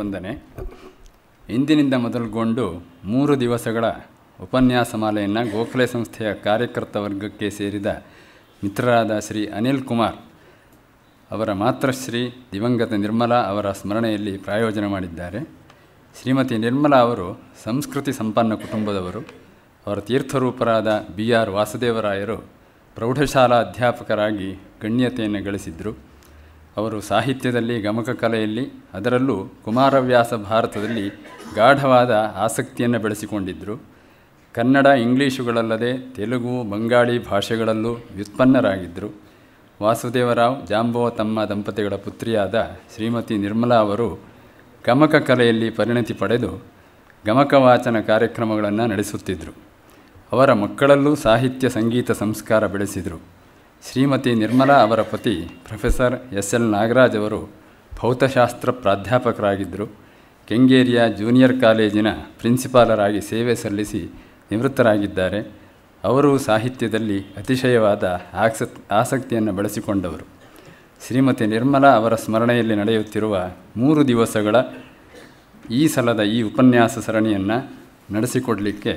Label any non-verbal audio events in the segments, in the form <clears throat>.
ವಂದನೆ ಇಂದಿನಿಂದ ಮೊದಲುಗೊಂಡು ಮೂರು ದಿವಸಗಳ ಉಪನ್ಯಾಸ ಮಾಲೆಯನ್ನು ಗೋಖಲೆ ಸಂಸ್ಥೆಯ ಕಾರ್ಯಕರ್ತ ವರ್ಗಕ್ಕೆ ಸೇರಿದ ಮಿತ್ರರಾದ ಶ್ರೀ ಅನಿಲ್ ಕುಮಾರ್ ಅವರ ಮಾತೃಶ್ರೀ ದಿವಂಗತ ನಿರ್ಮಲಾ ಅವರ ಸ್ಮರಣೆಯಲ್ಲಿ ಪ್ರಾಯೋಜನ ಮಾಡಿದ್ದಾರೆ ಶ್ರೀಮತಿ ನಿರ್ಮಲಾ ಅವರು ಸಂಸ್ಕೃತಿ ಸಂಪನ್ನ ಕುಟುಂಬದವರು ಅವರ ತೀರ್ಥರೂಪರಾದ ಬಿ ಆರ್ ವಾಸುದೇವರಾಯರು ಪ್ರೌಢಶಾಲಾ ಅಧ್ಯಾಪಕರಾಗಿ ಗಣ್ಯತೆಯನ್ನು ಗಳಿಸಿದರು ಅವರು ಸಾಹಿತ್ಯದಲ್ಲಿ ಗಮಕ ಕಲೆಯಲ್ಲಿ ಅದರಲ್ಲೂ ಕುಮಾರವ್ಯಾಸ ಭಾರತದಲ್ಲಿ ಗಾಢವಾದ ಆಸಕ್ತಿಯನ್ನು ಬೆಳೆಸಿಕೊಂಡಿದ್ದರು ಕನ್ನಡ ಇಂಗ್ಲೀಷುಗಳಲ್ಲದೆ ತೆಲುಗು ಬಂಗಾಳಿ ಭಾಷೆಗಳಲ್ಲೂ ವ್ಯುತ್ಪನ್ನರಾಗಿದ್ದರು ವಾಸುದೇವರಾವ್ ಜಾಂಬೋ ತಮ್ಮ ದಂಪತಿಗಳ ಪುತ್ರಿಯಾದ ಶ್ರೀಮತಿ ನಿರ್ಮಲಾ ಅವರು ಗಮಕ ಕಲೆಯಲ್ಲಿ ಪರಿಣತಿ ಪಡೆದು ಗಮಕ ವಾಚನ ಕಾರ್ಯಕ್ರಮಗಳನ್ನು ನಡೆಸುತ್ತಿದ್ದರು ಅವರ ಮಕ್ಕಳಲ್ಲೂ ಸಾಹಿತ್ಯ ಸಂಗೀತ ಸಂಸ್ಕಾರ ಬೆಳೆಸಿದರು ಶ್ರೀಮತಿ ನಿರ್ಮಲಾ ಅವರ ಪತಿ ಪ್ರೊಫೆಸರ್ ಎಸ್ ಎಲ್ ನಾಗರಾಜ್ ಅವರು ಭೌತಶಾಸ್ತ್ರ ಪ್ರಾಧ್ಯಾಪಕರಾಗಿದ್ದರು ಕೆಂಗೇರಿಯ ಜೂನಿಯರ್ ಕಾಲೇಜಿನ ಪ್ರಿನ್ಸಿಪಾಲರಾಗಿ ಸೇವೆ ಸಲ್ಲಿಸಿ ನಿವೃತ್ತರಾಗಿದ್ದಾರೆ ಅವರು ಸಾಹಿತ್ಯದಲ್ಲಿ ಅತಿಶಯವಾದ ಆಸಕ್ ಆಸಕ್ತಿಯನ್ನು ಬೆಳೆಸಿಕೊಂಡವರು ಶ್ರೀಮತಿ ನಿರ್ಮಲಾ ಅವರ ಸ್ಮರಣೆಯಲ್ಲಿ ನಡೆಯುತ್ತಿರುವ ಮೂರು ದಿವಸಗಳ ಈ ಸಲದ ಈ ಉಪನ್ಯಾಸ ಸರಣಿಯನ್ನು ನಡೆಸಿಕೊಡಲಿಕ್ಕೆ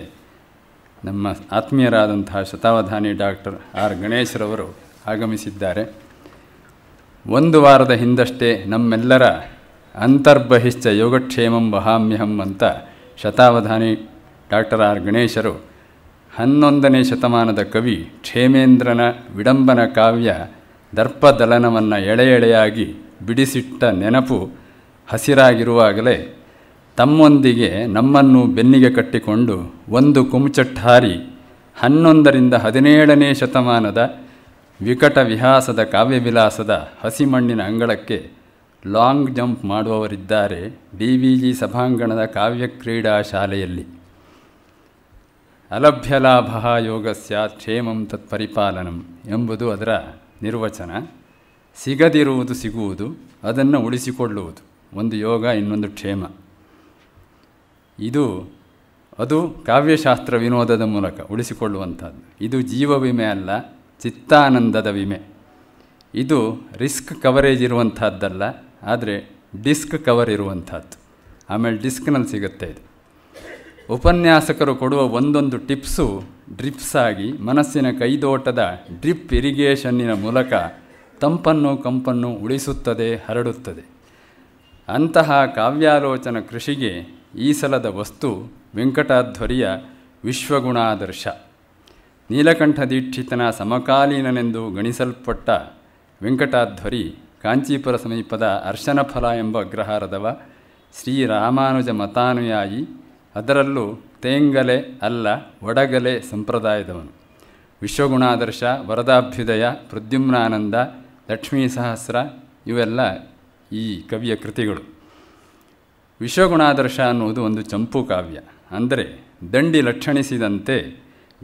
ನಮ್ಮ ಆತ್ಮೀಯರಾದಂತಹ ಶತಾವಧಾನಿ ಡಾಕ್ಟರ್ ಆರ್ ಗಣೇಶ್ರವರು ಆಗಮಿಸಿದ್ದಾರೆ ಒಂದು ವಾರದ ಹಿಂದಷ್ಟೇ ನಮ್ಮೆಲ್ಲರ ಅಂತರ್ಬಹಿಷ್ಠ ಯೋಗಕ್ಷೇಮಂ ವಹಾಮ್ಯಹಂ ಅಂತ ಶತಾವಧಾನಿ ಡಾಕ್ಟರ್ ಆರ್ ಗಣೇಶರು ಹನ್ನೊಂದನೇ ಶತಮಾನದ ಕವಿ ಕ್ಷೇಮೇಂದ್ರನ ವಿಡಂಬನ ಕಾವ್ಯ ದರ್ಪದಲನವನ್ನು ಎಳೆ ಎಳೆಯಾಗಿ ಬಿಡಿಸಿಟ್ಟ ನೆನಪು ಹಸಿರಾಗಿರುವಾಗಲೇ ತಮ್ಮೊಂದಿಗೆ ನಮ್ಮನ್ನು ಬೆನ್ನಿಗೆ ಕಟ್ಟಿಕೊಂಡು ಒಂದು ಕುಮುಚಟ್ಟಾರಿ ಹನ್ನೊಂದರಿಂದ ಹದಿನೇಳನೇ ಶತಮಾನದ ವಿಕಟ ವಿಹಾಸದ ಕಾವ್ಯವಿಲಾಸದ ಹಸಿಮಣ್ಣಿನ ಅಂಗಳಕ್ಕೆ ಲಾಂಗ್ ಜಂಪ್ ಮಾಡುವವರಿದ್ದಾರೆ ಡಿ ವಿ ಜಿ ಸಭಾಂಗಣದ ಕಾವ್ಯ ಶಾಲೆಯಲ್ಲಿ ಅಲಭ್ಯ ಲಾಭ ಯೋಗಸ್ಯ ಕ್ಷೇಮಂ ತತ್ಪರಿಪಾಲನಂ ಎಂಬುದು ಅದರ ನಿರ್ವಚನ ಸಿಗದಿರುವುದು ಸಿಗುವುದು ಅದನ್ನು ಉಳಿಸಿಕೊಳ್ಳುವುದು ಒಂದು ಯೋಗ ಇನ್ನೊಂದು ಕ್ಷೇಮ ಇದು ಅದು ಕಾವ್ಯಶಾಸ್ತ್ರ ವಿನೋದದ ಮೂಲಕ ಉಳಿಸಿಕೊಳ್ಳುವಂಥದ್ದು ಇದು ಜೀವ ವಿಮೆ ಅಲ್ಲ ಚಿತ್ತಾನಂದದ ವಿಮೆ ಇದು ರಿಸ್ಕ್ ಕವರೇಜ್ ಇರುವಂಥದ್ದಲ್ಲ ಆದರೆ ಡಿಸ್ಕ್ ಕವರ್ ಇರುವಂಥದ್ದು ಆಮೇಲೆ ಡಿಸ್ಕ್ನಲ್ಲಿ ಸಿಗುತ್ತೆ ಇದು ಉಪನ್ಯಾಸಕರು ಕೊಡುವ ಒಂದೊಂದು ಟಿಪ್ಸು ಡ್ರಿಪ್ಸ್ ಆಗಿ ಮನಸ್ಸಿನ ಕೈದೋಟದ ಡ್ರಿಪ್ ಇರಿಗೇಷನ್ನಿನ ಮೂಲಕ ತಂಪನ್ನು ಕಂಪನ್ನು ಉಳಿಸುತ್ತದೆ ಹರಡುತ್ತದೆ ಅಂತಹ ಕಾವ್ಯಾಲೋಚನ ಕೃಷಿಗೆ ಈ ಸಲದ ವಸ್ತು ವೆಂಕಟಾಧ್ವರಿಯ ವಿಶ್ವಗುಣಾದರ್ಶ ನೀಲಕಂಠ ದೀಕ್ಷಿತನ ಸಮಕಾಲೀನನೆಂದು ಗಣಿಸಲ್ಪಟ್ಟ ವೆಂಕಟಾಧ್ವರಿ ಕಾಂಚೀಪುರ ಸಮೀಪದ ಅರ್ಶನಫಲ ಎಂಬ ಅಗ್ರಹಾರದವ ಶ್ರೀರಾಮಾನುಜ ಮತಾನುಯಾಯಿ ಅದರಲ್ಲೂ ತೇಂಗಲೆ ಅಲ್ಲ ಒಡಗಲೆ ಸಂಪ್ರದಾಯದವನು ವಿಶ್ವಗುಣಾದರ್ಶ ವರದಾಭ್ಯುದಯ ಪ್ರದ್ಯುಮ್ನಾನಂದ ಲಕ್ಷ್ಮೀ ಸಹಸ್ರ ಇವೆಲ್ಲ ಈ ಕವಿಯ ಕೃತಿಗಳು ವಿಶ್ವಗುಣಾದರ್ಶ ಅನ್ನುವುದು ಒಂದು ಚಂಪು ಕಾವ್ಯ ಅಂದರೆ ದಂಡಿ ಲಕ್ಷಣಿಸಿದಂತೆ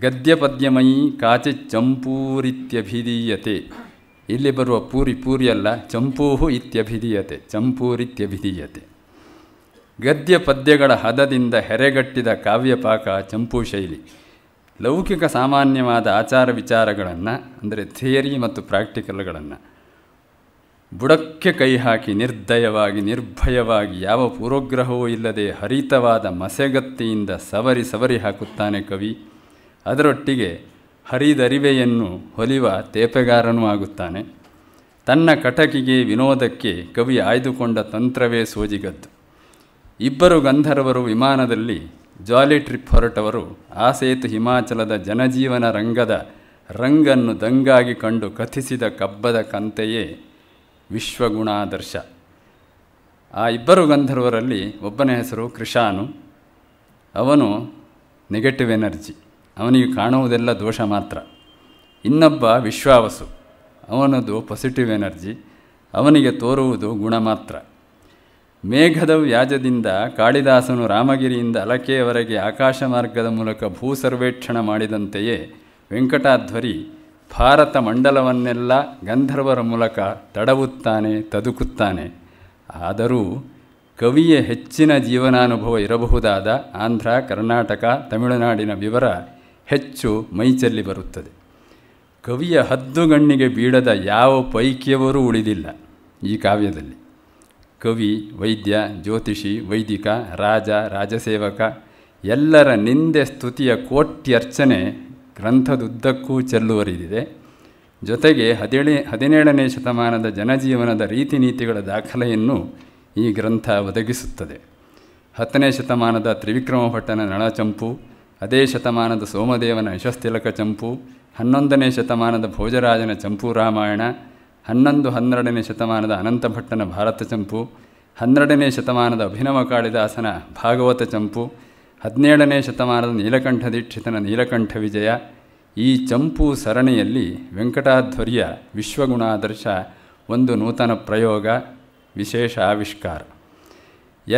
ಗದ್ಯ ಕಾಚಿ ಚಂಪೂರಿತ್ಯಭಿಧೀಯತೆ ಇಲ್ಲಿ ಬರುವ ಪೂರಿ ಪೂರಿಯಲ್ಲ ಚಂಪೂಹು ಇತ್ಯಭಿಧೀಯತೆ ಚಂಪೂರಿತ್ಯಭಿಧೀಯತೆ ಗದ್ಯ ಪದ್ಯಗಳ ಹದದಿಂದ ಹೆರೆಗಟ್ಟಿದ ಕಾವ್ಯಪಾಕ ಚಂಪೂ ಶೈಲಿ ಲೌಕಿಕ ಸಾಮಾನ್ಯವಾದ ಆಚಾರ ವಿಚಾರಗಳನ್ನು ಅಂದರೆ ಥಿಯರಿ ಮತ್ತು ಪ್ರಾಕ್ಟಿಕಲ್ಗಳನ್ನು ಬುಡಕ್ಕೆ ಕೈ ಹಾಕಿ ನಿರ್ದಯವಾಗಿ ನಿರ್ಭಯವಾಗಿ ಯಾವ ಪೂರ್ವಗ್ರಹವೂ ಇಲ್ಲದೆ ಹರಿತವಾದ ಮಸೆಗತ್ತಿಯಿಂದ ಸವರಿ ಸವರಿ ಹಾಕುತ್ತಾನೆ ಕವಿ ಅದರೊಟ್ಟಿಗೆ ಹರಿದರಿವೆಯನ್ನು ಹೊಲಿವ ತೇಪೆಗಾರನೂ ಆಗುತ್ತಾನೆ ತನ್ನ ಕಟಕಿಗೆ ವಿನೋದಕ್ಕೆ ಕವಿ ಆಯ್ದುಕೊಂಡ ತಂತ್ರವೇ ಸೋಜಿಗದ್ದು ಇಬ್ಬರು ಗಂಧರ್ವರು ವಿಮಾನದಲ್ಲಿ ಜಾಲಿ ಟ್ರಿಪ್ ಹೊರಟವರು ಆ ಸೇತು ಹಿಮಾಚಲದ ಜನಜೀವನ ರಂಗದ ರಂಗನ್ನು ದಂಗಾಗಿ ಕಂಡು ಕಥಿಸಿದ ಕಬ್ಬದ ಕಂತೆಯೇ ವಿಶ್ವಗುಣಾದರ್ಶ ಆ ಇಬ್ಬರು ಗಂಧರ್ವರಲ್ಲಿ ಒಬ್ಬನೇ ಹೆಸರು ಕೃಷಾನು ಅವನು ನೆಗೆಟಿವ್ ಎನರ್ಜಿ ಅವನಿಗೆ ಕಾಣುವುದೆಲ್ಲ ದೋಷ ಮಾತ್ರ ಇನ್ನೊಬ್ಬ ವಿಶ್ವಾವಸು ಅವನದು ಪಾಸಿಟಿವ್ ಎನರ್ಜಿ ಅವನಿಗೆ ತೋರುವುದು ಗುಣ ಮಾತ್ರ ಮೇಘದ ವ್ಯಾಜದಿಂದ ಕಾಳಿದಾಸನು ರಾಮಗಿರಿಯಿಂದ ಅಲಕೆಯವರೆಗೆ ಆಕಾಶ ಮಾರ್ಗದ ಮೂಲಕ ಭೂ ಸರ್ವೇಕ್ಷಣ ಮಾಡಿದಂತೆಯೇ ವೆಂಕಟಾಧ್ವರಿ ಭಾರತ ಮಂಡಲವನ್ನೆಲ್ಲ ಗಂಧರ್ವರ ಮೂಲಕ ತಡವುತ್ತಾನೆ ತದುಕುತ್ತಾನೆ ಆದರೂ ಕವಿಯ ಹೆಚ್ಚಿನ ಜೀವನಾನುಭವ ಇರಬಹುದಾದ ಆಂಧ್ರ ಕರ್ನಾಟಕ ತಮಿಳುನಾಡಿನ ವಿವರ ಹೆಚ್ಚು ಮೈಚಲ್ಲಿ ಬರುತ್ತದೆ ಕವಿಯ ಹದ್ದುಗಣ್ಣಿಗೆ ಬೀಳದ ಯಾವ ಪೈಕಿಯವರೂ ಉಳಿದಿಲ್ಲ ಈ ಕಾವ್ಯದಲ್ಲಿ ಕವಿ ವೈದ್ಯ ಜ್ಯೋತಿಷಿ ವೈದಿಕ ರಾಜ ರಾಜಸೇವಕ ಎಲ್ಲರ ನಿಂದೆ ಸ್ತುತಿಯ ಕೋಟ್ಯರ್ಚನೆ ಗ್ರಂಥದುದ್ದಕ್ಕೂ ಚೆಲ್ಲುವರಿದಿದೆ ಜೊತೆಗೆ ಹದಿನೇ ಹದಿನೇಳನೇ ಶತಮಾನದ ಜನಜೀವನದ ರೀತಿ ನೀತಿಗಳ ದಾಖಲೆಯನ್ನು ಈ ಗ್ರಂಥ ಒದಗಿಸುತ್ತದೆ ಹತ್ತನೇ ಶತಮಾನದ ತ್ರಿವಿಕ್ರಮ ಭಟ್ಟನ ನಳಚಂಪು ಅದೇ ಶತಮಾನದ ಸೋಮದೇವನ ಯಶಸ್ತಿಲಕ ಚಂಪು ಹನ್ನೊಂದನೇ ಶತಮಾನದ ಭೋಜರಾಜನ ಚಂಪು ರಾಮಾಯಣ ಹನ್ನೊಂದು ಹನ್ನೆರಡನೇ ಶತಮಾನದ ಅನಂತಭಟ್ಟನ ಭಾರತ ಚಂಪು ಹನ್ನೆರಡನೇ ಶತಮಾನದ ಅಭಿನವ ಕಾಳಿದಾಸನ ಭಾಗವತ ಚಂಪು ಹದಿನೇಳನೇ ಶತಮಾನದ ನೀಲಕಂಠ ದೀಕ್ಷಿತನ ನೀಲಕಂಠ ವಿಜಯ ಈ ಚಂಪು ಸರಣಿಯಲ್ಲಿ ವೆಂಕಟಾಧ್ವರ್ಯ ವಿಶ್ವಗುಣಾದರ್ಶ ಒಂದು ನೂತನ ಪ್ರಯೋಗ ವಿಶೇಷ ಆವಿಷ್ಕಾರ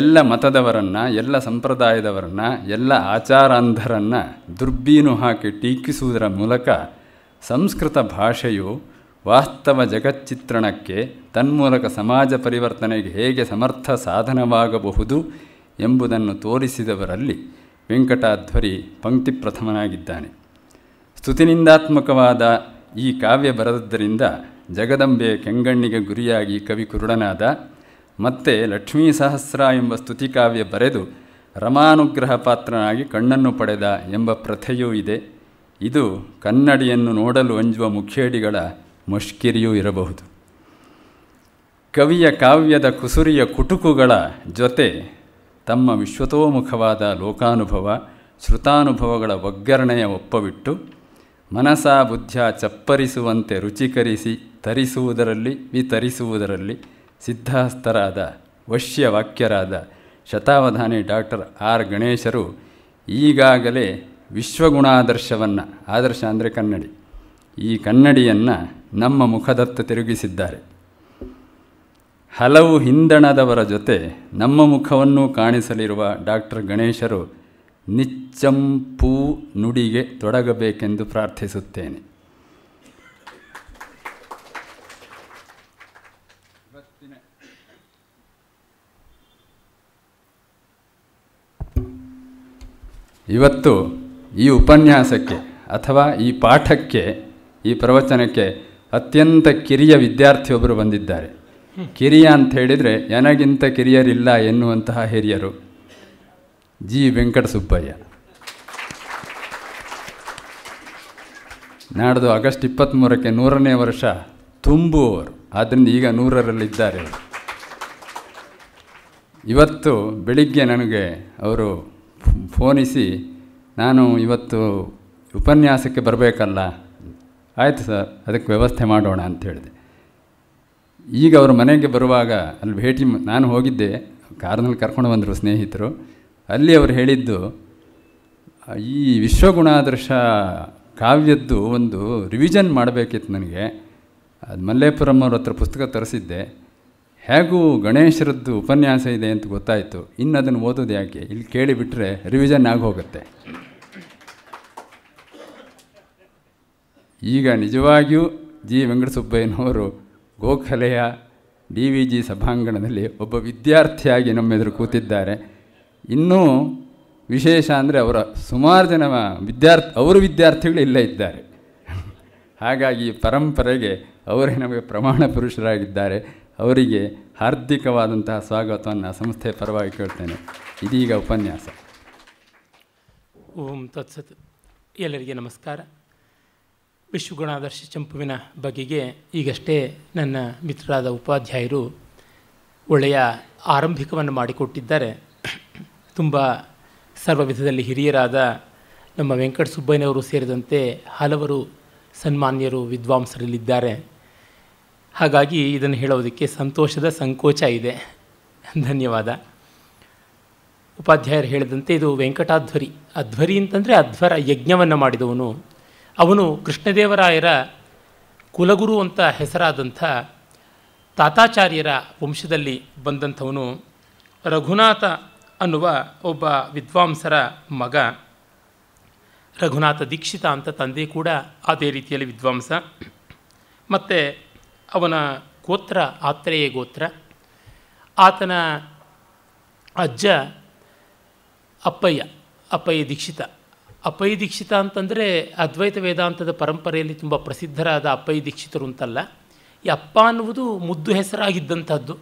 ಎಲ್ಲ ಮತದವರನ್ನು ಎಲ್ಲ ಸಂಪ್ರದಾಯದವರನ್ನು ಎಲ್ಲ ಆಚಾರಾಂಧರನ್ನು ದುರ್ಬೀನು ಹಾಕಿ ಟೀಕಿಸುವುದರ ಮೂಲಕ ಸಂಸ್ಕೃತ ಭಾಷೆಯು ವಾಸ್ತವ ಜಗಚ್ಚಿತ್ರಣಕ್ಕೆ ತನ್ಮೂಲಕ ಸಮಾಜ ಪರಿವರ್ತನೆಗೆ ಹೇಗೆ ಸಮರ್ಥ ಸಾಧನವಾಗಬಹುದು ಎಂಬುದನ್ನು ತೋರಿಸಿದವರಲ್ಲಿ ವೆಂಕಟಾಧ್ವರಿ ಪಂಕ್ತಿ ಪ್ರಥಮನಾಗಿದ್ದಾನೆ ಸ್ತುತಿನಿಂದಾತ್ಮಕವಾದ ಈ ಕಾವ್ಯ ಬರೆದದ್ದರಿಂದ ಜಗದಂಬೆ ಕೆಂಗಣ್ಣಿಗೆ ಗುರಿಯಾಗಿ ಕವಿ ಕುರುಡನಾದ ಮತ್ತೆ ಲಕ್ಷ್ಮೀ ಸಹಸ್ರ ಎಂಬ ಸ್ತುತಿ ಕಾವ್ಯ ಬರೆದು ರಮಾನುಗ್ರಹ ಪಾತ್ರನಾಗಿ ಕಣ್ಣನ್ನು ಪಡೆದ ಎಂಬ ಪ್ರಥೆಯೂ ಇದೆ ಇದು ಕನ್ನಡಿಯನ್ನು ನೋಡಲು ಅಂಜುವ ಮುಖೇಡಿಗಳ ಮುಷ್ಕಿರಿಯೂ ಇರಬಹುದು ಕವಿಯ ಕಾವ್ಯದ ಕುಸುರಿಯ ಕುಟುಕುಗಳ ಜೊತೆ ತಮ್ಮ ವಿಶ್ವತೋಮುಖವಾದ ಲೋಕಾನುಭವ ಶ್ರುತಾನುಭವಗಳ ಒಗ್ಗರಣೆಯ ಒಪ್ಪವಿಟ್ಟು ಮನಸ ಬುದ್ಧ ಚಪ್ಪರಿಸುವಂತೆ ರುಚಿಕರಿಸಿ ತರಿಸುವುದರಲ್ಲಿ ವಿತರಿಸುವುದರಲ್ಲಿ ಸಿದ್ಧಾಸ್ತರಾದ ವಶ್ಯವಾಕ್ಯರಾದ ಶತಾವಧಾನಿ ಡಾಕ್ಟರ್ ಆರ್ ಗಣೇಶರು ಈಗಾಗಲೇ ವಿಶ್ವಗುಣಾದರ್ಶವನ್ನು ಆದರ್ಶ ಅಂದರೆ ಕನ್ನಡಿ ಈ ಕನ್ನಡಿಯನ್ನು ನಮ್ಮ ಮುಖದತ್ತ ತಿರುಗಿಸಿದ್ದಾರೆ ಹಲವು ಹಿಂದಣದವರ ಜೊತೆ ನಮ್ಮ ಮುಖವನ್ನು ಕಾಣಿಸಲಿರುವ ಡಾಕ್ಟರ್ ಗಣೇಶರು ನಿಚ್ಚಂಪೂ ನುಡಿಗೆ ತೊಡಗಬೇಕೆಂದು ಪ್ರಾರ್ಥಿಸುತ್ತೇನೆ ಇವತ್ತು ಈ ಉಪನ್ಯಾಸಕ್ಕೆ ಅಥವಾ ಈ ಪಾಠಕ್ಕೆ ಈ ಪ್ರವಚನಕ್ಕೆ ಅತ್ಯಂತ ಕಿರಿಯ ವಿದ್ಯಾರ್ಥಿಯೊಬ್ಬರು ಬಂದಿದ್ದಾರೆ ಕಿರಿಯ ಅಂತ ಹೇಳಿದರೆ ನನಗಿಂತ ಕಿರಿಯರಿಲ್ಲ ಎನ್ನುವಂತಹ ಹಿರಿಯರು ಜಿ ವೆಂಕಟಸುಬ್ಬಯ್ಯ ನಾಡ್ದು ಆಗಸ್ಟ್ ಇಪ್ಪತ್ತ್ಮೂರಕ್ಕೆ ನೂರನೇ ವರ್ಷ ತುಂಬುವವರು ಆದ್ದರಿಂದ ಈಗ ನೂರರಲ್ಲಿದ್ದಾರೆ ಇವತ್ತು ಬೆಳಿಗ್ಗೆ ನನಗೆ ಅವರು ಫೋನಿಸಿ ನಾನು ಇವತ್ತು ಉಪನ್ಯಾಸಕ್ಕೆ ಬರಬೇಕಲ್ಲ ಆಯಿತು ಸರ್ ಅದಕ್ಕೆ ವ್ಯವಸ್ಥೆ ಮಾಡೋಣ ಅಂತ ಹೇಳಿದೆ ಈಗ ಅವರು ಮನೆಗೆ ಬರುವಾಗ ಅಲ್ಲಿ ಭೇಟಿ ನಾನು ಹೋಗಿದ್ದೆ ಕಾರ್ನಲ್ಲಿ ಕರ್ಕೊಂಡು ಬಂದರು ಸ್ನೇಹಿತರು ಅಲ್ಲಿ ಅವರು ಹೇಳಿದ್ದು ಈ ವಿಶ್ವಗುಣಾದರ್ಶ ಕಾವ್ಯದ್ದು ಒಂದು ರಿವಿಷನ್ ಮಾಡಬೇಕಿತ್ತು ನನಗೆ ಅದು ಮಲ್ಲೇಪುರಂ ಅವ್ರ ಹತ್ರ ಪುಸ್ತಕ ತರಿಸಿದ್ದೆ ಹೇಗೂ ಗಣೇಶರದ್ದು ಉಪನ್ಯಾಸ ಇದೆ ಅಂತ ಗೊತ್ತಾಯಿತು ಇನ್ನು ಅದನ್ನು ಓದೋದು ಯಾಕೆ ಇಲ್ಲಿ ಕೇಳಿಬಿಟ್ರೆ ರಿವಿಷನ್ ಆಗಿ ಹೋಗುತ್ತೆ ಈಗ ನಿಜವಾಗಿಯೂ ಜಿ ವೆಂಕಟಸುಬ್ಬಯ್ಯನವರು ಗೋಖಲೆಯ ಡಿ ವಿ ಜಿ ಸಭಾಂಗಣದಲ್ಲಿ ಒಬ್ಬ ವಿದ್ಯಾರ್ಥಿಯಾಗಿ ನಮ್ಮೆದುರು ಕೂತಿದ್ದಾರೆ ಇನ್ನೂ ವಿಶೇಷ ಅಂದರೆ ಅವರ ಸುಮಾರು ಜನ ವಿದ್ಯಾರ್ಥಿ ಅವರು ವಿದ್ಯಾರ್ಥಿಗಳು ಇಲ್ಲೇ ಇದ್ದಾರೆ ಹಾಗಾಗಿ ಪರಂಪರೆಗೆ ಅವರೇ ನಮಗೆ ಪ್ರಮಾಣ ಪುರುಷರಾಗಿದ್ದಾರೆ ಅವರಿಗೆ ಹಾರ್ದಿಕವಾದಂತಹ ಸ್ವಾಗತವನ್ನು ಸಂಸ್ಥೆ ಪರವಾಗಿ ಕೇಳ್ತೇನೆ ಇದೀಗ ಉಪನ್ಯಾಸ ಓಂ ತತ್ಸತ್ ಎಲ್ಲರಿಗೆ ನಮಸ್ಕಾರ ವಿಶ್ವಗುಣಾದರ್ಶ ಚಂಪುವಿನ ಬಗೆಗೆ ಈಗಷ್ಟೇ ನನ್ನ ಮಿತ್ರರಾದ ಉಪಾಧ್ಯಾಯರು ಒಳ್ಳೆಯ ಆರಂಭಿಕವನ್ನು ಮಾಡಿಕೊಟ್ಟಿದ್ದಾರೆ ತುಂಬ ಸರ್ವ ವಿಧದಲ್ಲಿ ಹಿರಿಯರಾದ ನಮ್ಮ ವೆಂಕಟ ಸುಬ್ಬಯ್ಯನವರು ಸೇರಿದಂತೆ ಹಲವರು ಸನ್ಮಾನ್ಯರು ವಿದ್ವಾಂಸರಲ್ಲಿದ್ದಾರೆ ಹಾಗಾಗಿ ಇದನ್ನು ಹೇಳೋದಕ್ಕೆ ಸಂತೋಷದ ಸಂಕೋಚ ಇದೆ ಧನ್ಯವಾದ ಉಪಾಧ್ಯಾಯರು ಹೇಳಿದಂತೆ ಇದು ವೆಂಕಟಾಧ್ವರಿ ಅಧ್ವರಿ ಅಂತಂದರೆ ಅಧ್ವರ ಯಜ್ಞವನ್ನು ಮಾಡಿದವನು ಅವನು ಕೃಷ್ಣದೇವರಾಯರ ಕುಲಗುರು ಅಂತ ಹೆಸರಾದಂಥ ತಾತಾಚಾರ್ಯರ ವಂಶದಲ್ಲಿ ಬಂದಂಥವನು ರಘುನಾಥ ಅನ್ನುವ ಒಬ್ಬ ವಿದ್ವಾಂಸರ ಮಗ ರಘುನಾಥ ದೀಕ್ಷಿತ ಅಂತ ತಂದೆ ಕೂಡ ಅದೇ ರೀತಿಯಲ್ಲಿ ವಿದ್ವಾಂಸ ಮತ್ತು ಅವನ ಗೋತ್ರ ಆತ್ರೇಯ ಗೋತ್ರ ಆತನ ಅಜ್ಜ ಅಪ್ಪಯ್ಯ ಅಪ್ಪಯ್ಯ ದೀಕ್ಷಿತ ಅಪ್ಪಯ್ಯ ದೀಕ್ಷಿತ ಅಂತಂದರೆ ಅದ್ವೈತ ವೇದಾಂತದ ಪರಂಪರೆಯಲ್ಲಿ ತುಂಬ ಪ್ರಸಿದ್ಧರಾದ ಅಪ್ಪಯ್ಯ ದೀಕ್ಷಿತರು ಅಂತಲ್ಲ ಈ ಅಪ್ಪ ಅನ್ನುವುದು ಮುದ್ದು ಹೆಸರಾಗಿದ್ದಂಥದ್ದು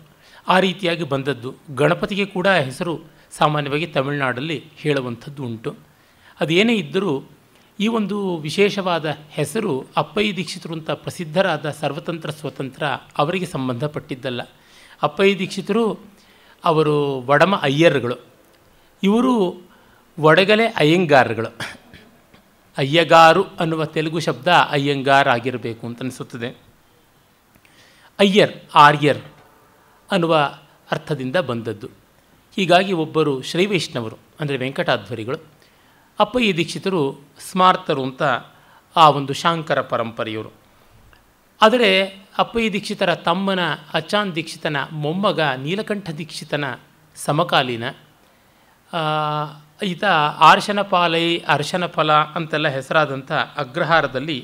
ಆ ರೀತಿಯಾಗಿ ಬಂದದ್ದು ಗಣಪತಿಗೆ ಕೂಡ ಹೆಸರು ಸಾಮಾನ್ಯವಾಗಿ ತಮಿಳುನಾಡಲ್ಲಿ ಹೇಳುವಂಥದ್ದು ಉಂಟು ಅದೇನೇ ಇದ್ದರೂ ಈ ಒಂದು ವಿಶೇಷವಾದ ಹೆಸರು ಅಪ್ಪಯ್ಯ ದೀಕ್ಷಿತರು ಅಂತ ಪ್ರಸಿದ್ಧರಾದ ಸರ್ವತಂತ್ರ ಸ್ವತಂತ್ರ ಅವರಿಗೆ ಸಂಬಂಧಪಟ್ಟಿದ್ದಲ್ಲ ಅಪ್ಪಯ್ಯ ದೀಕ್ಷಿತರು ಅವರು ವಡಮ ಅಯ್ಯರ್ಗಳು ಇವರು ಒಡಗಲೆ ಅಯ್ಯಂಗಾರಗಳು ಅಯ್ಯಗಾರು ಅನ್ನುವ ತೆಲುಗು ಶಬ್ದ ಅಯ್ಯಂಗಾರ್ ಆಗಿರಬೇಕು ಅಂತ ಅನಿಸುತ್ತದೆ ಅಯ್ಯರ್ ಆರ್ಯರ್ ಅನ್ನುವ ಅರ್ಥದಿಂದ ಬಂದದ್ದು ಹೀಗಾಗಿ ಒಬ್ಬರು ಶ್ರೀವೈಷ್ಣವರು ಅಂದರೆ ವೆಂಕಟಾಧ್ವರಿಗಳು ಅಪ್ಪಯ್ಯ ದೀಕ್ಷಿತರು ಸ್ಮಾರ್ತರು ಅಂತ ಆ ಒಂದು ಶಾಂಕರ ಪರಂಪರೆಯವರು ಆದರೆ ಅಪ್ಪಯ್ಯ ದೀಕ್ಷಿತರ ತಮ್ಮನ ಅಚಾನ್ ದೀಕ್ಷಿತನ ಮೊಮ್ಮಗ ನೀಲಕಂಠ ದೀಕ್ಷಿತನ ಸಮಕಾಲೀನ ಈತ ಆರ್ಶನಪಾಲೈ ಅರ್ಶನಫಲ ಅಂತೆಲ್ಲ ಹೆಸರಾದಂಥ ಅಗ್ರಹಾರದಲ್ಲಿ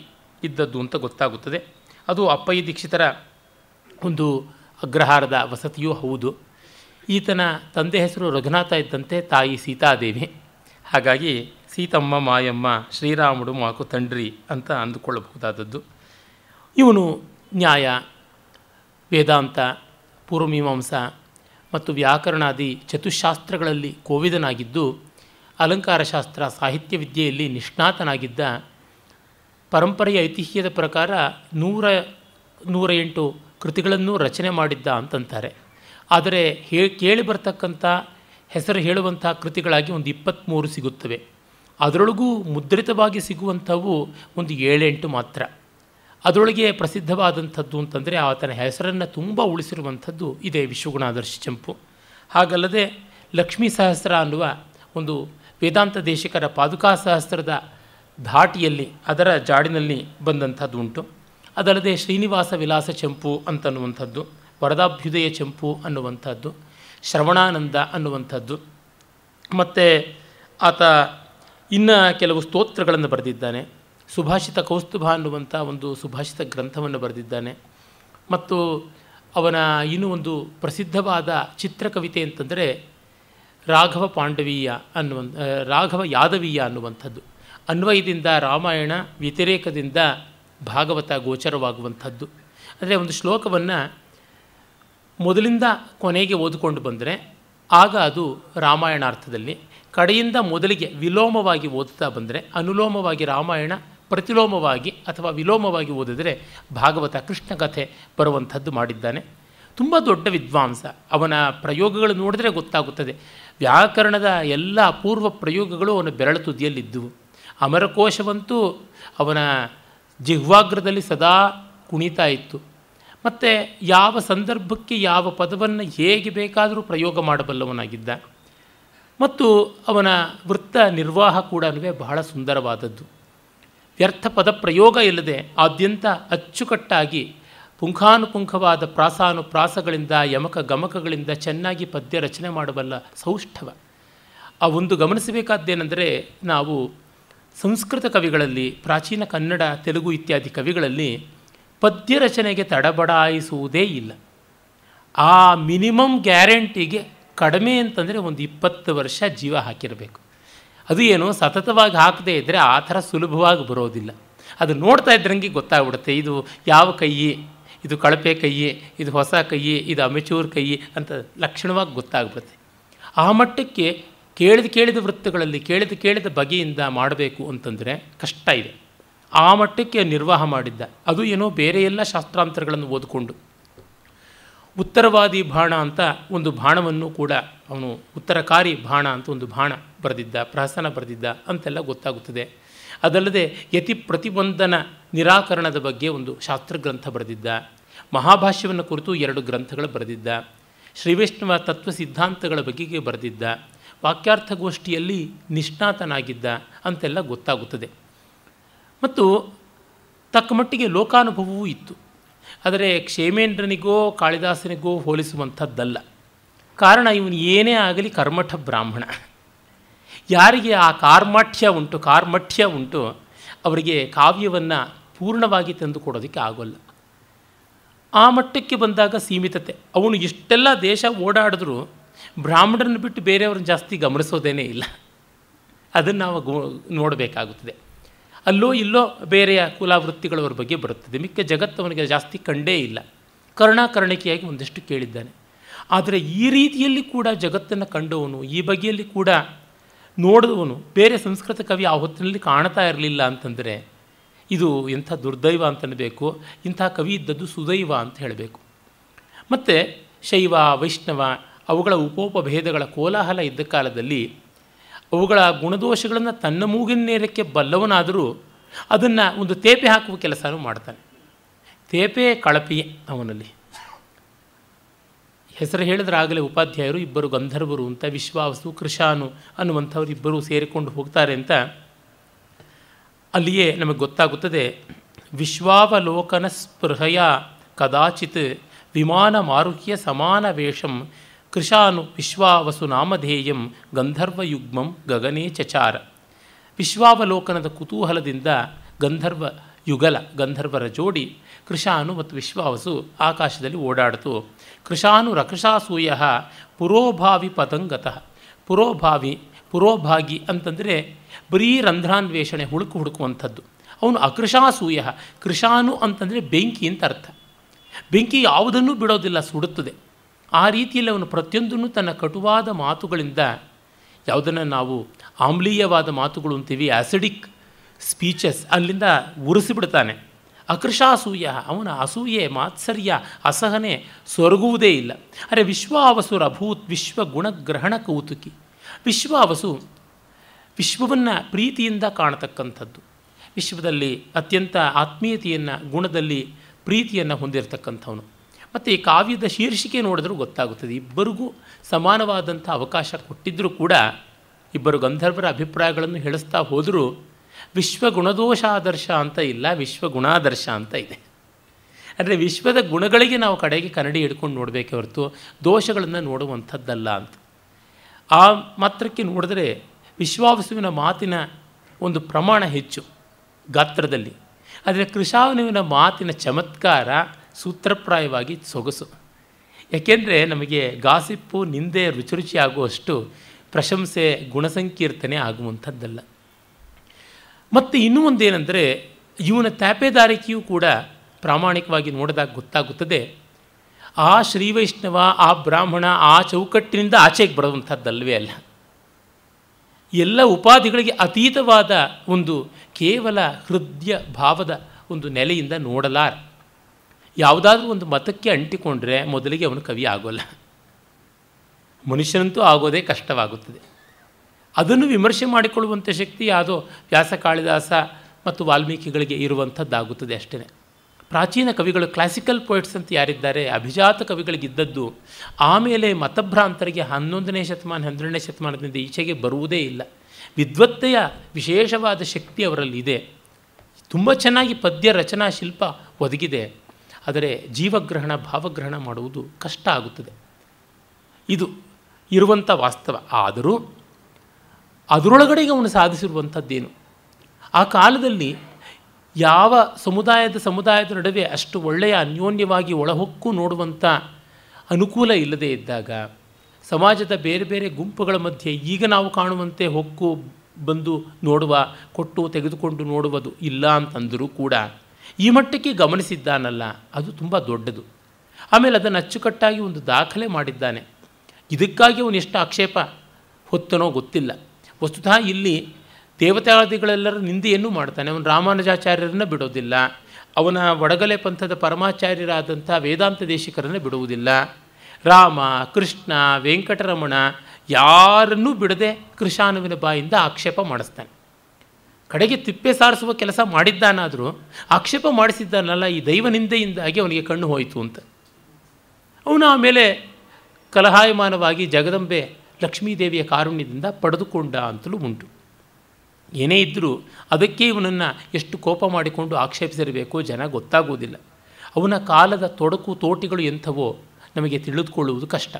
ಇದ್ದದ್ದು ಅಂತ ಗೊತ್ತಾಗುತ್ತದೆ ಅದು ಅಪ್ಪಯ್ಯ ದೀಕ್ಷಿತರ ಒಂದು ಅಗ್ರಹಾರದ ವಸತಿಯೂ ಹೌದು ಈತನ ತಂದೆ ಹೆಸರು ರಘುನಾಥ ಇದ್ದಂತೆ ತಾಯಿ ಸೀತಾದೇವಿ ಹಾಗಾಗಿ ಸೀತಮ್ಮ ಮಾಯಮ್ಮ ಶ್ರೀರಾಮುಡು ಮಾಕು ತಂಡ್ರಿ ಅಂತ ಅಂದುಕೊಳ್ಳಬಹುದಾದದ್ದು ಇವನು ನ್ಯಾಯ ವೇದಾಂತ ಪೂರ್ವಮೀಮಾಂಸ ಮತ್ತು ವ್ಯಾಕರಣಾದಿ ಚತುಶಾಸ್ತ್ರಗಳಲ್ಲಿ ಕೋವಿದನಾಗಿದ್ದು ಅಲಂಕಾರಶಾಸ್ತ್ರ ಸಾಹಿತ್ಯ ವಿದ್ಯೆಯಲ್ಲಿ ನಿಷ್ಣಾತನಾಗಿದ್ದ ಪರಂಪರೆಯ ಐತಿಹ್ಯದ ಪ್ರಕಾರ ನೂರ ನೂರ ಎಂಟು ಕೃತಿಗಳನ್ನು ರಚನೆ ಮಾಡಿದ್ದ ಅಂತಂತಾರೆ ಆದರೆ ಹೇ ಕೇಳಿ ಬರ್ತಕ್ಕಂಥ ಹೆಸರು ಹೇಳುವಂಥ ಕೃತಿಗಳಾಗಿ ಒಂದು ಇಪ್ಪತ್ತ್ಮೂರು ಸಿಗುತ್ತವೆ ಅದರೊಳಗೂ ಮುದ್ರಿತವಾಗಿ ಸಿಗುವಂಥವು ಒಂದು ಏಳೆಂಟು ಮಾತ್ರ ಅದರೊಳಗೆ ಪ್ರಸಿದ್ಧವಾದಂಥದ್ದು ಅಂತಂದರೆ ಆತನ ಹೆಸರನ್ನು ತುಂಬ ಉಳಿಸಿರುವಂಥದ್ದು ಇದೆ ವಿಶ್ವಗುಣಾದರ್ಶಿ ಚಂಪು ಹಾಗಲ್ಲದೆ ಲಕ್ಷ್ಮೀ ಸಹಸ್ರ ಅನ್ನುವ ಒಂದು ವೇದಾಂತ ದೇಶಿಕರ ಪಾದುಕಾ ಸಹಸ್ರದ ಧಾಟಿಯಲ್ಲಿ ಅದರ ಜಾಡಿನಲ್ಲಿ ಬಂದಂಥದ್ದು ಉಂಟು ಅದಲ್ಲದೆ ಶ್ರೀನಿವಾಸ ವಿಲಾಸ ಚೆಂಪು ಅಂತನ್ನುವಂಥದ್ದು ವರದಾಭ್ಯುದಯ ಚೆಂಪು ಅನ್ನುವಂಥದ್ದು ಶ್ರವಣಾನಂದ ಅನ್ನುವಂಥದ್ದು ಮತ್ತು ಆತ ಇನ್ನು ಕೆಲವು ಸ್ತೋತ್ರಗಳನ್ನು ಬರೆದಿದ್ದಾನೆ ಸುಭಾಷಿತ ಕೌಸ್ತುಭ ಅನ್ನುವಂಥ ಒಂದು ಸುಭಾಷಿತ ಗ್ರಂಥವನ್ನು ಬರೆದಿದ್ದಾನೆ ಮತ್ತು ಅವನ ಇನ್ನೂ ಒಂದು ಪ್ರಸಿದ್ಧವಾದ ಚಿತ್ರಕವಿತೆ ಅಂತಂದರೆ ರಾಘವ ಪಾಂಡವೀಯ ಅನ್ನುವ ರಾಘವ ಯಾದವೀಯ ಅನ್ನುವಂಥದ್ದು ಅನ್ವಯದಿಂದ ರಾಮಾಯಣ ವ್ಯತಿರೇಕದಿಂದ ಭಾಗವತ ಗೋಚರವಾಗುವಂಥದ್ದು ಅಂದರೆ ಒಂದು ಶ್ಲೋಕವನ್ನು ಮೊದಲಿಂದ ಕೊನೆಗೆ ಓದಿಕೊಂಡು ಬಂದರೆ ಆಗ ಅದು ರಾಮಾಯಣಾರ್ಥದಲ್ಲಿ ಕಡೆಯಿಂದ ಮೊದಲಿಗೆ ವಿಲೋಮವಾಗಿ ಓದುತ್ತಾ ಬಂದರೆ ಅನುಲೋಮವಾಗಿ ರಾಮಾಯಣ ಪ್ರತಿಲೋಮವಾಗಿ ಅಥವಾ ವಿಲೋಮವಾಗಿ ಓದಿದರೆ ಭಾಗವತ ಕೃಷ್ಣ ಕಥೆ ಬರುವಂಥದ್ದು ಮಾಡಿದ್ದಾನೆ ತುಂಬ ದೊಡ್ಡ ವಿದ್ವಾಂಸ ಅವನ ಪ್ರಯೋಗಗಳು ನೋಡಿದ್ರೆ ಗೊತ್ತಾಗುತ್ತದೆ ವ್ಯಾಕರಣದ ಎಲ್ಲ ಅಪೂರ್ವ ಪ್ರಯೋಗಗಳು ಅವನ ಬೆರಳ ತುದಿಯಲ್ಲಿದ್ದವು ಅಮರಕೋಶವಂತೂ ಅವನ ಜಿಹ್ವಾಗ್ರದಲ್ಲಿ ಸದಾ ಕುಣಿತಾ ಇತ್ತು ಮತ್ತು ಯಾವ ಸಂದರ್ಭಕ್ಕೆ ಯಾವ ಪದವನ್ನು ಹೇಗೆ ಬೇಕಾದರೂ ಪ್ರಯೋಗ ಮಾಡಬಲ್ಲವನಾಗಿದ್ದ ಮತ್ತು ಅವನ ವೃತ್ತ ನಿರ್ವಾಹ ಕೂಡ ಬಹಳ ಸುಂದರವಾದದ್ದು ವ್ಯರ್ಥ ಪದ ಪ್ರಯೋಗ ಇಲ್ಲದೆ ಆದ್ಯಂತ ಅಚ್ಚುಕಟ್ಟಾಗಿ ಪುಂಖಾನುಪುಂಖವಾದ ಪ್ರಾಸಾನುಪ್ರಾಸಗಳಿಂದ ಯಮಕ ಗಮಕಗಳಿಂದ ಚೆನ್ನಾಗಿ ಪದ್ಯ ರಚನೆ ಮಾಡಬಲ್ಲ ಸೌಷ್ಠವ ಆ ಒಂದು ಗಮನಿಸಬೇಕಾದ್ದೇನೆಂದರೆ ನಾವು ಸಂಸ್ಕೃತ ಕವಿಗಳಲ್ಲಿ ಪ್ರಾಚೀನ ಕನ್ನಡ ತೆಲುಗು ಇತ್ಯಾದಿ ಕವಿಗಳಲ್ಲಿ ಪದ್ಯ ರಚನೆಗೆ ತಡಬಡಾಯಿಸುವುದೇ ಇಲ್ಲ ಆ ಮಿನಿಮಮ್ ಗ್ಯಾರಂಟಿಗೆ ಕಡಿಮೆ ಅಂತಂದರೆ ಒಂದು ಇಪ್ಪತ್ತು ವರ್ಷ ಜೀವ ಹಾಕಿರಬೇಕು ಅದು ಏನು ಸತತವಾಗಿ ಹಾಕದೇ ಇದ್ದರೆ ಆ ಥರ ಸುಲಭವಾಗಿ ಬರೋದಿಲ್ಲ ಅದು ನೋಡ್ತಾ ಇದ್ರಂಗೆ ಗೊತ್ತಾಗ್ಬಿಡುತ್ತೆ ಇದು ಯಾವ ಕೈಯಿ ಇದು ಕಳಪೆ ಕೈಯೇ ಇದು ಹೊಸ ಕೈಯೇ ಇದು ಅಮೆಚೂರ್ ಕೈಯಿ ಅಂತ ಲಕ್ಷಣವಾಗಿ ಗೊತ್ತಾಗ್ಬಿಡುತ್ತೆ ಆ ಮಟ್ಟಕ್ಕೆ ಕೇಳಿದ ಕೇಳಿದ ವೃತ್ತಗಳಲ್ಲಿ ಕೇಳಿದ ಕೇಳಿದ ಬಗೆಯಿಂದ ಮಾಡಬೇಕು ಅಂತಂದರೆ ಕಷ್ಟ ಇದೆ ಆ ಮಟ್ಟಕ್ಕೆ ನಿರ್ವಾಹ ಮಾಡಿದ್ದ ಅದು ಏನೋ ಬೇರೆ ಎಲ್ಲ ಶಾಸ್ತ್ರಾಂತರಗಳನ್ನು ಓದಿಕೊಂಡು ಉತ್ತರವಾದಿ ಬಾಣ ಅಂತ ಒಂದು ಬಾಣವನ್ನು ಕೂಡ ಅವನು ಉತ್ತರಕಾರಿ ಬಾಣ ಅಂತ ಒಂದು ಬಾಣ ಬರೆದಿದ್ದ ಪ್ರಹಸನ ಬರೆದಿದ್ದ ಅಂತೆಲ್ಲ ಗೊತ್ತಾಗುತ್ತದೆ ಅದಲ್ಲದೆ ಯತಿ ಪ್ರತಿಬಂಧನ ನಿರಾಕರಣದ ಬಗ್ಗೆ ಒಂದು ಶಾಸ್ತ್ರಗ್ರಂಥ ಬರೆದಿದ್ದ ಮಹಾಭಾಷ್ಯವನ್ನು ಕುರಿತು ಎರಡು ಗ್ರಂಥಗಳು ಬರೆದಿದ್ದ ಶ್ರೀವೈಷ್ಣವ ತತ್ವ ಸಿದ್ಧಾಂತಗಳ ಬಗೆಗೆ ಬರೆದಿದ್ದ ವಾಕ್ಯಾರ್ಥಗೋಷ್ಠಿಯಲ್ಲಿ ನಿಷ್ಣಾತನಾಗಿದ್ದ ಅಂತೆಲ್ಲ ಗೊತ್ತಾಗುತ್ತದೆ ಮತ್ತು ತಕ್ಕ ಮಟ್ಟಿಗೆ ಲೋಕಾನುಭವವೂ ಇತ್ತು ಆದರೆ ಕ್ಷೇಮೇಂದ್ರನಿಗೋ ಕಾಳಿದಾಸನಿಗೋ ಹೋಲಿಸುವಂಥದ್ದಲ್ಲ ಕಾರಣ ಇವನು ಏನೇ ಆಗಲಿ ಕರ್ಮಠ ಬ್ರಾಹ್ಮಣ ಯಾರಿಗೆ ಆ ಕಾರ್ಮಾಠ್ಯ ಉಂಟು ಕಾರ್ಮಠ್ಯ ಉಂಟು ಅವರಿಗೆ ಕಾವ್ಯವನ್ನು ಪೂರ್ಣವಾಗಿ ತಂದುಕೊಡೋದಕ್ಕೆ ಆಗೋಲ್ಲ ಆ ಮಟ್ಟಕ್ಕೆ ಬಂದಾಗ ಸೀಮಿತತೆ ಅವನು ಇಷ್ಟೆಲ್ಲ ದೇಶ ಓಡಾಡಿದ್ರೂ ಬ್ರಾಹ್ಮಣರನ್ನು ಬಿಟ್ಟು ಬೇರೆಯವ್ರನ್ನ ಜಾಸ್ತಿ ಗಮನಿಸೋದೇನೇ ಇಲ್ಲ ಅದನ್ನು ನಾವು ಗೋ ನೋಡಬೇಕಾಗುತ್ತದೆ ಅಲ್ಲೋ ಇಲ್ಲೋ ಬೇರೆಯ ಕುಲಾವೃತ್ತಿಗಳವ್ರ ಬಗ್ಗೆ ಬರುತ್ತದೆ ಮಿಕ್ಕ ಜಗತ್ತು ಅವನಿಗೆ ಜಾಸ್ತಿ ಕಂಡೇ ಇಲ್ಲ ಕರ್ಣಾಕರ್ಣಿಕೆಯಾಗಿ ಒಂದಷ್ಟು ಕೇಳಿದ್ದಾನೆ ಆದರೆ ಈ ರೀತಿಯಲ್ಲಿ ಕೂಡ ಜಗತ್ತನ್ನು ಕಂಡವನು ಈ ಬಗೆಯಲ್ಲಿ ಕೂಡ ನೋಡಿದವನು ಬೇರೆ ಸಂಸ್ಕೃತ ಕವಿ ಆ ಹೊತ್ತಿನಲ್ಲಿ ಕಾಣ್ತಾ ಇರಲಿಲ್ಲ ಅಂತಂದರೆ ಇದು ಎಂಥ ದುರ್ದೈವ ಅಂತನಬೇಕು ಇಂಥ ಕವಿ ಇದ್ದದ್ದು ಸುದೈವ ಅಂತ ಹೇಳಬೇಕು ಮತ್ತು ಶೈವ ವೈಷ್ಣವ ಅವುಗಳ ಉಪೋಪಭೇದಗಳ ಕೋಲಾಹಲ ಇದ್ದ ಕಾಲದಲ್ಲಿ ಅವುಗಳ ಗುಣದೋಷಗಳನ್ನು ತನ್ನ ಮೂಗಿನ ನೇರಕ್ಕೆ ಬಲ್ಲವನಾದರೂ ಅದನ್ನು ಒಂದು ತೇಪೆ ಹಾಕುವ ಕೆಲಸನೂ ಮಾಡ್ತಾನೆ ತೇಪೆ ಕಳಪಿ ಅವನಲ್ಲಿ ಹೆಸರು ಹೇಳಿದ್ರೆ ಆಗಲೇ ಉಪಾಧ್ಯಾಯರು ಇಬ್ಬರು ಗಂಧರ್ವರು ಅಂತ ವಿಶ್ವಾಸು ಕೃಷಾನು ಅನ್ನುವಂಥವ್ರು ಇಬ್ಬರು ಸೇರಿಕೊಂಡು ಹೋಗ್ತಾರೆ ಅಂತ ಅಲ್ಲಿಯೇ ನಮಗೆ ಗೊತ್ತಾಗುತ್ತದೆ ವಿಶ್ವಾವಲೋಕನ ಸ್ಪೃಹಯ ಕದಾಚಿತ್ ವಿಮಾನ ಮಾರುಹ್ಯ ಸಮಾನ ವೇಷಂ ಕೃಷಾನು ವಿಶ್ವಾವಸು ನಾಮಧೇಯಂ ಗಂಧರ್ವಯುಗ್ಮಂ ಗಗನೇ ಚಚಾರ ವಿಶ್ವಾವಲೋಕನದ ಕುತೂಹಲದಿಂದ ಗಂಧರ್ವ ಯುಗಲ ಗಂಧರ್ವರ ಜೋಡಿ ಕೃಷಾನು ಮತ್ತು ವಿಶ್ವಾವಸು ಆಕಾಶದಲ್ಲಿ ಓಡಾಡಿತು ಕೃಷಾನು ರಕ್ಷಾಸೂಯ ಪುರೋಭಾವಿ ಪತಂಗತಃ ಪುರೋಭಾವಿ ಪುರೋಭಾಗಿ ಅಂತಂದರೆ ಬರೀ ರಂಧ್ರಾನ್ವೇಷಣೆ ಹುಡುಕು ಹುಡುಕುವಂಥದ್ದು ಅವನು ಅಕೃಶಾಸೂಯ ಕೃಶಾನು ಅಂತಂದರೆ ಬೆಂಕಿ ಅಂತ ಅರ್ಥ ಬೆಂಕಿ ಯಾವುದನ್ನೂ ಬಿಡೋದಿಲ್ಲ ಸುಡುತ್ತದೆ ಆ ರೀತಿಯಲ್ಲಿ ಅವನು ಪ್ರತಿಯೊಂದನ್ನು ತನ್ನ ಕಟುವಾದ ಮಾತುಗಳಿಂದ ಯಾವುದನ್ನು ನಾವು ಆಮ್ಲೀಯವಾದ ಮಾತುಗಳು ಅಂತೀವಿ ಆ್ಯಸಿಡಿಕ್ ಸ್ಪೀಚಸ್ ಅಲ್ಲಿಂದ ಉರಿಸಿಬಿಡ್ತಾನೆ ಅಕೃಶಾಸೂಯ ಅವನ ಅಸೂಯೆ ಮಾತ್ಸರ್ಯ ಅಸಹನೆ ಸೊರಗುವುದೇ ಇಲ್ಲ ಅರೆ ವಿಶ್ವಾವಸುರ ಅವಸುರ ಭೂತ್ ವಿಶ್ವ ಗುಣಗ್ರಹಣ ಕೌತುಕಿ ವಿಶ್ವಾವಸು ವಿಶ್ವವನ್ನು ಪ್ರೀತಿಯಿಂದ ಕಾಣತಕ್ಕಂಥದ್ದು ವಿಶ್ವದಲ್ಲಿ ಅತ್ಯಂತ ಆತ್ಮೀಯತೆಯನ್ನು ಗುಣದಲ್ಲಿ ಪ್ರೀತಿಯನ್ನು ಹೊಂದಿರತಕ್ಕಂಥವನು ಮತ್ತು ಈ ಕಾವ್ಯದ ಶೀರ್ಷಿಕೆ ನೋಡಿದ್ರೂ ಗೊತ್ತಾಗುತ್ತದೆ ಇಬ್ಬರಿಗೂ ಸಮಾನವಾದಂಥ ಅವಕಾಶ ಕೊಟ್ಟಿದ್ದರೂ ಕೂಡ ಇಬ್ಬರು ಗಂಧರ್ವರ ಅಭಿಪ್ರಾಯಗಳನ್ನು ಹೇಳಿಸ್ತಾ ಹೋದರೂ ಆದರ್ಶ ಅಂತ ಇಲ್ಲ ವಿಶ್ವ ಗುಣಾದರ್ಶ ಅಂತ ಇದೆ ಅಂದರೆ ವಿಶ್ವದ ಗುಣಗಳಿಗೆ ನಾವು ಕಡೆಗೆ ಕನ್ನಡಿ ಹಿಡ್ಕೊಂಡು ನೋಡಬೇಕೆ ಹೊರತು ದೋಷಗಳನ್ನು ನೋಡುವಂಥದ್ದಲ್ಲ ಅಂತ ಆ ಮಾತ್ರಕ್ಕೆ ನೋಡಿದ್ರೆ ವಿಶ್ವಾವಸುವಿನ ಮಾತಿನ ಒಂದು ಪ್ರಮಾಣ ಹೆಚ್ಚು ಗಾತ್ರದಲ್ಲಿ ಆದರೆ ಕೃಷಾವನುವಿನ ಮಾತಿನ ಚಮತ್ಕಾರ ಸೂತ್ರಪ್ರಾಯವಾಗಿ ಸೊಗಸು ಯಾಕೆಂದರೆ ನಮಗೆ ಗಾಸಿಪ್ಪು ನಿಂದೆ ರುಚಿ ರುಚಿಯಾಗುವಷ್ಟು ಆಗುವಷ್ಟು ಪ್ರಶಂಸೆ ಗುಣಸಂಕೀರ್ತನೆ ಆಗುವಂಥದ್ದಲ್ಲ ಮತ್ತು ಇನ್ನೂ ಒಂದೇನೆಂದರೆ ಇವನ ತ್ಯಾಪೆದಾರಿಕೆಯೂ ಕೂಡ ಪ್ರಾಮಾಣಿಕವಾಗಿ ನೋಡಿದಾಗ ಗೊತ್ತಾಗುತ್ತದೆ ಆ ಶ್ರೀವೈಷ್ಣವ ಆ ಬ್ರಾಹ್ಮಣ ಆ ಚೌಕಟ್ಟಿನಿಂದ ಆಚೆಗೆ ಬರುವಂಥದ್ದಲ್ಲವೇ ಅಲ್ಲ ಎಲ್ಲ ಉಪಾಧಿಗಳಿಗೆ ಅತೀತವಾದ ಒಂದು ಕೇವಲ ಹೃದಯ ಭಾವದ ಒಂದು ನೆಲೆಯಿಂದ ನೋಡಲಾರ ಯಾವುದಾದ್ರೂ ಒಂದು ಮತಕ್ಕೆ ಅಂಟಿಕೊಂಡ್ರೆ ಮೊದಲಿಗೆ ಅವನು ಕವಿ ಆಗೋಲ್ಲ ಮನುಷ್ಯನಂತೂ ಆಗೋದೇ ಕಷ್ಟವಾಗುತ್ತದೆ ಅದನ್ನು ವಿಮರ್ಶೆ ಮಾಡಿಕೊಳ್ಳುವಂಥ ಶಕ್ತಿ ಯಾವುದೋ ವ್ಯಾಸ ಕಾಳಿದಾಸ ಮತ್ತು ವಾಲ್ಮೀಕಿಗಳಿಗೆ ಇರುವಂಥದ್ದಾಗುತ್ತದೆ ಅಷ್ಟೇ ಪ್ರಾಚೀನ ಕವಿಗಳು ಕ್ಲಾಸಿಕಲ್ ಪೋಯಿಟ್ಸ್ ಅಂತ ಯಾರಿದ್ದಾರೆ ಅಭಿಜಾತ ಕವಿಗಳಿಗಿದ್ದದ್ದು ಆಮೇಲೆ ಮತಭ್ರಾಂತರಿಗೆ ಹನ್ನೊಂದನೇ ಶತಮಾನ ಹನ್ನೆರಡನೇ ಶತಮಾನದಿಂದ ಈಚೆಗೆ ಬರುವುದೇ ಇಲ್ಲ ವಿದ್ವತ್ತೆಯ ವಿಶೇಷವಾದ ಶಕ್ತಿ ಅವರಲ್ಲಿ ಇದೆ ತುಂಬ ಚೆನ್ನಾಗಿ ಪದ್ಯ ರಚನಾ ಶಿಲ್ಪ ಒದಗಿದೆ ಆದರೆ ಜೀವಗ್ರಹಣ ಭಾವಗ್ರಹಣ ಮಾಡುವುದು ಕಷ್ಟ ಆಗುತ್ತದೆ ಇದು ಇರುವಂಥ ವಾಸ್ತವ ಆದರೂ ಅದರೊಳಗಡೆಗೆ ಅವನು ಸಾಧಿಸಿರುವಂಥದ್ದೇನು ಆ ಕಾಲದಲ್ಲಿ ಯಾವ ಸಮುದಾಯದ ಸಮುದಾಯದ ನಡುವೆ ಅಷ್ಟು ಒಳ್ಳೆಯ ಅನ್ಯೋನ್ಯವಾಗಿ ಒಳಹೊಕ್ಕು ನೋಡುವಂಥ ಅನುಕೂಲ ಇಲ್ಲದೇ ಇದ್ದಾಗ ಸಮಾಜದ ಬೇರೆ ಬೇರೆ ಗುಂಪುಗಳ ಮಧ್ಯೆ ಈಗ ನಾವು ಕಾಣುವಂತೆ ಹೊಕ್ಕು ಬಂದು ನೋಡುವ ಕೊಟ್ಟು ತೆಗೆದುಕೊಂಡು ನೋಡುವುದು ಇಲ್ಲ ಅಂತಂದರೂ ಕೂಡ ಈ ಮಟ್ಟಕ್ಕೆ ಗಮನಿಸಿದ್ದಾನಲ್ಲ ಅದು ತುಂಬ ದೊಡ್ಡದು ಆಮೇಲೆ ಅದನ್ನು ಅಚ್ಚುಕಟ್ಟಾಗಿ ಒಂದು ದಾಖಲೆ ಮಾಡಿದ್ದಾನೆ ಇದಕ್ಕಾಗಿ ಎಷ್ಟು ಆಕ್ಷೇಪ ಹೊತ್ತನೋ ಗೊತ್ತಿಲ್ಲ ವಸ್ತುತಃ ಇಲ್ಲಿ ದೇವತಾದಿಗಳೆಲ್ಲರ ನಿಂದೆಯನ್ನು ಮಾಡ್ತಾನೆ ಅವನು ರಾಮಾನುಜಾಚಾರ್ಯರನ್ನು ಬಿಡೋದಿಲ್ಲ ಅವನ ವಡಗಲೆ ಪಂಥದ ಪರಮಾಚಾರ್ಯರಾದಂಥ ವೇದಾಂತ ದೇಶಿಕರನ್ನು ಬಿಡುವುದಿಲ್ಲ ರಾಮ ಕೃಷ್ಣ ವೆಂಕಟರಮಣ ಯಾರನ್ನೂ ಬಿಡದೆ ಕೃಷಾನುವಿನ ಬಾಯಿಂದ ಆಕ್ಷೇಪ ಮಾಡಿಸ್ತಾನೆ ಕಡೆಗೆ ತಿಪ್ಪೆ ಸಾರಿಸುವ ಕೆಲಸ ಮಾಡಿದ್ದಾನಾದರೂ ಆಕ್ಷೇಪ ಮಾಡಿಸಿದ್ದಾನಲ್ಲ ಈ ದೈವ ನಿಂದೆಯಿಂದಾಗಿ ಅವನಿಗೆ ಕಣ್ಣು ಹೋಯಿತು ಅಂತ ಅವನು ಆಮೇಲೆ ಕಲಹಾಯಮಾನವಾಗಿ ಜಗದಂಬೆ ಲಕ್ಷ್ಮೀದೇವಿಯ ಕಾರುಣ್ಯದಿಂದ ಪಡೆದುಕೊಂಡ ಅಂತಲೂ ಉಂಟು ಏನೇ ಇದ್ದರೂ ಅದಕ್ಕೆ ಇವನನ್ನು ಎಷ್ಟು ಕೋಪ ಮಾಡಿಕೊಂಡು ಆಕ್ಷೇಪಿಸಿರಬೇಕು ಜನ ಗೊತ್ತಾಗುವುದಿಲ್ಲ ಅವನ ಕಾಲದ ತೊಡಕು ತೋಟಿಗಳು ಎಂಥವೋ ನಮಗೆ ತಿಳಿದುಕೊಳ್ಳುವುದು ಕಷ್ಟ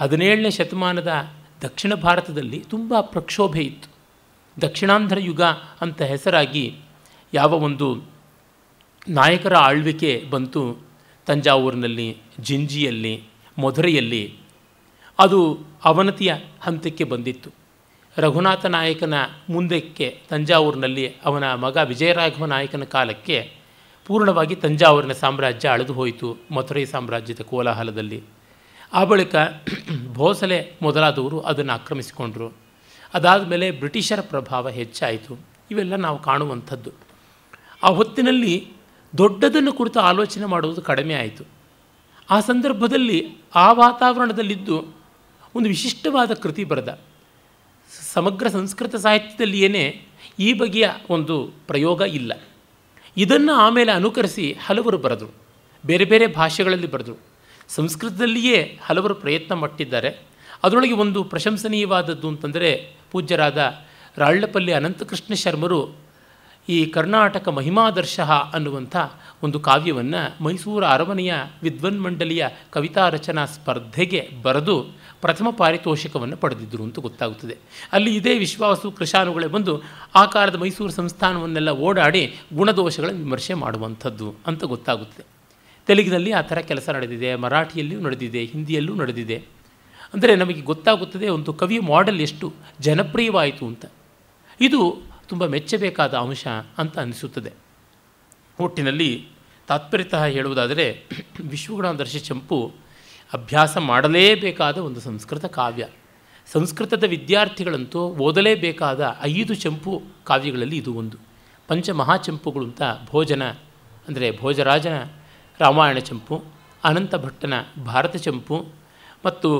ಹದಿನೇಳನೇ ಶತಮಾನದ ದಕ್ಷಿಣ ಭಾರತದಲ್ಲಿ ತುಂಬ ಪ್ರಕ್ಷೋಭೆ ಇತ್ತು ದಕ್ಷಿಣಾಂಧ್ರ ಯುಗ ಅಂತ ಹೆಸರಾಗಿ ಯಾವ ಒಂದು ನಾಯಕರ ಆಳ್ವಿಕೆ ಬಂತು ತಂಜಾವೂರಿನಲ್ಲಿ ಜಿಂಜಿಯಲ್ಲಿ ಮಧುರೆಯಲ್ಲಿ ಅದು ಅವನತಿಯ ಹಂತಕ್ಕೆ ಬಂದಿತ್ತು ರಘುನಾಥ ನಾಯಕನ ಮುಂದಕ್ಕೆ ತಂಜಾವೂರಿನಲ್ಲಿ ಅವನ ಮಗ ವಿಜಯರಾಘವ ನಾಯಕನ ಕಾಲಕ್ಕೆ ಪೂರ್ಣವಾಗಿ ತಂಜಾವೂರಿನ ಸಾಮ್ರಾಜ್ಯ ಅಳೆದು ಹೋಯಿತು ಮಥುರೈ ಸಾಮ್ರಾಜ್ಯದ ಕೋಲಾಹಲದಲ್ಲಿ ಆ ಬಳಿಕ <clears throat> ಭೋಸಲೆ ಮೊದಲಾದವರು ಅದನ್ನು ಆಕ್ರಮಿಸಿಕೊಂಡರು ಅದಾದ ಮೇಲೆ ಬ್ರಿಟಿಷರ ಪ್ರಭಾವ ಹೆಚ್ಚಾಯಿತು ಇವೆಲ್ಲ ನಾವು ಕಾಣುವಂಥದ್ದು ಆ ಹೊತ್ತಿನಲ್ಲಿ ದೊಡ್ಡದನ್ನು ಕುರಿತು ಆಲೋಚನೆ ಮಾಡುವುದು ಕಡಿಮೆ ಆಯಿತು ಆ ಸಂದರ್ಭದಲ್ಲಿ ಆ ವಾತಾವರಣದಲ್ಲಿದ್ದು ಒಂದು ವಿಶಿಷ್ಟವಾದ ಕೃತಿ ಬರೆದ ಸಮಗ್ರ ಸಂಸ್ಕೃತ ಸಾಹಿತ್ಯದಲ್ಲಿಯೇ ಈ ಬಗೆಯ ಒಂದು ಪ್ರಯೋಗ ಇಲ್ಲ ಇದನ್ನು ಆಮೇಲೆ ಅನುಕರಿಸಿ ಹಲವರು ಬರೆದರು ಬೇರೆ ಬೇರೆ ಭಾಷೆಗಳಲ್ಲಿ ಬರೆದರು ಸಂಸ್ಕೃತದಲ್ಲಿಯೇ ಹಲವರು ಪ್ರಯತ್ನ ಮಾಡಿದ್ದಾರೆ ಅದರೊಳಗೆ ಒಂದು ಪ್ರಶಂಸನೀಯವಾದದ್ದು ಅಂತಂದರೆ ಪೂಜ್ಯರಾದ ರಾಳ್ಳಪಲ್ಲಿ ಅನಂತಕೃಷ್ಣ ಶರ್ಮರು ಈ ಕರ್ನಾಟಕ ಮಹಿಮಾದರ್ಶ ಅನ್ನುವಂಥ ಒಂದು ಕಾವ್ಯವನ್ನು ಮೈಸೂರು ಅರಮನೆಯ ಮಂಡಳಿಯ ಕವಿತಾ ರಚನಾ ಸ್ಪರ್ಧೆಗೆ ಬರೆದು ಪ್ರಥಮ ಪಾರಿತೋಷಿಕವನ್ನು ಪಡೆದಿದ್ದರು ಅಂತ ಗೊತ್ತಾಗುತ್ತದೆ ಅಲ್ಲಿ ಇದೇ ವಿಶ್ವಾಸು ಕೃಷಾನುಗಳೇ ಬಂದು ಆ ಕಾಲದ ಮೈಸೂರು ಸಂಸ್ಥಾನವನ್ನೆಲ್ಲ ಓಡಾಡಿ ಗುಣದೋಷಗಳ ವಿಮರ್ಶೆ ಮಾಡುವಂಥದ್ದು ಅಂತ ಗೊತ್ತಾಗುತ್ತದೆ ತೆಲುಗಿನಲ್ಲಿ ಆ ಥರ ಕೆಲಸ ನಡೆದಿದೆ ಮರಾಠಿಯಲ್ಲಿಯೂ ನಡೆದಿದೆ ಹಿಂದಿಯಲ್ಲೂ ನಡೆದಿದೆ ಅಂದರೆ ನಮಗೆ ಗೊತ್ತಾಗುತ್ತದೆ ಒಂದು ಕವಿ ಮಾಡೆಲ್ ಎಷ್ಟು ಜನಪ್ರಿಯವಾಯಿತು ಅಂತ ಇದು ತುಂಬ ಮೆಚ್ಚಬೇಕಾದ ಅಂಶ ಅಂತ ಅನಿಸುತ್ತದೆ ಒಟ್ಟಿನಲ್ಲಿ ತಾತ್ಪರ್ಯತಃ ಹೇಳುವುದಾದರೆ <clears throat> ದರ್ಶಿ ಚಂಪು ಅಭ್ಯಾಸ ಮಾಡಲೇಬೇಕಾದ ಒಂದು ಸಂಸ್ಕೃತ ಕಾವ್ಯ ಸಂಸ್ಕೃತದ ವಿದ್ಯಾರ್ಥಿಗಳಂತೂ ಓದಲೇಬೇಕಾದ ಐದು ಚಂಪು ಕಾವ್ಯಗಳಲ್ಲಿ ಇದು ಒಂದು ಪಂಚಮಹಾಚಂಪುಗಳು ಅಂತ ಭೋಜನ ಅಂದರೆ ಭೋಜರಾಜನ ರಾಮಾಯಣ ಚಂಪು ಅನಂತ ಭಟ್ಟನ ಭಾರತ ಚಂಪು ಮತ್ತು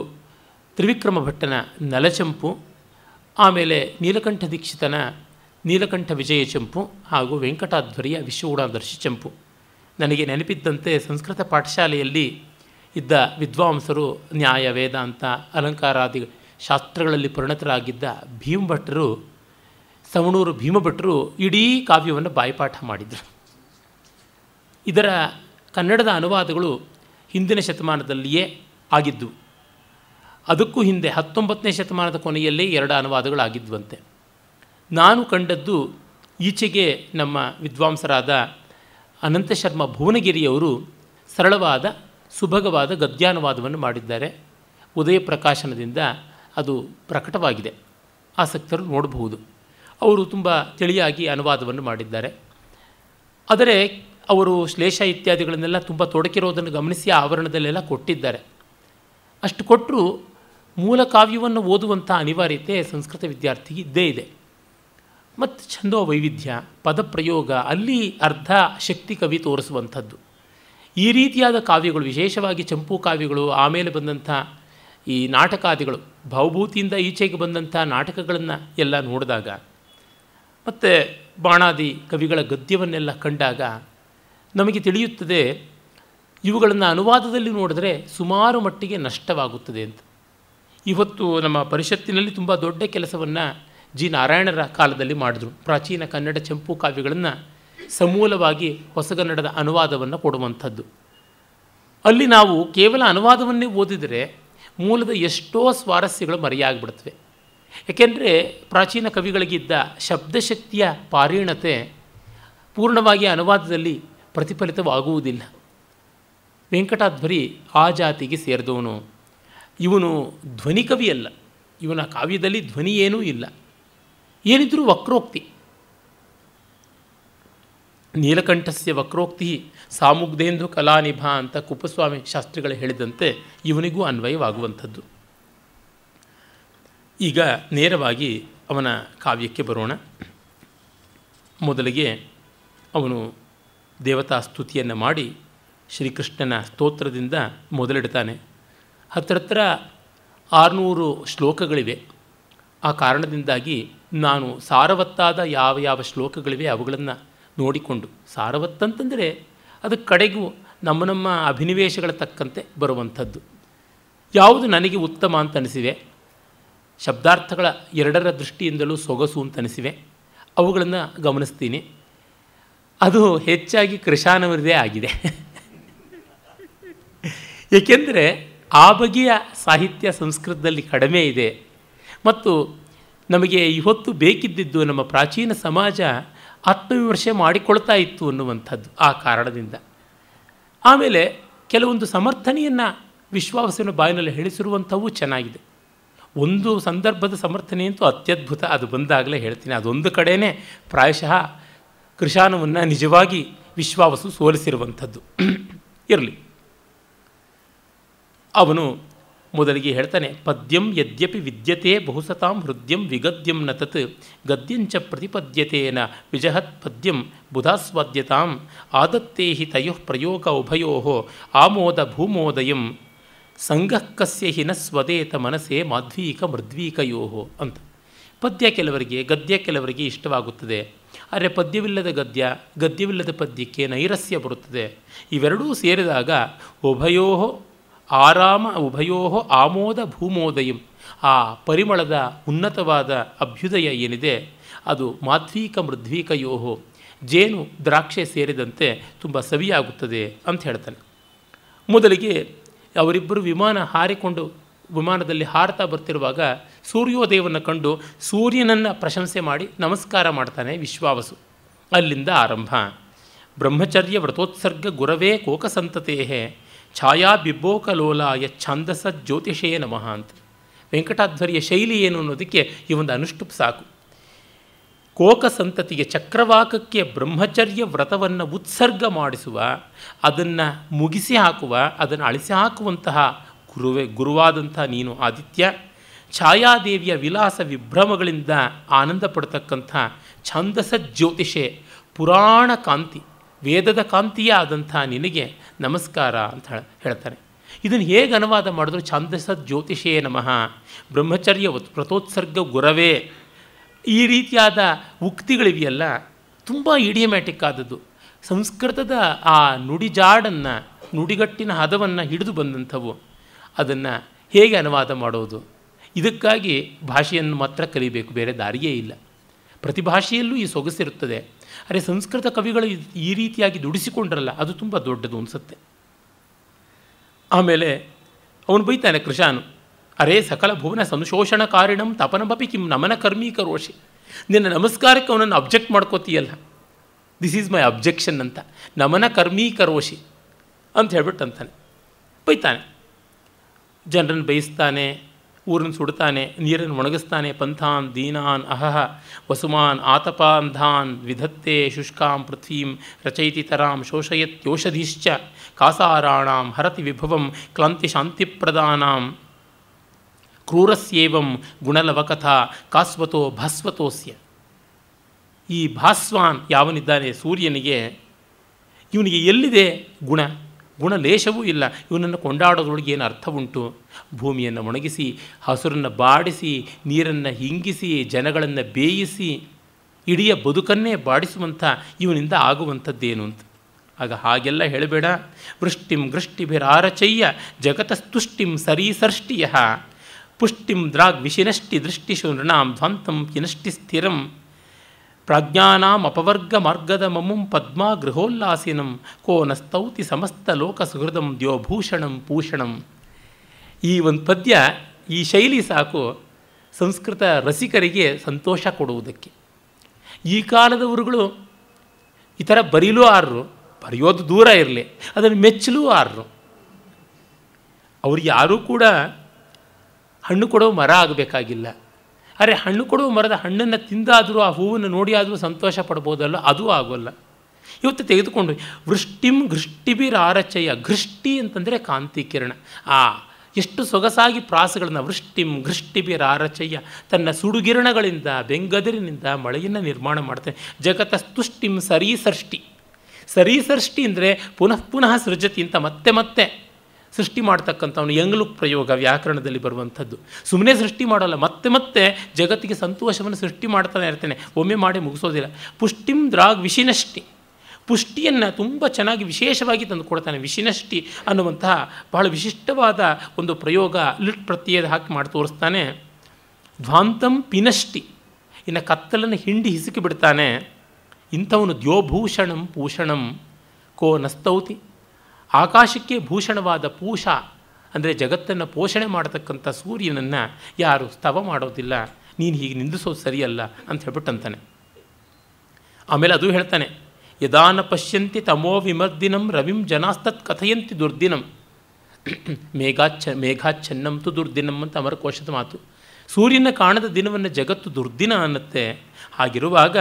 ತ್ರಿವಿಕ್ರಮ ಭಟ್ಟನ ನಲಚಂಪು ಆಮೇಲೆ ನೀಲಕಂಠ ದೀಕ್ಷಿತನ ನೀಲಕಂಠ ವಿಜಯ ಚೆಂಪು ಹಾಗೂ ವೆಂಕಟಾಧ್ವರಿಯ ವಿಶ್ವಗೂಢಾದರ್ಶಿ ಚೆಂಪು ನನಗೆ ನೆನಪಿದ್ದಂತೆ ಸಂಸ್ಕೃತ ಪಾಠಶಾಲೆಯಲ್ಲಿ ಇದ್ದ ವಿದ್ವಾಂಸರು ನ್ಯಾಯ ವೇದಾಂತ ಅಲಂಕಾರಾದಿ ಶಾಸ್ತ್ರಗಳಲ್ಲಿ ಪರಿಣತರಾಗಿದ್ದ ಭೀಮಭಟ್ಟರು ಸವಣೂರು ಭೀಮಭಟ್ಟರು ಇಡೀ ಕಾವ್ಯವನ್ನು ಬಾಯಿಪಾಠ ಮಾಡಿದರು ಇದರ ಕನ್ನಡದ ಅನುವಾದಗಳು ಹಿಂದಿನ ಶತಮಾನದಲ್ಲಿಯೇ ಆಗಿದ್ದು ಅದಕ್ಕೂ ಹಿಂದೆ ಹತ್ತೊಂಬತ್ತನೇ ಶತಮಾನದ ಕೊನೆಯಲ್ಲಿ ಎರಡು ಅನುವಾದಗಳಾಗಿದ್ವಂತೆ ನಾನು ಕಂಡದ್ದು ಈಚೆಗೆ ನಮ್ಮ ವಿದ್ವಾಂಸರಾದ ಅನಂತಶರ್ಮ ಭುವನಗಿರಿಯವರು ಸರಳವಾದ ಸುಭಗವಾದ ಗದ್ಯಾನುವಾದವನ್ನು ಮಾಡಿದ್ದಾರೆ ಉದಯ ಪ್ರಕಾಶನದಿಂದ ಅದು ಪ್ರಕಟವಾಗಿದೆ ಆಸಕ್ತರು ನೋಡಬಹುದು ಅವರು ತುಂಬ ತಿಳಿಯಾಗಿ ಅನುವಾದವನ್ನು ಮಾಡಿದ್ದಾರೆ ಆದರೆ ಅವರು ಶ್ಲೇಷ ಇತ್ಯಾದಿಗಳನ್ನೆಲ್ಲ ತುಂಬ ತೊಡಕಿರೋದನ್ನು ಗಮನಿಸಿ ಆವರಣದಲ್ಲೆಲ್ಲ ಕೊಟ್ಟಿದ್ದಾರೆ ಅಷ್ಟು ಕೊಟ್ಟರೂ ಮೂಲ ಕಾವ್ಯವನ್ನು ಓದುವಂಥ ಅನಿವಾರ್ಯತೆ ಸಂಸ್ಕೃತ ವಿದ್ಯಾರ್ಥಿಗೆ ಇದ್ದೇ ಇದೆ ಮತ್ತು ಛಂದೋ ವೈವಿಧ್ಯ ಪದಪ್ರಯೋಗ ಅಲ್ಲಿ ಅರ್ಧ ಶಕ್ತಿ ಕವಿ ತೋರಿಸುವಂಥದ್ದು ಈ ರೀತಿಯಾದ ಕಾವ್ಯಗಳು ವಿಶೇಷವಾಗಿ ಚಂಪು ಕಾವ್ಯಗಳು ಆಮೇಲೆ ಬಂದಂಥ ಈ ನಾಟಕಾದಿಗಳು ಭಾವಭೂತಿಯಿಂದ ಈಚೆಗೆ ಬಂದಂಥ ನಾಟಕಗಳನ್ನು ಎಲ್ಲ ನೋಡಿದಾಗ ಮತ್ತು ಬಾಣಾದಿ ಕವಿಗಳ ಗದ್ಯವನ್ನೆಲ್ಲ ಕಂಡಾಗ ನಮಗೆ ತಿಳಿಯುತ್ತದೆ ಇವುಗಳನ್ನು ಅನುವಾದದಲ್ಲಿ ನೋಡಿದ್ರೆ ಸುಮಾರು ಮಟ್ಟಿಗೆ ನಷ್ಟವಾಗುತ್ತದೆ ಅಂತ ಇವತ್ತು ನಮ್ಮ ಪರಿಷತ್ತಿನಲ್ಲಿ ತುಂಬ ದೊಡ್ಡ ಕೆಲಸವನ್ನು ಜಿ ನಾರಾಯಣರ ಕಾಲದಲ್ಲಿ ಮಾಡಿದ್ರು ಪ್ರಾಚೀನ ಕನ್ನಡ ಚಂಪು ಕಾವ್ಯಗಳನ್ನು ಸಮೂಲವಾಗಿ ಹೊಸಗನ್ನಡದ ಅನುವಾದವನ್ನು ಕೊಡುವಂಥದ್ದು ಅಲ್ಲಿ ನಾವು ಕೇವಲ ಅನುವಾದವನ್ನೇ ಓದಿದರೆ ಮೂಲದ ಎಷ್ಟೋ ಸ್ವಾರಸ್ಯಗಳು ಮರೆಯಾಗ್ಬಿಡ್ತವೆ ಏಕೆಂದರೆ ಪ್ರಾಚೀನ ಕವಿಗಳಿಗಿದ್ದ ಶಬ್ದಶಕ್ತಿಯ ಪಾರೀಣತೆ ಪೂರ್ಣವಾಗಿ ಅನುವಾದದಲ್ಲಿ ಪ್ರತಿಫಲಿತವಾಗುವುದಿಲ್ಲ ವೆಂಕಟಾಧ್ವರಿ ಆ ಜಾತಿಗೆ ಸೇರಿದವನು ಇವನು ಧ್ವನಿ ಕವಿಯಲ್ಲ ಇವನ ಕಾವ್ಯದಲ್ಲಿ ಧ್ವನಿ ಇಲ್ಲ ಏನಿದ್ರೂ ವಕ್ರೋಕ್ತಿ ನೀಲಕಂಠಸ್ಯ ವಕ್ರೋಕ್ತಿ ಸಾಮುಗ್ಧೇಂದು ಕಲಾನಿಭ ಅಂತ ಕುಪ್ಪಸ್ವಾಮಿ ಶಾಸ್ತ್ರಿಗಳು ಹೇಳಿದಂತೆ ಇವನಿಗೂ ಅನ್ವಯವಾಗುವಂಥದ್ದು ಈಗ ನೇರವಾಗಿ ಅವನ ಕಾವ್ಯಕ್ಕೆ ಬರೋಣ ಮೊದಲಿಗೆ ಅವನು ದೇವತಾ ಸ್ತುತಿಯನ್ನು ಮಾಡಿ ಶ್ರೀಕೃಷ್ಣನ ಸ್ತೋತ್ರದಿಂದ ಮೊದಲಿಡ್ತಾನೆ ಹತ್ರ ಹತ್ರ ಆರುನೂರು ಶ್ಲೋಕಗಳಿವೆ ಆ ಕಾರಣದಿಂದಾಗಿ ನಾನು ಸಾರವತ್ತಾದ ಯಾವ ಯಾವ ಶ್ಲೋಕಗಳಿವೆ ಅವುಗಳನ್ನು ನೋಡಿಕೊಂಡು ಸಾರವತ್ತಂತಂದರೆ ಅದು ಕಡೆಗೂ ನಮ್ಮ ನಮ್ಮ ಅಭಿನಿವೇಶಗಳ ತಕ್ಕಂತೆ ಬರುವಂಥದ್ದು ಯಾವುದು ನನಗೆ ಉತ್ತಮ ಅಂತ ಅನಿಸಿವೆ ಶಬ್ದಾರ್ಥಗಳ ಎರಡರ ದೃಷ್ಟಿಯಿಂದಲೂ ಸೊಗಸು ಅಂತ ಅನಿಸಿವೆ ಅವುಗಳನ್ನು ಗಮನಿಸ್ತೀನಿ ಅದು ಹೆಚ್ಚಾಗಿ ಕೃಷಾನವರದೇ ಆಗಿದೆ <laughs> ಏಕೆಂದರೆ ಆ ಬಗೆಯ ಸಾಹಿತ್ಯ ಸಂಸ್ಕೃತದಲ್ಲಿ ಕಡಿಮೆ ಇದೆ ಮತ್ತು ನಮಗೆ ಇವತ್ತು ಬೇಕಿದ್ದಿದ್ದು ನಮ್ಮ ಪ್ರಾಚೀನ ಸಮಾಜ ಆತ್ಮವಿಮರ್ಶೆ ಮಾಡಿಕೊಳ್ತಾ ಇತ್ತು ಅನ್ನುವಂಥದ್ದು ಆ ಕಾರಣದಿಂದ ಆಮೇಲೆ ಕೆಲವೊಂದು ಸಮರ್ಥನೆಯನ್ನು ವಿಶ್ವಾಸನ ಬಾಯಿನಲ್ಲಿ ಹೇಳಿಸಿರುವಂಥವು ಚೆನ್ನಾಗಿದೆ ಒಂದು ಸಂದರ್ಭದ ಸಮರ್ಥನೆ ಅತ್ಯದ್ಭುತ ಅದು ಬಂದಾಗಲೇ ಹೇಳ್ತೀನಿ ಅದೊಂದು ಕಡೆಯೇ ಪ್ರಾಯಶಃ ಕೃಷಾನವನ್ನು ನಿಜವಾಗಿ ವಿಶ್ವಾವಸು ಸೋಲಿಸಿರುವಂಥದ್ದು ಇರಲಿ ಅವನು ಮೊದಲಿಗೆ ಹೇಳ್ತಾನೆ ಪದ್ಯಂ ಯದ್ಯಪಿ ವಿದ್ಯತೆ ಬಹುಸತಾಂ ಹೃದ್ಯಂ ವಿಗದ್ಯಂ ನ ತತ್ ಗದ್ಯಂಚ ಪ್ರತಿಪದ್ಯತೇನ ವಿಜಹತ್ ಪದ್ಯಂ ಬುಧಾಸ್ವಾದ್ಯತಾಂ ಆದತ್ತೇ ಹಿ ಪ್ರಯೋಗ ಉಭಯೋ ಆಮೋದ ಭೂಮೋದಯಂ ಸಂಘಕ್ಕಸ್ಯ ಹಿನ ಸ್ವದೇತ ಮನಸೆ ಮಾಧ್ವೀಕ ಮೃದ್ವೀಕಯೋ ಅಂತ ಪದ್ಯ ಕೆಲವರಿಗೆ ಗದ್ಯ ಕೆಲವರಿಗೆ ಇಷ್ಟವಾಗುತ್ತದೆ ಆದರೆ ಪದ್ಯವಿಲ್ಲದ ಗದ್ಯ ಗದ್ಯವಿಲ್ಲದ ಪದ್ಯಕ್ಕೆ ನೈರಸ್ಯ ಬರುತ್ತದೆ ಇವೆರಡೂ ಸೇರಿದಾಗ ಉಭಯೋ ಆರಾಮ ಉಭಯೋ ಆಮೋದ ಭೂಮೋದಯಂ ಆ ಪರಿಮಳದ ಉನ್ನತವಾದ ಅಭ್ಯುದಯ ಏನಿದೆ ಅದು ಮಾತ್ವೀಕ ಮೃದ್ವೀಕಯೋಹೋ ಜೇನು ದ್ರಾಕ್ಷೆ ಸೇರಿದಂತೆ ತುಂಬ ಸವಿಯಾಗುತ್ತದೆ ಅಂತ ಹೇಳ್ತಾನೆ ಮೊದಲಿಗೆ ಅವರಿಬ್ಬರು ವಿಮಾನ ಹಾರಿಕೊಂಡು ವಿಮಾನದಲ್ಲಿ ಹಾರತಾ ಬರ್ತಿರುವಾಗ ಸೂರ್ಯೋದಯವನ್ನು ಕಂಡು ಸೂರ್ಯನನ್ನು ಪ್ರಶಂಸೆ ಮಾಡಿ ನಮಸ್ಕಾರ ಮಾಡ್ತಾನೆ ವಿಶ್ವಾವಸು ಅಲ್ಲಿಂದ ಆರಂಭ ಬ್ರಹ್ಮಚರ್ಯ ವ್ರತೋತ್ಸರ್ಗ ಗುರವೇ ಕೋಕಸಂತತೆಯೇ ಛಾಯಾ ಬಿಬ್ಬೋಕ ಲೋಲಾಯ ಛಂದಸ ಜ್ಯೋತಿಷೇ ನಮಃ ಅಂತ ವೆಂಕಟಾಧ್ವರಿಯ ಶೈಲಿ ಏನು ಅನ್ನೋದಕ್ಕೆ ಈ ಒಂದು ಅನುಷ್ಠುಪ್ ಸಾಕು ಕೋಕ ಸಂತತಿಗೆ ಚಕ್ರವಾಕಕ್ಕೆ ಬ್ರಹ್ಮಚರ್ಯ ವ್ರತವನ್ನು ಉತ್ಸರ್ಗ ಮಾಡಿಸುವ ಅದನ್ನು ಮುಗಿಸಿ ಹಾಕುವ ಅದನ್ನು ಅಳಿಸಿ ಹಾಕುವಂತಹ ಗುರುವೆ ಗುರುವಾದಂತಹ ನೀನು ಆದಿತ್ಯ ಛಾಯಾದೇವಿಯ ವಿಲಾಸ ವಿಭ್ರಮಗಳಿಂದ ಆನಂದ ಪಡ್ತಕ್ಕಂಥ ಛಂದಸ ಜ್ಯೋತಿಷೆ ಪುರಾಣ ಕಾಂತಿ ವೇದದ ಕಾಂತಿಯ ಆದಂಥ ನಿನಗೆ ನಮಸ್ಕಾರ ಅಂತ ಹೇಳ್ತಾರೆ ಇದನ್ನು ಹೇಗೆ ಅನುವಾದ ಮಾಡಿದ್ರು ಛಾಂದಸ ಜ್ಯೋತಿಷೇ ನಮಃ ಬ್ರಹ್ಮಚರ್ಯ ವ್ರತೋತ್ಸರ್ಗ ಗುರವೇ ಈ ರೀತಿಯಾದ ಉಕ್ತಿಗಳಿವೆಯಲ್ಲ ತುಂಬ ಇಡಿಯಮ್ಯಾಟಿಕ್ ಆದದ್ದು ಸಂಸ್ಕೃತದ ಆ ನುಡಿಜಾಡನ್ನು ನುಡಿಗಟ್ಟಿನ ಹದವನ್ನು ಹಿಡಿದು ಬಂದಂಥವು ಅದನ್ನು ಹೇಗೆ ಅನುವಾದ ಮಾಡೋದು ಇದಕ್ಕಾಗಿ ಭಾಷೆಯನ್ನು ಮಾತ್ರ ಕಲಿಬೇಕು ಬೇರೆ ದಾರಿಯೇ ಇಲ್ಲ ಪ್ರತಿಭಾಷೆಯಲ್ಲೂ ಈ ಸೊಗಸಿರುತ್ತದೆ ಅರೆ ಸಂಸ್ಕೃತ ಕವಿಗಳು ಈ ರೀತಿಯಾಗಿ ದುಡಿಸಿಕೊಂಡ್ರಲ್ಲ ಅದು ತುಂಬ ದೊಡ್ಡದು ಅನಿಸುತ್ತೆ ಆಮೇಲೆ ಅವನು ಬೈತಾನೆ ಕೃಷಾನು ಅರೆ ಸಕಲ ಭುವನ ಕಾರಣಂ ತಪನಬಪಿ ಕಿಂ ನಮನ ಕರ್ಮೀ ಕರೋಷಿ ನಿನ್ನ ನಮಸ್ಕಾರಕ್ಕೆ ಅವನನ್ನು ಅಬ್ಜೆಕ್ಟ್ ಮಾಡ್ಕೋತೀಯಲ್ಲ ದಿಸ್ ಈಸ್ ಮೈ ಅಬ್ಜೆಕ್ಷನ್ ಅಂತ ನಮನ ಕರ್ಮೀ ಕರೋಷಿ ಅಂತ ಹೇಳ್ಬಿಟ್ಟು ಅಂತಾನೆ ಬೈತಾನೆ ಜನರನ್ನು ಬಯಸ್ತಾನೆ ಊರನ್ನು ಸುಡ್ತಾನೆ ನೀರನ್ನು ಒಣಗಿಸ್ತಾನೆ ಪಂಥಾನ್ ದೀನಾನ್ ಅಹಹ ವಸುಮಾನ್ ಆತಪಾನ್ ಧಾನ್ ವಿಧತ್ತೆ ಶುಷ್ಕಾಂ ಪೃಥ್ವೀಂ ರಚಯಿತಿ ತರಾಂ ಶೋಷಯತ್ಯೋಷಧೀಶ್ಚ ಕಾಸಾರಾಣಾಂ ಹರತಿ ವಿಭವಂ ಕ್ಲಾಂತಿ ಶಾಂತಿಪ್ರದಾನಾಂ ಕ್ರೂರಸ್ಯೇವಂ ಗುಣಲವಕಥಾ ಕಾಸ್ವತೋ ಭಾಸ್ವತೋಸ್ಯ ಈ ಭಾಸ್ವಾನ್ ಯಾವನಿದ್ದಾನೆ ಸೂರ್ಯನಿಗೆ ಇವನಿಗೆ ಎಲ್ಲಿದೆ ಗುಣ ಗುಣಲೇಶವೂ ಇಲ್ಲ ಇವನನ್ನು ಕೊಂಡಾಡೋದ್ರೊಳಗೆ ಏನು ಅರ್ಥ ಉಂಟು ಭೂಮಿಯನ್ನು ಒಣಗಿಸಿ ಹಸುರನ್ನು ಬಾಡಿಸಿ ನೀರನ್ನು ಹಿಂಗಿಸಿ ಜನಗಳನ್ನು ಬೇಯಿಸಿ ಇಡೀ ಬದುಕನ್ನೇ ಬಾಡಿಸುವಂಥ ಇವನಿಂದ ಆಗುವಂಥದ್ದೇನು ಅಂತ ಆಗ ಹಾಗೆಲ್ಲ ಹೇಳಬೇಡ ವೃಷ್ಟಿಂ ಗೃಷ್ಟಿಭಿರಾರಚಯ್ಯ ಜಗತಸ್ತುಷ್ಟಿಂ ಸರೀಸರ್ಷ್ಟಿಯ ಪುಷ್ಟಿಂ ದ್ರಾಗ್ ವಿಶಿನಷ್ಟಿ ದೃಷ್ಟಿಶು ನೃಣಾಂ ಧ್ವಂತಂ ಕಿನಷ್ಟಿ ಸ್ಥಿರಂ ಪ್ರಾಜ್ಞಾನಾಂ ಅಪವರ್ಗ ಮಾರ್ಗದ ಮಮುಂ ಪದ್ಮಾ ಗೃಹೋಲ್ಲಾಸಿನಂ ಕೋ ನಸ್ತೌತಿ ಸಮಸ್ತ ಲೋಕ ಸುಹೃದಂ ದ್ಯೋಭೂಷಣಂ ಪೂಷಣಂ ಈ ಒಂದು ಪದ್ಯ ಈ ಶೈಲಿ ಸಾಕು ಸಂಸ್ಕೃತ ರಸಿಕರಿಗೆ ಸಂತೋಷ ಕೊಡುವುದಕ್ಕೆ ಈ ಕಾಲದವರುಗಳು ಈ ಥರ ಬರೀಲೂ ಆರ್ರು ಬರೆಯೋದು ದೂರ ಇರಲಿ ಅದನ್ನು ಮೆಚ್ಚಲೂ ಆರ್ರು ಅವ್ರು ಯಾರೂ ಕೂಡ ಹಣ್ಣು ಕೊಡೋ ಮರ ಆಗಬೇಕಾಗಿಲ್ಲ ಅರೆ ಹಣ್ಣು ಕೊಡುವ ಮರದ ಹಣ್ಣನ್ನು ತಿಂದಾದರೂ ಆ ಹೂವನ್ನು ನೋಡಿ ಆದರೂ ಸಂತೋಷ ಪಡ್ಬೋದಲ್ಲ ಅದು ಆಗೋಲ್ಲ ಇವತ್ತು ತೆಗೆದುಕೊಂಡು ವೃಷ್ಟಿಂ ಘೃಷ್ಟಿಬಿರಾರಚಯ ಘೃಷ್ಟಿ ಅಂತಂದರೆ ಕಾಂತಿ ಕಿರಣ ಆ ಎಷ್ಟು ಸೊಗಸಾಗಿ ಪ್ರಾಸಗಳನ್ನು ವೃಷ್ಟಿಂ ಆರಚಯ್ಯ ತನ್ನ ಸುಡುಗಿರಣಗಳಿಂದ ಬೆಂಗದರಿನಿಂದ ಮಳೆಯನ್ನು ನಿರ್ಮಾಣ ಮಾಡ್ತೇನೆ ಜಗತ್ತ ತುಷ್ಟಿಂ ಸರೀಸೃಷ್ಟಿ ಸರೀಸೃಷ್ಟಿ ಅಂದರೆ ಪುನಃ ಪುನಃ ಸೃಜತಿ ಅಂತ ಮತ್ತೆ ಮತ್ತೆ ಸೃಷ್ಟಿ ಮಾಡ್ತಕ್ಕಂಥವನು ಯಂಗ್ಲುಕ್ ಪ್ರಯೋಗ ವ್ಯಾಕರಣದಲ್ಲಿ ಬರುವಂಥದ್ದು ಸುಮ್ಮನೆ ಸೃಷ್ಟಿ ಮಾಡಲ್ಲ ಮತ್ತೆ ಮತ್ತೆ ಜಗತ್ತಿಗೆ ಸಂತೋಷವನ್ನು ಸೃಷ್ಟಿ ಮಾಡ್ತಾನೆ ಇರ್ತಾನೆ ಒಮ್ಮೆ ಮಾಡಿ ಮುಗಿಸೋದಿಲ್ಲ ಪುಷ್ಟಿಂ ದ್ರಾಗ್ ವಿಶಿನಷ್ಟಿ ಪುಷ್ಟಿಯನ್ನು ತುಂಬ ಚೆನ್ನಾಗಿ ವಿಶೇಷವಾಗಿ ತಂದುಕೊಡ್ತಾನೆ ವಿಷಿನಷ್ಟಿ ಅನ್ನುವಂತಹ ಬಹಳ ವಿಶಿಷ್ಟವಾದ ಒಂದು ಪ್ರಯೋಗ ಲಿಟ್ ಪ್ರತ್ಯಯದ ಹಾಕಿ ಮಾಡಿ ತೋರಿಸ್ತಾನೆ ಧ್ವಾಂತಂ ಪಿನಷ್ಟಿ ಇನ್ನು ಕತ್ತಲನ್ನು ಹಿಂಡಿ ಹಿಸುಕಿ ಬಿಡ್ತಾನೆ ಇಂಥವನು ದ್ಯೋಭೂಷಣಂ ಪೂಷಣಂ ಕೋ ನಸ್ತೌತಿ ಆಕಾಶಕ್ಕೆ ಭೂಷಣವಾದ ಪೂಷ ಅಂದರೆ ಜಗತ್ತನ್ನು ಪೋಷಣೆ ಮಾಡತಕ್ಕಂಥ ಸೂರ್ಯನನ್ನು ಯಾರು ಸ್ತವ ಮಾಡೋದಿಲ್ಲ ನೀನು ಹೀಗೆ ನಿಂದಿಸೋದು ಸರಿಯಲ್ಲ ಅಂತ ಹೇಳ್ಬಿಟ್ಟಂತಾನೆ ಆಮೇಲೆ ಅದು ಹೇಳ್ತಾನೆ ಯದಾನ ಪಶ್ಯಂತಿ ತಮೋ ವಿಮರ್ದಿನಂ ರವಿಂ ಜನಾಸ್ತತ್ ಕಥಯಂತಿ ದುರ್ದಿನಂ ಮೇಘಾಚ್ಛ ಮೇಘಾಚ್ಛನ್ನಂ ತು ದುರ್ದಿನಂ ಅಂತ ಅಮರಕೋಶದ ಮಾತು ಸೂರ್ಯನ ಕಾಣದ ದಿನವನ್ನು ಜಗತ್ತು ದುರ್ದಿನ ಅನ್ನತ್ತೆ ಹಾಗಿರುವಾಗ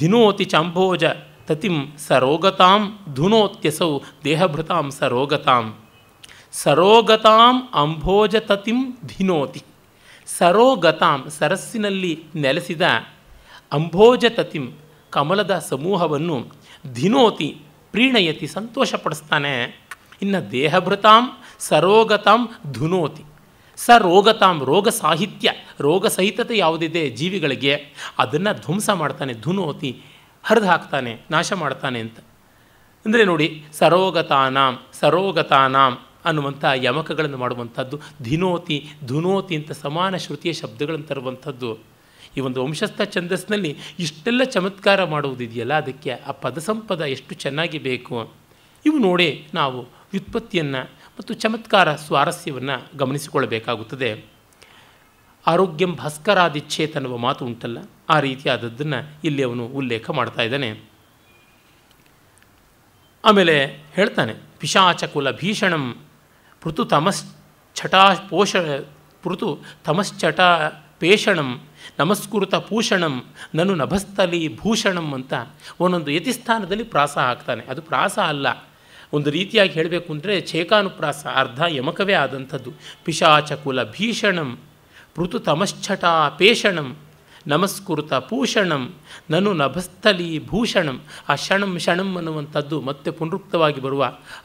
ದಿನೋತಿ ಚಾಂಭೋಜ ತತಿಂ ಸರೋಗತಾಂ ಧುನೋತ್ಯಸೌ ದೇಹಭೃತಾಂ ಸರೋಗತಾಂ ಸರೋಗತಾಂ ಅಂಭೋಜ ತತಿಂ ಧಿನೋತಿ ಸರೋಗತಾಂ ಸರಸ್ಸಿನಲ್ಲಿ ನೆಲೆಸಿದ ಅಂಭೋಜ ತತಿಂ ಕಮಲದ ಸಮೂಹವನ್ನು ಧಿನೋತಿ ಪ್ರೀಣಯತಿ ಸಂತೋಷಪಡಿಸ್ತಾನೆ ಇನ್ನು ದೇಹಭೃತಾಂ ಸರೋಗತಾಂ ಧುನೋತಿ ಸರೋಗತಾಂ ರೋಗ ಸಾಹಿತ್ಯ ರೋಗ ಸಹಿತತೆ ಯಾವುದಿದೆ ಜೀವಿಗಳಿಗೆ ಅದನ್ನು ಧ್ವಂಸ ಮಾಡ್ತಾನೆ ಧುನೋತಿ ಹರಿದು ಹಾಕ್ತಾನೆ ನಾಶ ಮಾಡ್ತಾನೆ ಅಂತ ಅಂದರೆ ನೋಡಿ ಸರೋಗತಾನಾಂ ಸರೋಗತಾನಾಂ ಅನ್ನುವಂಥ ಯಮಕಗಳನ್ನು ಮಾಡುವಂಥದ್ದು ಧಿನೋತಿ ಧುನೋತಿ ಅಂತ ಸಮಾನ ಶ್ರುತಿಯ ಶಬ್ದಗಳನ್ನು ತರುವಂಥದ್ದು ಈ ಒಂದು ವಂಶಸ್ಥ ಛಂದಸ್ಸಿನಲ್ಲಿ ಇಷ್ಟೆಲ್ಲ ಚಮತ್ಕಾರ ಮಾಡುವುದಿದೆಯಲ್ಲ ಅದಕ್ಕೆ ಆ ಪದ ಸಂಪದ ಎಷ್ಟು ಚೆನ್ನಾಗಿ ಬೇಕು ಇವು ನೋಡಿ ನಾವು ವ್ಯುತ್ಪತ್ತಿಯನ್ನು ಮತ್ತು ಚಮತ್ಕಾರ ಸ್ವಾರಸ್ಯವನ್ನು ಗಮನಿಸಿಕೊಳ್ಳಬೇಕಾಗುತ್ತದೆ ಆರೋಗ್ಯಂ ಭಾಸ್ಕರಾದಿಚ್ಛೇತ್ ಅನ್ನುವ ಮಾತು ಉಂಟಲ್ಲ ಆ ರೀತಿಯಾದದ್ದನ್ನು ಇಲ್ಲಿ ಅವನು ಉಲ್ಲೇಖ ಮಾಡ್ತಾ ಇದ್ದಾನೆ ಆಮೇಲೆ ಹೇಳ್ತಾನೆ ಪಿಶಾಚಕುಲ ಭೀಷಣಂ ಪೃತು ತಮಶ್ಚಟಾ ಪೋಷ ಪೃತು ತಮಶ್ಚಟ ಪೇಷಣಂ ನಮಸ್ಕೃತ ಪೂಷಣಂ ನನು ನಭಸ್ಥಲಿ ಭೂಷಣಂ ಅಂತ ಒಂದೊಂದು ಯತಿಸ್ಥಾನದಲ್ಲಿ ಪ್ರಾಸ ಹಾಕ್ತಾನೆ ಅದು ಪ್ರಾಸ ಅಲ್ಲ ಒಂದು ರೀತಿಯಾಗಿ ಹೇಳಬೇಕು ಅಂದರೆ ಛೇಕಾನುಪ್ರಾಸ ಅರ್ಧ ಯಮಕವೇ ಆದಂಥದ್ದು ಪಿಶಾಚಕುಲ ಭೀಷಣಂ ತಮಶ್ಚಟಾ ಪೇಷಣಂ ನಮಸ್ಕೃತ ಪೂಷಣಂ ನನು ನಭಸ್ಥಲಿ ಭೂಷಣಂ ಆ ಷಣಂ ಷಣಂ ಅನ್ನುವಂಥದ್ದು ಮತ್ತೆ ಪುನರುಕ್ತವಾಗಿ ಬರುವ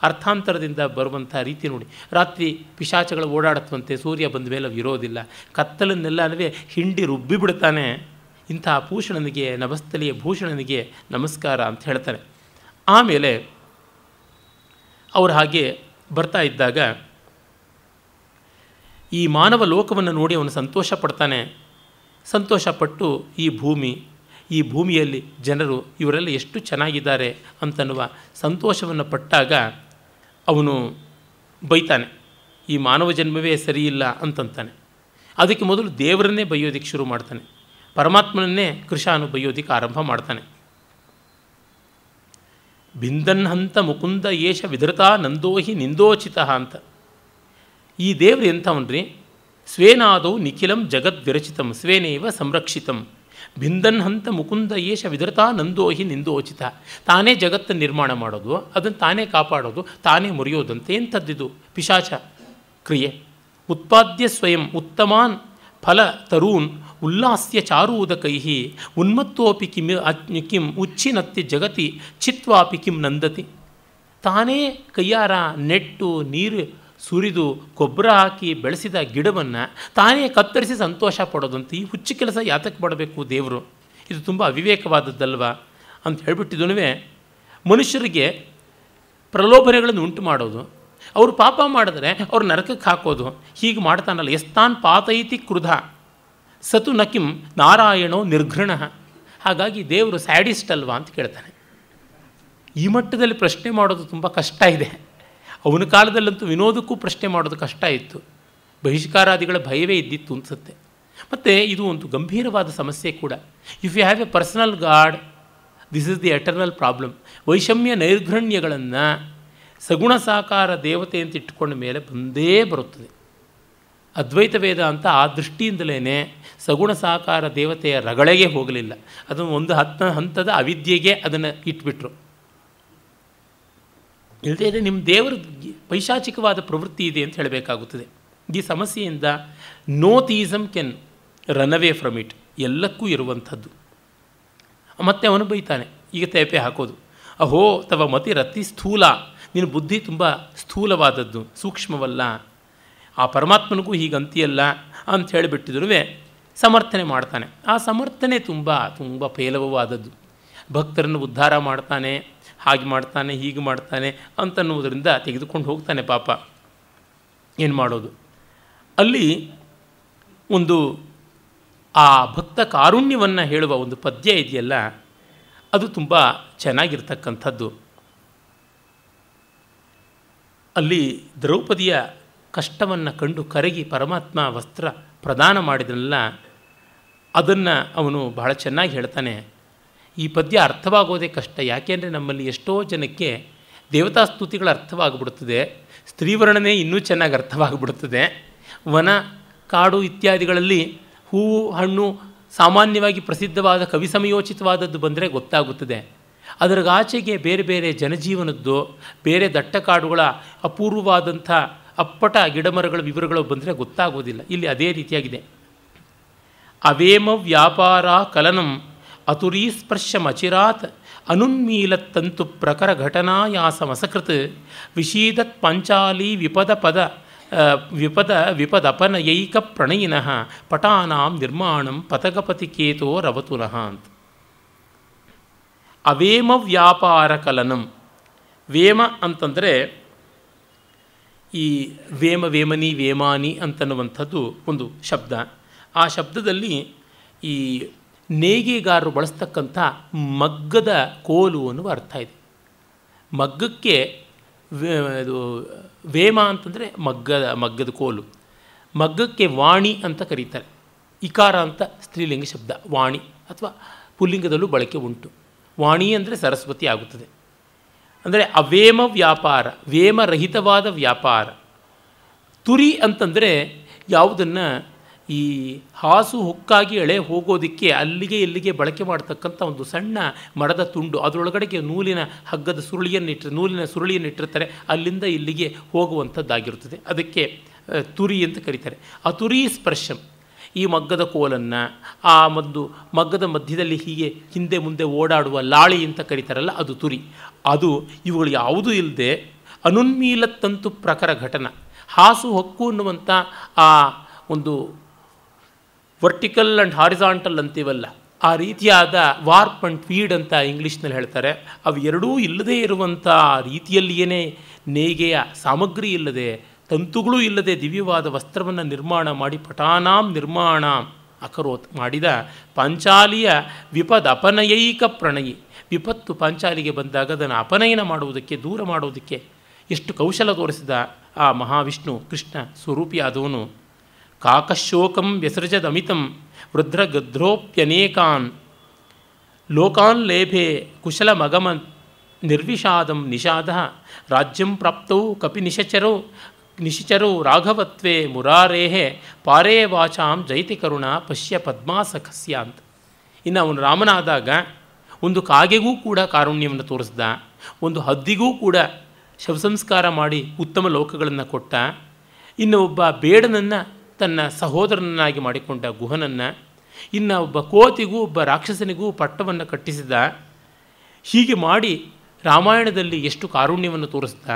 ಅರ್ಥಾಂತರದಿಂದ ಬರುವಂಥ ರೀತಿ ನೋಡಿ ರಾತ್ರಿ ಪಿಶಾಚಗಳು ಓಡಾಡತ್ವಂತೆ ಸೂರ್ಯ ಬಂದ ಮೇಲೆ ಅವು ಇರೋದಿಲ್ಲ ಕತ್ತಲನ್ನೆಲ್ಲವೇ ಹಿಂಡಿ ರುಬ್ಬಿಬಿಡ್ತಾನೆ ಇಂಥ ಭೂಷಣನಿಗೆ ನಭಸ್ಥಲಿಯ ಭೂಷಣನಿಗೆ ನಮಸ್ಕಾರ ಅಂತ ಹೇಳ್ತಾನೆ ಆಮೇಲೆ ಅವರು ಹಾಗೆ ಬರ್ತಾ ಇದ್ದಾಗ ಈ ಮಾನವ ಲೋಕವನ್ನು ನೋಡಿ ಅವನು ಸಂತೋಷ ಪಡ್ತಾನೆ ಸಂತೋಷಪಟ್ಟು ಈ ಭೂಮಿ ಈ ಭೂಮಿಯಲ್ಲಿ ಜನರು ಇವರೆಲ್ಲ ಎಷ್ಟು ಚೆನ್ನಾಗಿದ್ದಾರೆ ಅಂತನ್ನುವ ಸಂತೋಷವನ್ನು ಪಟ್ಟಾಗ ಅವನು ಬೈತಾನೆ ಈ ಮಾನವ ಜನ್ಮವೇ ಸರಿಯಿಲ್ಲ ಅಂತಂತಾನೆ ಅದಕ್ಕೆ ಮೊದಲು ದೇವರನ್ನೇ ಬೈಯೋದಿಕ್ಕೆ ಶುರು ಮಾಡ್ತಾನೆ ಪರಮಾತ್ಮನನ್ನೇ ಕೃಷಾನು ಬೈಯೋದಿಕ್ಕೆ ಆರಂಭ ಮಾಡ್ತಾನೆ ಬಿಂದನ್ ಹಂತ ಮುಕುಂದ ಏಷ ವಿಧೃತಾ ನಂದೋಹಿ ನಿಂದೋಚಿತ ಅಂತ ಈ ದೇವ್ರು ಎಂಥವನ್ರಿ ಸ್ವೇನಾದವು ನಿಖಿಲಂ ಜಗದ್ವಿರಚಿತಂ ಸ್ವೇನೇವ ಸಂರಕ್ಷಿತಂ ಭಿಂದನ್ ಹಂತ ಮುಕುಂದ ಏಷ ನಂದೋ ನಂದೋಹಿ ನಿಂದೋಚಿತ ತಾನೇ ಜಗತ್ತ ನಿರ್ಮಾಣ ಮಾಡೋದು ಅದನ್ನು ತಾನೇ ಕಾಪಾಡೋದು ತಾನೇ ಮುರಿಯೋದಂತೆ ಎಂಥದ್ದಿದು ಪಿಶಾಚ ಕ್ರಿಯೆ ಉತ್ಪಾದ್ಯ ಸ್ವಯಂ ಉತ್ತಮಾನ್ ಫಲ ತರೂನ್ ಉಲ್ಲಾಸ್ಯ ಕೈಹಿ ಉನ್ಮತ್ತೋಪಿ ಕಿಮ್ ಕಿಂ ಉಚ್ಚಿನತ್ತಿ ಜಗತಿ ಚಿತ್ವಾಪಿ ಕಿಂ ನಂದತಿ ತಾನೇ ಕೈಯಾರ ನೆಟ್ಟು ನೀರು ಸುರಿದು ಗೊಬ್ಬರ ಹಾಕಿ ಬೆಳೆಸಿದ ಗಿಡವನ್ನು ತಾನೇ ಕತ್ತರಿಸಿ ಸಂತೋಷ ಪಡೋದಂತ ಈ ಹುಚ್ಚು ಕೆಲಸ ಯಾತಕ್ಕೆ ಮಾಡಬೇಕು ದೇವರು ಇದು ತುಂಬ ಅವಿವೇಕವಾದದ್ದಲ್ವ ಅಂತ ಹೇಳ್ಬಿಟ್ಟಿದ್ದೂ ಮನುಷ್ಯರಿಗೆ ಪ್ರಲೋಭನೆಗಳನ್ನು ಉಂಟು ಮಾಡೋದು ಅವರು ಪಾಪ ಮಾಡಿದ್ರೆ ಅವ್ರು ನರಕಕ್ಕೆ ಹಾಕೋದು ಹೀಗೆ ಮಾಡ್ತಾನಲ್ಲ ಎಸ್ತಾನ್ ಪಾತೈತಿ ಕೃಧ ಸತು ನಕಿಂ ನಾರಾಯಣೋ ನಿರ್ಘೃಣ ಹಾಗಾಗಿ ದೇವರು ಸ್ಯಾಡಿಸ್ಟ್ ಅಲ್ವಾ ಅಂತ ಕೇಳ್ತಾನೆ ಈ ಮಟ್ಟದಲ್ಲಿ ಪ್ರಶ್ನೆ ಮಾಡೋದು ತುಂಬ ಕಷ್ಟ ಇದೆ ಅವನ ಕಾಲದಲ್ಲಂತೂ ವಿನೋದಕ್ಕೂ ಪ್ರಶ್ನೆ ಮಾಡೋದು ಕಷ್ಟ ಇತ್ತು ಬಹಿಷ್ಕಾರಾದಿಗಳ ಭಯವೇ ಇದ್ದಿತ್ತು ಅನಿಸುತ್ತೆ ಮತ್ತು ಇದು ಒಂದು ಗಂಭೀರವಾದ ಸಮಸ್ಯೆ ಕೂಡ if you have a personal god this is the eternal problem ವೈಷಮ್ಯ ನೈರ್ಘಣ್ಯಗಳನ್ನು ಸಗುಣ ಸಾಕಾರ ದೇವತೆ ಅಂತ ಇಟ್ಕೊಂಡ ಮೇಲೆ ಬಂದೇ ಬರುತ್ತದೆ ಅದ್ವೈತ ವೇದ ಅಂತ ಆ ದೃಷ್ಟಿಯಿಂದಲೇ ಸಗುಣ ಸಾಕಾರ ದೇವತೆಯ ರಗಳೆಗೆ ಹೋಗಲಿಲ್ಲ ಅದನ್ನು ಒಂದು ಹತ್ತ ಹಂತದ ಅವಿದ್ಯೆಗೆ ಅದನ್ನು ಇಟ್ಬಿಟ್ರು ಇಲ್ಲದೇ ನಿಮ್ಮ ದೇವರ ಪೈಶಾಚಿಕವಾದ ಪ್ರವೃತ್ತಿ ಇದೆ ಅಂತ ಹೇಳಬೇಕಾಗುತ್ತದೆ ಈ ಸಮಸ್ಯೆಯಿಂದ no theism can run away from it ಎಲ್ಲಕ್ಕೂ ಇರುವಂಥದ್ದು ಮತ್ತೆ ಅವನು ಬೈತಾನೆ ಈಗ ತೇಪೆ ಹಾಕೋದು ಅಹೋ ತವ ಮತಿ ರತಿ ಸ್ಥೂಲ ನಿನ್ನ ಬುದ್ಧಿ ತುಂಬ ಸ್ಥೂಲವಾದದ್ದು ಸೂಕ್ಷ್ಮವಲ್ಲ ಆ ಪರಮಾತ್ಮನಿಗೂ ಹೀಗಂತಿಯಲ್ಲ ಅಂತ ಹೇಳಿಬಿಟ್ಟಿದ್ರು ಸಮರ್ಥನೆ ಮಾಡ್ತಾನೆ ಆ ಸಮರ್ಥನೆ ತುಂಬ ತುಂಬ ಪೇಲವವಾದದ್ದು ಭಕ್ತರನ್ನು ಉದ್ಧಾರ ಮಾಡ್ತಾನೆ ಹಾಗೆ ಮಾಡ್ತಾನೆ ಹೀಗೆ ಮಾಡ್ತಾನೆ ಅಂತನ್ನುವುದರಿಂದ ತೆಗೆದುಕೊಂಡು ಹೋಗ್ತಾನೆ ಪಾಪ ಏನು ಮಾಡೋದು ಅಲ್ಲಿ ಒಂದು ಆ ಭಕ್ತ ಕಾರುಣ್ಯವನ್ನು ಹೇಳುವ ಒಂದು ಪದ್ಯ ಇದೆಯಲ್ಲ ಅದು ತುಂಬ ಚೆನ್ನಾಗಿರ್ತಕ್ಕಂಥದ್ದು ಅಲ್ಲಿ ದ್ರೌಪದಿಯ ಕಷ್ಟವನ್ನು ಕಂಡು ಕರಗಿ ಪರಮಾತ್ಮ ವಸ್ತ್ರ ಪ್ರದಾನ ಮಾಡಿದನಲ್ಲ ಅದನ್ನು ಅವನು ಬಹಳ ಚೆನ್ನಾಗಿ ಹೇಳ್ತಾನೆ ಈ ಪದ್ಯ ಅರ್ಥವಾಗೋದೇ ಕಷ್ಟ ಯಾಕೆಂದರೆ ನಮ್ಮಲ್ಲಿ ಎಷ್ಟೋ ಜನಕ್ಕೆ ದೇವತಾ ಸ್ತುತಿಗಳು ಅರ್ಥವಾಗ್ಬಿಡುತ್ತದೆ ಸ್ತ್ರೀವರ್ಣನೆ ಇನ್ನೂ ಚೆನ್ನಾಗಿ ಅರ್ಥವಾಗ್ಬಿಡುತ್ತದೆ ವನ ಕಾಡು ಇತ್ಯಾದಿಗಳಲ್ಲಿ ಹೂವು ಹಣ್ಣು ಸಾಮಾನ್ಯವಾಗಿ ಪ್ರಸಿದ್ಧವಾದ ಕವಿ ಸಮಯೋಚಿತವಾದದ್ದು ಬಂದರೆ ಗೊತ್ತಾಗುತ್ತದೆ ಅದರಗಾಚೆಗೆ ಬೇರೆ ಬೇರೆ ಜನಜೀವನದ್ದು ಬೇರೆ ದಟ್ಟ ಕಾಡುಗಳ ಅಪೂರ್ವವಾದಂಥ ಅಪ್ಪಟ ಗಿಡಮರಗಳ ವಿವರಗಳು ಬಂದರೆ ಗೊತ್ತಾಗೋದಿಲ್ಲ ಇಲ್ಲಿ ಅದೇ ರೀತಿಯಾಗಿದೆ ಅವೇಮ ವ್ಯಾಪಾರ ಕಲನಂ ಅತುರೀಸ್ಪರ್ಶಮಚಿರಾತ್ ಅನುನ್ಮೀಲತ್ತಂತು ಪ್ರಖರ ಘಟನಾಯಾಸಮಸಕೃತ್ ವಿಷೀದತ್ ಪಂಚಾಲಿ ವಿಪದ ಪದ ವಿಪದ ವಿಪದಪನಯೈಕ ಪ್ರಣಯಿನಃ ಪಟಾನಾಂ ನಿರ್ಮಾಣಂ ಪತಗಪತಿ ಕೇತೋ ರವತುನಃ ಅಂತ ಅವೇಮ ವ್ಯಾಪಾರ ಕಲನಂ ವೇಮ ಅಂತಂದರೆ ಈ ವೇಮ ವೇಮನಿ ವೇಮಾನಿ ಅಂತನ್ನುವಂಥದ್ದು ಒಂದು ಶಬ್ದ ಆ ಶಬ್ದದಲ್ಲಿ ಈ ನೇಯ್ಗೆಗಾರರು ಬಳಸ್ತಕ್ಕಂಥ ಮಗ್ಗದ ಕೋಲು ಅನ್ನುವ ಅರ್ಥ ಇದೆ ಮಗ್ಗಕ್ಕೆ ಇದು ವೇಮ ಅಂತಂದರೆ ಮಗ್ಗದ ಮಗ್ಗದ ಕೋಲು ಮಗ್ಗಕ್ಕೆ ವಾಣಿ ಅಂತ ಕರೀತಾರೆ ಇಕಾರ ಅಂತ ಸ್ತ್ರೀಲಿಂಗ ಶಬ್ದ ವಾಣಿ ಅಥವಾ ಪುಲ್ಲಿಂಗದಲ್ಲೂ ಬಳಕೆ ಉಂಟು ವಾಣಿ ಅಂದರೆ ಸರಸ್ವತಿ ಆಗುತ್ತದೆ ಅಂದರೆ ಅವೇಮ ವ್ಯಾಪಾರ ವೇಮರಹಿತವಾದ ವ್ಯಾಪಾರ ತುರಿ ಅಂತಂದರೆ ಯಾವುದನ್ನು ಈ ಹಾಸು ಹುಕ್ಕಾಗಿ ಎಳೆ ಹೋಗೋದಕ್ಕೆ ಅಲ್ಲಿಗೆ ಇಲ್ಲಿಗೆ ಬಳಕೆ ಮಾಡ್ತಕ್ಕಂಥ ಒಂದು ಸಣ್ಣ ಮರದ ತುಂಡು ಅದರೊಳಗಡೆಗೆ ನೂಲಿನ ಹಗ್ಗದ ಸುರುಳಿಯನ್ನಿಟ್ಟು ನೂಲಿನ ಸುರುಳಿಯನ್ನು ಇಟ್ಟಿರ್ತಾರೆ ಅಲ್ಲಿಂದ ಇಲ್ಲಿಗೆ ಹೋಗುವಂಥದ್ದಾಗಿರುತ್ತದೆ ಅದಕ್ಕೆ ತುರಿ ಅಂತ ಕರೀತಾರೆ ಆ ತುರಿ ಸ್ಪರ್ಶಂ ಈ ಮಗ್ಗದ ಕೋಲನ್ನು ಆ ಮದ್ದು ಮಗ್ಗದ ಮಧ್ಯದಲ್ಲಿ ಹೀಗೆ ಹಿಂದೆ ಮುಂದೆ ಓಡಾಡುವ ಲಾಳಿ ಅಂತ ಕರೀತಾರಲ್ಲ ಅದು ತುರಿ ಅದು ಇವುಗಳು ಯಾವುದೂ ಇಲ್ಲದೆ ಅನುನ್ಮೀಲ ತಂತು ಪ್ರಖರ ಘಟನ ಹಾಸು ಹಕ್ಕು ಅನ್ನುವಂಥ ಆ ಒಂದು ವರ್ಟಿಕಲ್ ಆ್ಯಂಡ್ ಹಾರಿಸಾಂಟಲ್ ಅಂತೀವಲ್ಲ ಆ ರೀತಿಯಾದ ವಾರ್ಪ್ ಆ್ಯಂಡ್ ಫೀಡ್ ಅಂತ ಇಂಗ್ಲೀಷ್ನಲ್ಲಿ ಹೇಳ್ತಾರೆ ಅವು ಎರಡೂ ಇಲ್ಲದೇ ಇರುವಂಥ ರೀತಿಯಲ್ಲಿಯೇ ನೇಯ್ಗೆಯ ಸಾಮಗ್ರಿ ಇಲ್ಲದೆ ತಂತುಗಳೂ ಇಲ್ಲದೆ ದಿವ್ಯವಾದ ವಸ್ತ್ರವನ್ನು ನಿರ್ಮಾಣ ಮಾಡಿ ಪಟಾನಾಂ ನಿರ್ಮಾಣ ಅಕರೋತ್ ಮಾಡಿದ ಪಾಂಚಾಲಿಯ ವಿಪದ ಅಪನಯೈಕ ಪ್ರಣಯಿ ವಿಪತ್ತು ಪಾಂಚಾಲಿಗೆ ಬಂದಾಗ ಅದನ್ನು ಅಪನಯನ ಮಾಡುವುದಕ್ಕೆ ದೂರ ಮಾಡುವುದಕ್ಕೆ ಎಷ್ಟು ಕೌಶಲ ತೋರಿಸಿದ ಆ ಮಹಾವಿಷ್ಣು ಕೃಷ್ಣ ಸ್ವರೂಪಿಯಾದವನು ಕಾಕಶೋಕಂ ವ್ಯಸೃಜದಮಿತಂ ವೃದ್ರಗದ್ರೋಪ್ಯನೇಕಾನ್ ಲೋಕಾನ್ ಲೇಭೆ ಕುಶಲಮಗಮ ನಿರ್ವಿಷಾದಂ ನಿಷಾದ ರಾಜ್ಯಂ ಪ್ರಾಪ್ತೌ ನಿಶಚರೌ ನಿಶಿಚರೌ ರಾಘವತ್ವೇ ಮುರಾರೇಹೆ ಪಾರೇ ವಾಚಾಂ ಜೈತಿ ಕರುಣ ಪಶ್ಯ ಪದ್ಮಾಸಖಸ್ಯಾಂತ್ ಇನ್ನು ಅವನು ರಾಮನಾದಾಗ ಒಂದು ಕಾಗೆಗೂ ಕೂಡ ಕಾರುಣ್ಯವನ್ನು ತೋರಿಸ್ದ ಒಂದು ಹದ್ದಿಗೂ ಕೂಡ ಶವಸಂಸ್ಕಾರ ಮಾಡಿ ಉತ್ತಮ ಲೋಕಗಳನ್ನು ಕೊಟ್ಟ ಇನ್ನು ಒಬ್ಬ ಬೇಡನನ್ನು ತನ್ನ ಸಹೋದರನನ್ನಾಗಿ ಮಾಡಿಕೊಂಡ ಗುಹನನ್ನು ಇನ್ನು ಒಬ್ಬ ಕೋತಿಗೂ ಒಬ್ಬ ರಾಕ್ಷಸನಿಗೂ ಪಟ್ಟವನ್ನು ಕಟ್ಟಿಸಿದ ಹೀಗೆ ಮಾಡಿ ರಾಮಾಯಣದಲ್ಲಿ ಎಷ್ಟು ಕಾರುಣ್ಯವನ್ನು ತೋರಿಸ್ದ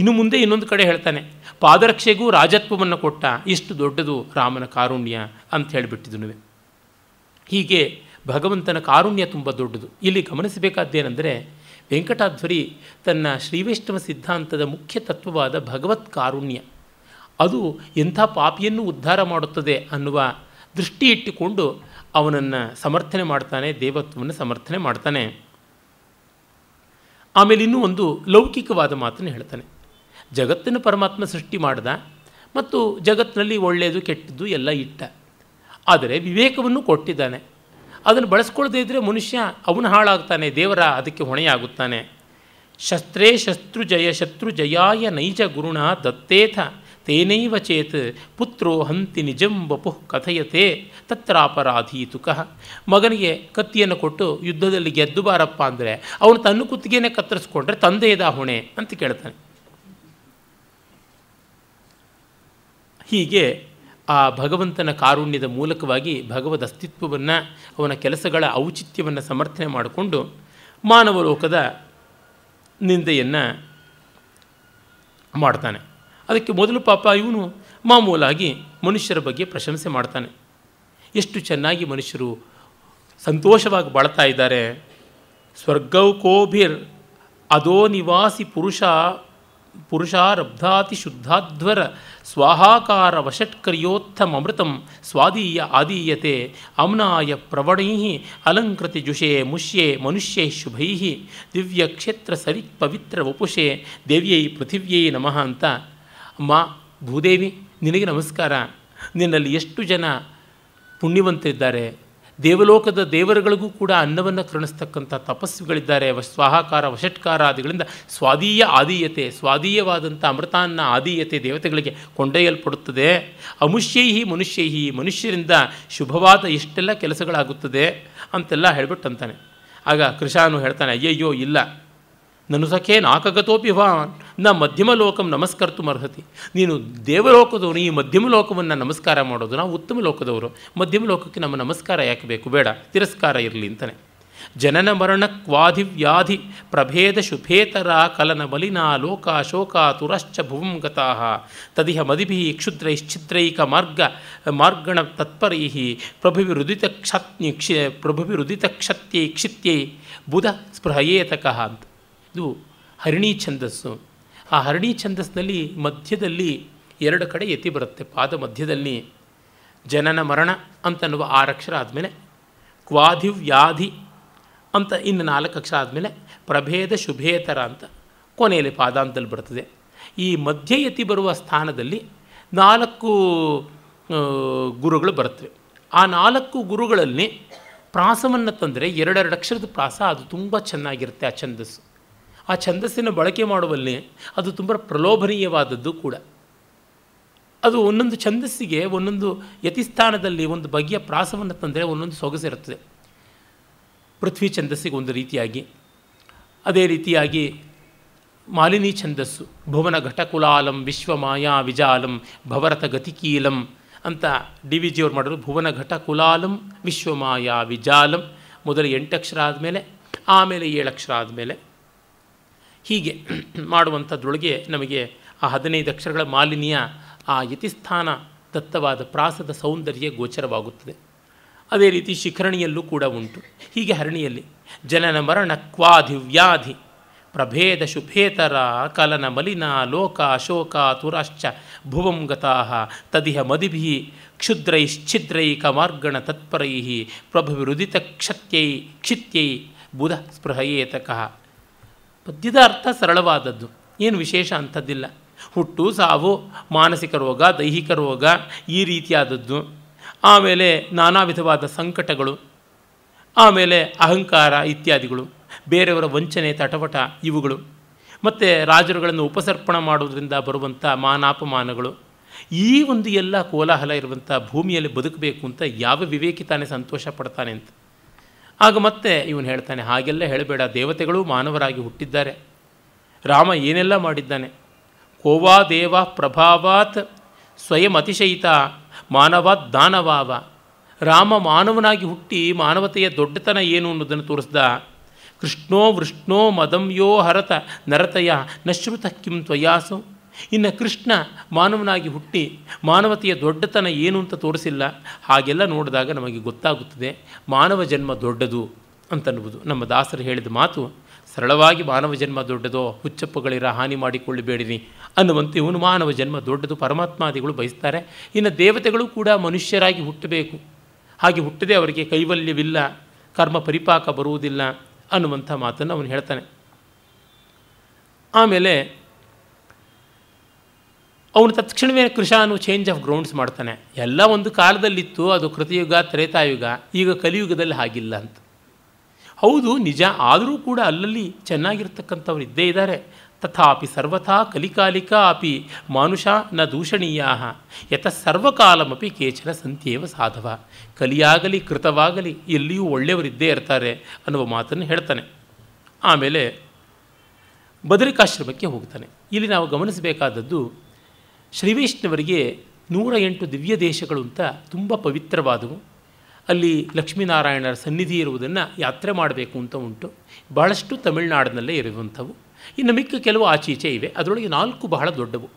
ಇನ್ನು ಮುಂದೆ ಇನ್ನೊಂದು ಕಡೆ ಹೇಳ್ತಾನೆ ಪಾದರಕ್ಷೆಗೂ ರಾಜತ್ವವನ್ನು ಕೊಟ್ಟ ಇಷ್ಟು ದೊಡ್ಡದು ರಾಮನ ಕಾರುಣ್ಯ ಅಂತ ಹೇಳಿಬಿಟ್ಟಿದ್ನು ಹೀಗೆ ಭಗವಂತನ ಕಾರುಣ್ಯ ತುಂಬ ದೊಡ್ಡದು ಇಲ್ಲಿ ಗಮನಿಸಬೇಕಾದ್ದೇನೆಂದರೆ ವೆಂಕಟಾಧ್ವರಿ ತನ್ನ ಶ್ರೀವೈಷ್ಣವ ಸಿದ್ಧಾಂತದ ಮುಖ್ಯ ತತ್ವವಾದ ಭಗವತ್ ಕಾರುಣ್ಯ ಅದು ಎಂಥ ಪಾಪಿಯನ್ನು ಉದ್ಧಾರ ಮಾಡುತ್ತದೆ ಅನ್ನುವ ದೃಷ್ಟಿ ಇಟ್ಟುಕೊಂಡು ಅವನನ್ನು ಸಮರ್ಥನೆ ಮಾಡ್ತಾನೆ ದೇವತ್ವವನ್ನು ಸಮರ್ಥನೆ ಮಾಡ್ತಾನೆ ಆಮೇಲೆ ಇನ್ನೂ ಒಂದು ಲೌಕಿಕವಾದ ಮಾತನ್ನು ಹೇಳ್ತಾನೆ ಜಗತ್ತನ್ನು ಪರಮಾತ್ಮ ಸೃಷ್ಟಿ ಮಾಡ್ದ ಮತ್ತು ಜಗತ್ತಿನಲ್ಲಿ ಒಳ್ಳೆಯದು ಕೆಟ್ಟದ್ದು ಎಲ್ಲ ಇಟ್ಟ ಆದರೆ ವಿವೇಕವನ್ನು ಕೊಟ್ಟಿದ್ದಾನೆ ಅದನ್ನು ಬಳಸ್ಕೊಳ್ಳದೇ ಇದ್ದರೆ ಮನುಷ್ಯ ಅವನು ಹಾಳಾಗ್ತಾನೆ ದೇವರ ಅದಕ್ಕೆ ಹೊಣೆಯಾಗುತ್ತಾನೆ ಶಸ್ತ್ರೇ ಶತ್ರು ಜಯ ಶತ್ರು ಜಯಾಯ ನೈಜ ಗುರುಣ ದತ್ತೇಥ ತೇನೈವ ಚೇತ್ ಪುತ್ರೋ ಹಂತಿ ನಿಜಂ ವಪುಃ ಕಥಯತೆ ತತ್ರ ಮಗನಿಗೆ ಕತ್ತಿಯನ್ನು ಕೊಟ್ಟು ಯುದ್ಧದಲ್ಲಿ ಗೆದ್ದು ಬಾರಪ್ಪ ಅಂದರೆ ಅವನು ತನ್ನ ಕುತ್ತಿಗೆನೇ ಕತ್ತರಿಸ್ಕೊಂಡ್ರೆ ತಂದೆಯದ ಹೊಣೆ ಅಂತ ಕೇಳ್ತಾನೆ ಹೀಗೆ ಆ ಭಗವಂತನ ಕಾರುಣ್ಯದ ಮೂಲಕವಾಗಿ ಭಗವದ್ ಅಸ್ತಿತ್ವವನ್ನು ಅವನ ಕೆಲಸಗಳ ಔಚಿತ್ಯವನ್ನು ಸಮರ್ಥನೆ ಮಾಡಿಕೊಂಡು ಮಾನವ ಲೋಕದ ನಿಂದೆಯನ್ನು ಮಾಡ್ತಾನೆ ಅದಕ್ಕೆ ಮೊದಲು ಪಾಪ ಇವನು ಮಾಮೂಲಾಗಿ ಮನುಷ್ಯರ ಬಗ್ಗೆ ಪ್ರಶಂಸೆ ಮಾಡ್ತಾನೆ ಎಷ್ಟು ಚೆನ್ನಾಗಿ ಮನುಷ್ಯರು ಸಂತೋಷವಾಗಿ ಬಾಳ್ತಾ ಇದ್ದಾರೆ ಸ್ವರ್ಗವು ಕೋಭಿರ್ ಅದೋ ನಿವಾಸಿ ಪುರುಷ ಪುರುಷಾರಬ್ಧಾತಿ ಶುದ್ಧಾಧ್ವರ ಸ್ವಾಹಾಕಾರ ಅಮೃತಂ ಸ್ವಾದೀಯ ಆದೀಯತೆ ಅಮ್ನಾಯ ಪ್ರವಣೈ ಅಲಂಕೃತಿ ಜುಷೆ ಮುಷ್ಯೆ ಮನುಷ್ಯೈ ಶುಭೈ ದಿವ್ಯಕ್ಷೇತ್ರ ಸರಿ ಪವಿತ್ರ ವಪುಷೆ ದೇವ್ಯೈ ಪೃಥಿವ್ಯೈ ನಮಃ ಅಂತ ಮಾ ಭೂದೇವಿ ನಿನಗೆ ನಮಸ್ಕಾರ ನಿನ್ನಲ್ಲಿ ಎಷ್ಟು ಜನ ಪುಣ್ಯವಂತರಿದ್ದಾರೆ ದೇವಲೋಕದ ದೇವರುಗಳಿಗೂ ಕೂಡ ಅನ್ನವನ್ನು ಕರುಣಿಸ್ತಕ್ಕಂಥ ತಪಸ್ವಿಗಳಿದ್ದಾರೆ ಸ್ವಾಹಾಕಾರ ಆದಿಗಳಿಂದ ಸ್ವಾದೀಯ ಆದೀಯತೆ ಸ್ವಾದೀಯವಾದಂಥ ಅಮೃತಾನ್ನ ಆದೀಯತೆ ದೇವತೆಗಳಿಗೆ ಕೊಂಡೊಯ್ಯಲ್ಪಡುತ್ತದೆ ಅಮುಷ್ಯೈಹಿ ಮನುಷ್ಯೈಹಿ ಮನುಷ್ಯರಿಂದ ಶುಭವಾದ ಎಷ್ಟೆಲ್ಲ ಕೆಲಸಗಳಾಗುತ್ತದೆ ಅಂತೆಲ್ಲ ಹೇಳ್ಬಿಟ್ಟಂತಾನೆ ಆಗ ಕೃಷಾನು ಹೇಳ್ತಾನೆ ಅಯ್ಯಯ್ಯೋ ಇಲ್ಲ ನನು ಸಖೇ ನಾಕಗತೋಪಿ ಭವಾನ್ ನ ಮಧ್ಯಮ ಲೋಕಂ ನಮಸ್ಕರ್ತು ಅರ್ಹತಿ ನೀನು ದೇವಲೋಕದವರು ಈ ಮಧ್ಯಮ ಲೋಕವನ್ನು ನಮಸ್ಕಾರ ಮಾಡೋದು ನಾವು ಉತ್ತಮ ಲೋಕದವರು ಮಧ್ಯಮ ಲೋಕಕ್ಕೆ ನಮ್ಮ ನಮಸ್ಕಾರ ಯಾಕೆ ಬೇಕು ಬೇಡ ತಿರಸ್ಕಾರ ಇರಲಿ ಅಂತಾನೆ ಜನನ ಮರಣ ಕ್ವಾಧಿ ವ್ಯಾಧಿ ಪ್ರಭೇದ ಶುಭೇತರ ಕಲನ ಬಲಿನ ಲೋಕ ಶೋಕ ತುರಶ್ಚ ಭುವಂ ತದಿಹ ಮದಿಭಿ ಕ್ಷುದ್ರೈಶ್ಚಿತ್ರೈಕ ಮಾರ್ಗ ಮಾರ್ಗಣ ತತ್ಪರೈ ಪ್ರಭುವಿರುದಿತ ಕ್ಷತ್ನಿ ಕ್ಷಿ ಪ್ರಭುವಿರುದಿತ ಕ್ಷತ್ಯೈ ಕ್ಷಿತ್ಯೈ ಬುಧ ಸ್ಪೃಹಯೇತಕಃ ಅಂತ ಇದು ಹರಿಣಿ ಛಂದಸ್ಸು ಆ ಹರಣಿ ಛಂದಸ್ನಲ್ಲಿ ಮಧ್ಯದಲ್ಲಿ ಎರಡು ಕಡೆ ಎತ್ತಿ ಬರುತ್ತೆ ಪಾದ ಮಧ್ಯದಲ್ಲಿ ಜನನ ಮರಣ ಅಂತನ್ನುವ ಆರು ಅಕ್ಷರ ಆದಮೇಲೆ ಕ್ವಾಧಿ ಅಂತ ಇನ್ನು ನಾಲ್ಕು ಅಕ್ಷರ ಆದಮೇಲೆ ಪ್ರಭೇದ ಶುಭೇತರ ಅಂತ ಕೊನೆಯಲ್ಲಿ ಪಾದಾಂತದಲ್ಲಿ ಬರ್ತದೆ ಈ ಮಧ್ಯ ಯತಿ ಬರುವ ಸ್ಥಾನದಲ್ಲಿ ನಾಲ್ಕು ಗುರುಗಳು ಬರುತ್ತವೆ ಆ ನಾಲ್ಕು ಗುರುಗಳಲ್ಲಿ ಪ್ರಾಸವನ್ನು ತಂದರೆ ಎರಡೆರಡು ಅಕ್ಷರದ ಪ್ರಾಸ ಅದು ತುಂಬ ಚೆನ್ನಾಗಿರುತ್ತೆ ಆ ಛಂದಸ್ಸು ಆ ಛಂದಸ್ಸನ್ನು ಬಳಕೆ ಮಾಡುವಲ್ಲಿ ಅದು ತುಂಬ ಪ್ರಲೋಭನೀಯವಾದದ್ದು ಕೂಡ ಅದು ಒಂದೊಂದು ಛಂದಸ್ಸಿಗೆ ಒಂದೊಂದು ಯತಿಸ್ಥಾನದಲ್ಲಿ ಒಂದು ಬಗೆಯ ಪ್ರಾಸವನ್ನು ತಂದರೆ ಒಂದೊಂದು ಸೊಗಸಿರುತ್ತದೆ ಪೃಥ್ವಿ ಛಂದಸ್ಸಿಗೆ ಒಂದು ರೀತಿಯಾಗಿ ಅದೇ ರೀತಿಯಾಗಿ ಮಾಲಿನಿ ಛಂದಸ್ಸು ಭುವನ ಘಟಕುಲಾಲಂ ವಿಶ್ವ ಮಾಯಾ ವಿಜಾಲಂ ಭವರಥ ಗತಿಕೀಲಂ ಅಂತ ಡಿ ವಿ ಮಾಡಿದ್ರು ಭುವನ ಘಟಕುಲಾಲಂ ವಿಶ್ವಮಾಯಾ ವಿಜಾಲಂ ಮೊದಲು ಎಂಟು ಅಕ್ಷರ ಆದಮೇಲೆ ಆಮೇಲೆ ಏಳು ಅಕ್ಷರ ಆದಮೇಲೆ ಹೀಗೆ <clears throat> ಮಾಡುವಂಥದ್ರೊಳಗೆ ನಮಗೆ ಆ ಹದಿನೈದು ಅಕ್ಷರಗಳ ಮಾಲಿನ್ಯ ಆ ಯತಿಸ್ಥಾನ ದತ್ತವಾದ ಪ್ರಾಸದ ಸೌಂದರ್ಯ ಗೋಚರವಾಗುತ್ತದೆ ಅದೇ ರೀತಿ ಶಿಖರಣಿಯಲ್ಲೂ ಕೂಡ ಉಂಟು ಹೀಗೆ ಹರಣಿಯಲ್ಲಿ ಜನನ ಮರಣ ಕ್ವಾಧಿ ವ್ಯಾಧಿ ಪ್ರಭೇದ ಶುಭೇತರ ಕಲನ ಮಲಿನ ಲೋಕ ಅಶೋಕ ತುರಾಶ್ಚ ಭುವಂ ಗತಾಹ ತದಿಹ ಮದಿಭಿ ಕ್ಷುದ್ರೈಶ್ಚಿದ್ರೈ ಕಮಾರ್ಗಣ ತತ್ಪರೈ ಪ್ರಭುವಿರುದಿತ ಕ್ಷತ್ಯೈ ಕ್ಷಿತ್ಯೈ ಬುಧ ಸ್ಪೃಹಯೇತಕಃ ಪದ್ಯದ ಅರ್ಥ ಸರಳವಾದದ್ದು ಏನು ವಿಶೇಷ ಅಂಥದ್ದಿಲ್ಲ ಹುಟ್ಟು ಸಾವು ಮಾನಸಿಕ ರೋಗ ದೈಹಿಕ ರೋಗ ಈ ರೀತಿಯಾದದ್ದು ಆಮೇಲೆ ನಾನಾ ವಿಧವಾದ ಸಂಕಟಗಳು ಆಮೇಲೆ ಅಹಂಕಾರ ಇತ್ಯಾದಿಗಳು ಬೇರೆಯವರ ವಂಚನೆ ತಟವಟ ಇವುಗಳು ಮತ್ತು ರಾಜರುಗಳನ್ನು ಉಪಸರ್ಪಣ ಮಾಡೋದರಿಂದ ಬರುವಂಥ ಮಾನಾಪಮಾನಗಳು ಈ ಒಂದು ಎಲ್ಲ ಕೋಲಾಹಲ ಇರುವಂಥ ಭೂಮಿಯಲ್ಲಿ ಬದುಕಬೇಕು ಅಂತ ಯಾವ ವಿವೇಕಿ ತಾನೇ ಸಂತೋಷ ಪಡ್ತಾನೆ ಅಂತ ಆಗ ಮತ್ತೆ ಇವನು ಹೇಳ್ತಾನೆ ಹಾಗೆಲ್ಲ ಹೇಳಬೇಡ ದೇವತೆಗಳು ಮಾನವರಾಗಿ ಹುಟ್ಟಿದ್ದಾರೆ ರಾಮ ಏನೆಲ್ಲ ಮಾಡಿದ್ದಾನೆ ಕೋವಾ ದೇವ ಪ್ರಭಾವಾತ್ ಸ್ವಯಂ ಅತಿಶಯಿತ ಮಾನವಾತ್ ದಾನವಾವ ರಾಮ ಮಾನವನಾಗಿ ಹುಟ್ಟಿ ಮಾನವತೆಯ ದೊಡ್ಡತನ ಏನು ಅನ್ನೋದನ್ನು ತೋರಿಸ್ದ ಕೃಷ್ಣೋ ವೃಷ್ಣೋ ಮದಂಯೋ ಹರತ ನರತಯ ನಶ್ರುತ ಕಿಂ ತ್ವಯಾಸು ಇನ್ನು ಕೃಷ್ಣ ಮಾನವನಾಗಿ ಹುಟ್ಟಿ ಮಾನವತೆಯ ದೊಡ್ಡತನ ಏನು ಅಂತ ತೋರಿಸಿಲ್ಲ ಹಾಗೆಲ್ಲ ನೋಡಿದಾಗ ನಮಗೆ ಗೊತ್ತಾಗುತ್ತದೆ ಮಾನವ ಜನ್ಮ ದೊಡ್ಡದು ಅಂತನ್ಬೋದು ನಮ್ಮ ದಾಸರು ಹೇಳಿದ ಮಾತು ಸರಳವಾಗಿ ಮಾನವ ಜನ್ಮ ದೊಡ್ಡದೋ ಹುಚ್ಚಪ್ಪಗಳಿರ ಹಾನಿ ಮಾಡಿಕೊಳ್ಳಬೇಡಿರಿ ಅನ್ನುವಂತೆ ಇವನು ಮಾನವ ಜನ್ಮ ದೊಡ್ಡದು ಪರಮಾತ್ಮಾದಿಗಳು ಬಯಸ್ತಾರೆ ಇನ್ನು ದೇವತೆಗಳು ಕೂಡ ಮನುಷ್ಯರಾಗಿ ಹುಟ್ಟಬೇಕು ಹಾಗೆ ಹುಟ್ಟದೆ ಅವರಿಗೆ ಕೈವಲ್ಯವಿಲ್ಲ ಕರ್ಮ ಪರಿಪಾಕ ಬರುವುದಿಲ್ಲ ಅನ್ನುವಂಥ ಮಾತನ್ನು ಅವನು ಹೇಳ್ತಾನೆ ಆಮೇಲೆ ಅವನು ತತ್ಕ್ಷಣವೇ ಕೃಷಾನು ಚೇಂಜ್ ಆಫ್ ಗ್ರೌಂಡ್ಸ್ ಮಾಡ್ತಾನೆ ಎಲ್ಲ ಒಂದು ಕಾಲದಲ್ಲಿತ್ತು ಅದು ಕೃತಯುಗ ತ್ರೇತಾಯುಗ ಈಗ ಕಲಿಯುಗದಲ್ಲಿ ಹಾಗಿಲ್ಲ ಅಂತ ಹೌದು ನಿಜ ಆದರೂ ಕೂಡ ಅಲ್ಲಲ್ಲಿ ಚೆನ್ನಾಗಿರ್ತಕ್ಕಂಥವ್ರು ಇದ್ದೇ ಇದ್ದಾರೆ ತಥಾಪಿ ಸರ್ವಥಾ ಕಲಿಕಾಲಿಕ ಅಪಿ ಮಾನುಷ ನ ದೂಷಣೀಯ ಯತ ಸರ್ವಕಾಲಮಪಿ ಕೇಚನ ಸಂತಿಯೇವ ಸಾಧವ ಕಲಿಯಾಗಲಿ ಕೃತವಾಗಲಿ ಎಲ್ಲಿಯೂ ಒಳ್ಳೆಯವರಿದ್ದೇ ಇರ್ತಾರೆ ಅನ್ನುವ ಮಾತನ್ನು ಹೇಳ್ತಾನೆ ಆಮೇಲೆ ಬದರಿಕಾಶ್ರಮಕ್ಕೆ ಹೋಗ್ತಾನೆ ಇಲ್ಲಿ ನಾವು ಗಮನಿಸಬೇಕಾದದ್ದು ಶ್ರೀ ನೂರ ಎಂಟು ದಿವ್ಯ ದೇಶಗಳು ಅಂತ ತುಂಬ ಪವಿತ್ರವಾದವು ಅಲ್ಲಿ ಲಕ್ಷ್ಮೀನಾರಾಯಣರ ಸನ್ನಿಧಿ ಇರುವುದನ್ನು ಯಾತ್ರೆ ಮಾಡಬೇಕು ಅಂತ ಉಂಟು ಬಹಳಷ್ಟು ತಮಿಳುನಾಡಿನಲ್ಲೇ ಇರುವಂಥವು ಇನ್ನು ಮಿಕ್ಕ ಕೆಲವು ಆಚೀಚೆ ಇವೆ ಅದರೊಳಗೆ ನಾಲ್ಕು ಬಹಳ ದೊಡ್ಡವು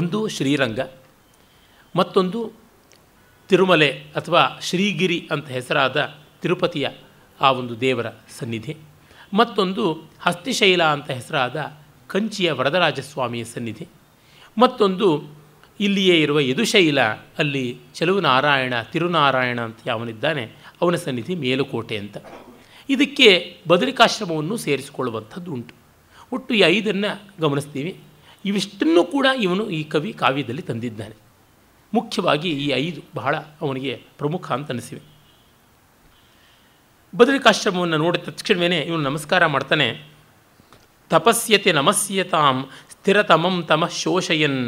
ಒಂದು ಶ್ರೀರಂಗ ಮತ್ತೊಂದು ತಿರುಮಲೆ ಅಥವಾ ಶ್ರೀಗಿರಿ ಅಂತ ಹೆಸರಾದ ತಿರುಪತಿಯ ಆ ಒಂದು ದೇವರ ಸನ್ನಿಧಿ ಮತ್ತೊಂದು ಹಸ್ತಿಶೈಲ ಅಂತ ಹೆಸರಾದ ಕಂಚಿಯ ವರದರಾಜಸ್ವಾಮಿಯ ಸನ್ನಿಧಿ ಮತ್ತೊಂದು ಇಲ್ಲಿಯೇ ಇರುವ ಯದುಶೈಲ ಅಲ್ಲಿ ನಾರಾಯಣ ತಿರುನಾರಾಯಣ ಅಂತ ಯಾವನಿದ್ದಾನೆ ಅವನ ಸನ್ನಿಧಿ ಮೇಲುಕೋಟೆ ಅಂತ ಇದಕ್ಕೆ ಬದರಿಕಾಶ್ರಮವನ್ನು ಸೇರಿಸಿಕೊಳ್ಳುವಂಥದ್ದು ಉಂಟು ಒಟ್ಟು ಈ ಐದನ್ನು ಗಮನಿಸ್ತೀವಿ ಇವಿಷ್ಟನ್ನು ಕೂಡ ಇವನು ಈ ಕವಿ ಕಾವ್ಯದಲ್ಲಿ ತಂದಿದ್ದಾನೆ ಮುಖ್ಯವಾಗಿ ಈ ಐದು ಬಹಳ ಅವನಿಗೆ ಪ್ರಮುಖ ಅಂತ ಅನಿಸಿವೆ ಬದರಿಕಾಶ್ರಮವನ್ನು ನೋಡಿದ ತಕ್ಷಣವೇ ಇವನು ನಮಸ್ಕಾರ ಮಾಡ್ತಾನೆ ತಪಸ್ಯತೆ ನಮಸ್ಯತಾಂ ಸ್ಥಿರತಮಂ ತಮಃ ಶೋಷಯನ್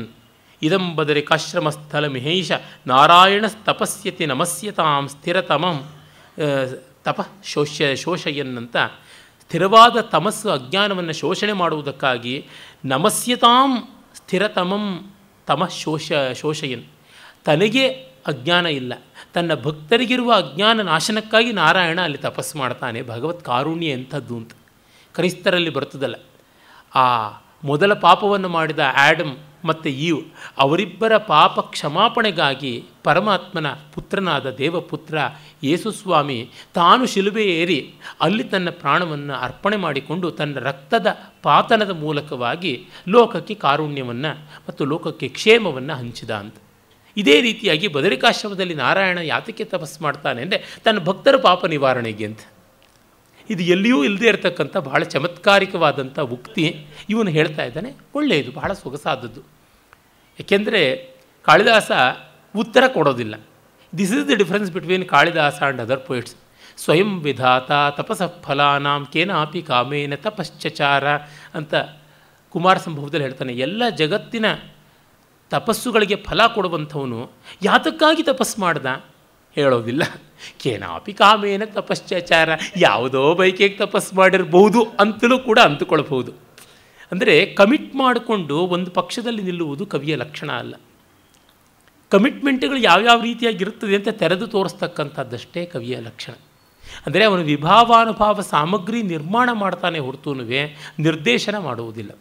ಇದಂ ಬದರಿ ಕಾಶ್ರಮಸ್ಥಲ ಮಿಹೇಶ ನಾರಾಯಣ ತಪಸ್ಯತೆ ನಮಸ್ಯತಾಂ ಸ್ಥಿರತಮಂ ತಪ ಶೋಷ್ಯ ಶೋಷಯನ್ ಅಂತ ಸ್ಥಿರವಾದ ತಮಸ್ಸು ಅಜ್ಞಾನವನ್ನು ಶೋಷಣೆ ಮಾಡುವುದಕ್ಕಾಗಿ ನಮಸ್ಯತಾಂ ಸ್ಥಿರತಮಂ ತಮಃ ಶೋಷ ಶೋಷಯನ್ ತನಗೆ ಅಜ್ಞಾನ ಇಲ್ಲ ತನ್ನ ಭಕ್ತರಿಗಿರುವ ಅಜ್ಞಾನ ನಾಶನಕ್ಕಾಗಿ ನಾರಾಯಣ ಅಲ್ಲಿ ತಪಸ್ಸು ಮಾಡ್ತಾನೆ ಭಗವತ್ ಕಾರುಣ್ಯ ಎಂಥದ್ದು ಅಂತ ಕ್ರೈಸ್ತರಲ್ಲಿ ಬರ್ತದಲ್ಲ ಆ ಮೊದಲ ಪಾಪವನ್ನು ಮಾಡಿದ ಆ್ಯಡಮ್ ಮತ್ತು ಈವ್ ಅವರಿಬ್ಬರ ಪಾಪ ಕ್ಷಮಾಪಣೆಗಾಗಿ ಪರಮಾತ್ಮನ ಪುತ್ರನಾದ ದೇವಪುತ್ರ ಯೇಸುಸ್ವಾಮಿ ತಾನು ಶಿಲುಬೆ ಏರಿ ಅಲ್ಲಿ ತನ್ನ ಪ್ರಾಣವನ್ನು ಅರ್ಪಣೆ ಮಾಡಿಕೊಂಡು ತನ್ನ ರಕ್ತದ ಪಾತನದ ಮೂಲಕವಾಗಿ ಲೋಕಕ್ಕೆ ಕಾರುಣ್ಯವನ್ನು ಮತ್ತು ಲೋಕಕ್ಕೆ ಕ್ಷೇಮವನ್ನು ಹಂಚಿದ ಅಂತ ಇದೇ ರೀತಿಯಾಗಿ ಬದರಿಕಾಶ್ರಮದಲ್ಲಿ ನಾರಾಯಣ ಯಾತಕ್ಕೆ ತಪಸ್ಸು ಮಾಡ್ತಾನೆ ಅಂದರೆ ತನ್ನ ಭಕ್ತರ ಪಾಪ ನಿವಾರಣೆಗೆ ಅಂತ ಇದು ಎಲ್ಲಿಯೂ ಇಲ್ಲದೆ ಇರತಕ್ಕಂಥ ಬಹಳ ಚಮತ್ಕಾರಿಕವಾದಂಥ ಉಕ್ತಿ ಇವನು ಹೇಳ್ತಾ ಇದ್ದಾನೆ ಒಳ್ಳೆಯದು ಬಹಳ ಸೊಗಸಾದದ್ದು ಏಕೆಂದರೆ ಕಾಳಿದಾಸ ಉತ್ತರ ಕೊಡೋದಿಲ್ಲ this is the difference between Kalidasa and other poets ಸ್ವಯಂ ವಿಧಾತ ತಪಸ ಫಲಾನಾಂ ಕೇನಾಪಿ ಕಾಮೇನ ತಪಶ್ಚಚಾರ ಅಂತ ಕುಮಾರ ಸಂಭವದಲ್ಲಿ ಹೇಳ್ತಾನೆ ಎಲ್ಲ ಜಗತ್ತಿನ ತಪಸ್ಸುಗಳಿಗೆ ಫಲ ಕೊಡುವಂಥವನು ಯಾತಕ್ಕಾಗಿ ತಪಸ್ಸು ಮಾಡ್ದ ಹೇಳೋದಿಲ್ಲ ಕೇನಾಪಿ ಕಾಮೇನ ತಪಶ್ಚಾಚಾರ ಯಾವುದೋ ಬೈಕಿಗೆ ತಪಸ್ಸು ಮಾಡಿರಬಹುದು ಅಂತಲೂ ಕೂಡ ಅಂದುಕೊಳ್ಬೋದು ಅಂದರೆ ಕಮಿಟ್ ಮಾಡಿಕೊಂಡು ಒಂದು ಪಕ್ಷದಲ್ಲಿ ನಿಲ್ಲುವುದು ಕವಿಯ ಲಕ್ಷಣ ಅಲ್ಲ ಕಮಿಟ್ಮೆಂಟ್ಗಳು ಯಾವ್ಯಾವ ರೀತಿಯಾಗಿರುತ್ತದೆ ಅಂತ ತೆರೆದು ತೋರಿಸ್ತಕ್ಕಂಥದ್ದಷ್ಟೇ ಕವಿಯ ಲಕ್ಷಣ ಅಂದರೆ ಅವನು ವಿಭಾವಾನುಭಾವ ಸಾಮಗ್ರಿ ನಿರ್ಮಾಣ ಮಾಡ್ತಾನೆ ಹೊರತುನುವೆ ನಿರ್ದೇಶನ ಮಾಡುವುದಿಲ್ಲ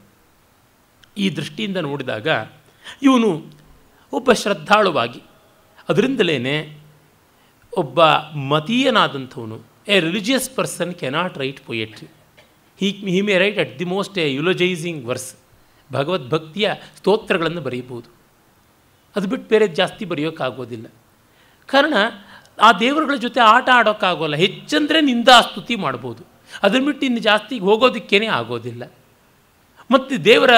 ಈ ದೃಷ್ಟಿಯಿಂದ ನೋಡಿದಾಗ ಇವನು ಒಬ್ಬ ಶ್ರದ್ಧಾಳುವಾಗಿ ಅದರಿಂದಲೇ ಒಬ್ಬ ಮತೀಯನಾದಂಥವನು a religious person cannot write poetry he he may write at the most a eulogising verse ಭಗವದ್ಭಕ್ತಿಯ ಸ್ತೋತ್ರಗಳನ್ನು ಬರೆಯಬಹುದು ಅದು ಬಿಟ್ಟು ಬೇರೆ ಜಾಸ್ತಿ ಬರೆಯೋಕ್ಕಾಗೋದಿಲ್ಲ ಕಾರಣ ಆ ದೇವರುಗಳ ಜೊತೆ ಆಟ ಆಡೋಕ್ಕಾಗೋಲ್ಲ ಹೆಚ್ಚಂದರೆ ನಿಂದ ಸ್ತುತಿ ಮಾಡ್ಬೋದು ಅದನ್ನು ಬಿಟ್ಟು ಇನ್ನು ಜಾಸ್ತಿ ಹೋಗೋದಕ್ಕೇ ಆಗೋದಿಲ್ಲ ಮತ್ತು ದೇವರ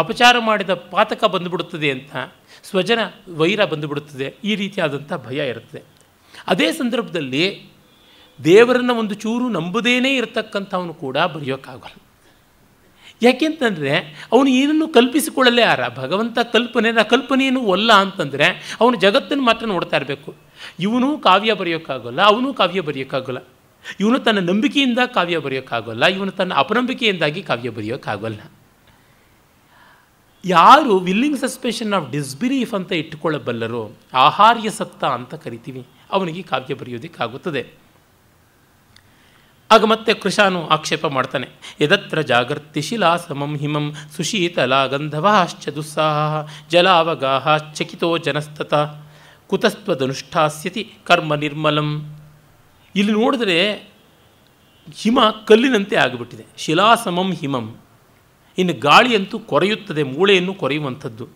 ಅಪಚಾರ ಮಾಡಿದ ಪಾತಕ ಬಂದುಬಿಡುತ್ತದೆ ಅಂತ ಸ್ವಜನ ವೈರ ಬಂದುಬಿಡುತ್ತದೆ ಈ ರೀತಿಯಾದಂಥ ಭಯ ಇರುತ್ತೆ ಅದೇ ಸಂದರ್ಭದಲ್ಲಿ ದೇವರನ್ನು ಒಂದು ಚೂರು ನಂಬುದೇನೇ ಇರತಕ್ಕಂಥವನು ಕೂಡ ಬರೆಯೋಕ್ಕಾಗಲ್ಲ ಯಾಕೆಂತಂದರೆ ಅವನು ಏನನ್ನು ಕಲ್ಪಿಸಿಕೊಳ್ಳಲೇ ಆರ ಭಗವಂತ ಕಲ್ಪನೆ ಕಲ್ಪನೆಯನ್ನು ಒಲ್ಲ ಅಂತಂದರೆ ಅವನು ಜಗತ್ತನ್ನು ಮಾತ್ರ ನೋಡ್ತಾ ಇರಬೇಕು ಇವನು ಕಾವ್ಯ ಬರೆಯೋಕ್ಕಾಗಲ್ಲ ಅವನು ಕಾವ್ಯ ಬರೆಯೋಕ್ಕಾಗಲ್ಲ ಇವನು ತನ್ನ ನಂಬಿಕೆಯಿಂದ ಕಾವ್ಯ ಬರೆಯೋಕ್ಕಾಗಲ್ಲ ಇವನು ತನ್ನ ಅಪನಂಬಿಕೆಯಿಂದಾಗಿ ಕಾವ್ಯ ಬರೆಯೋಕ್ಕಾಗಲ್ಲ ಯಾರು ವಿಲ್ಲಿಂಗ್ ಸಸ್ಪೆಷನ್ ಆಫ್ ಡಿಸ್ಬಿಲೀಫ್ ಅಂತ ಇಟ್ಟುಕೊಳ್ಳಬಲ್ಲರೋ ಆಹಾರ್ಯ ಸತ್ತ ಅಂತ ಕರಿತೀವಿ ಅವನಿಗೆ ಕಾವ್ಯ ಬರೆಯೋದಕ್ಕಾಗುತ್ತದೆ ಆಗ ಮತ್ತೆ ಕೃಷಾನು ಆಕ್ಷೇಪ ಮಾಡ್ತಾನೆ ಯದತ್ರ ಜಾಗರ್ತಿ ಶಿಲಾ ಸಮಂ ಹಿಮಂ ಸುಶೀತಲ ಗಂಧವಾಶ್ಚ ದುಸ್ಸಾಹ ಜಲಾವಗಾಹಶ್ಚಕಿತೋ ಜನಸ್ತತ ಕುತಸ್ತ್ವದನುಷ್ಠಾಸ್ಯತಿ ಕರ್ಮ ನಿರ್ಮಲಂ ಇಲ್ಲಿ ನೋಡಿದ್ರೆ ಹಿಮ ಕಲ್ಲಿನಂತೆ ಆಗಿಬಿಟ್ಟಿದೆ ಶಿಲಾ ಸಮಂ ಹಿಮಂ ಇನ್ನು ಗಾಳಿಯಂತೂ ಕೊರೆಯುತ್ತದೆ ಮೂಳೆಯನ್ನು ಕೊರೆಯುವಂಥದ್ದು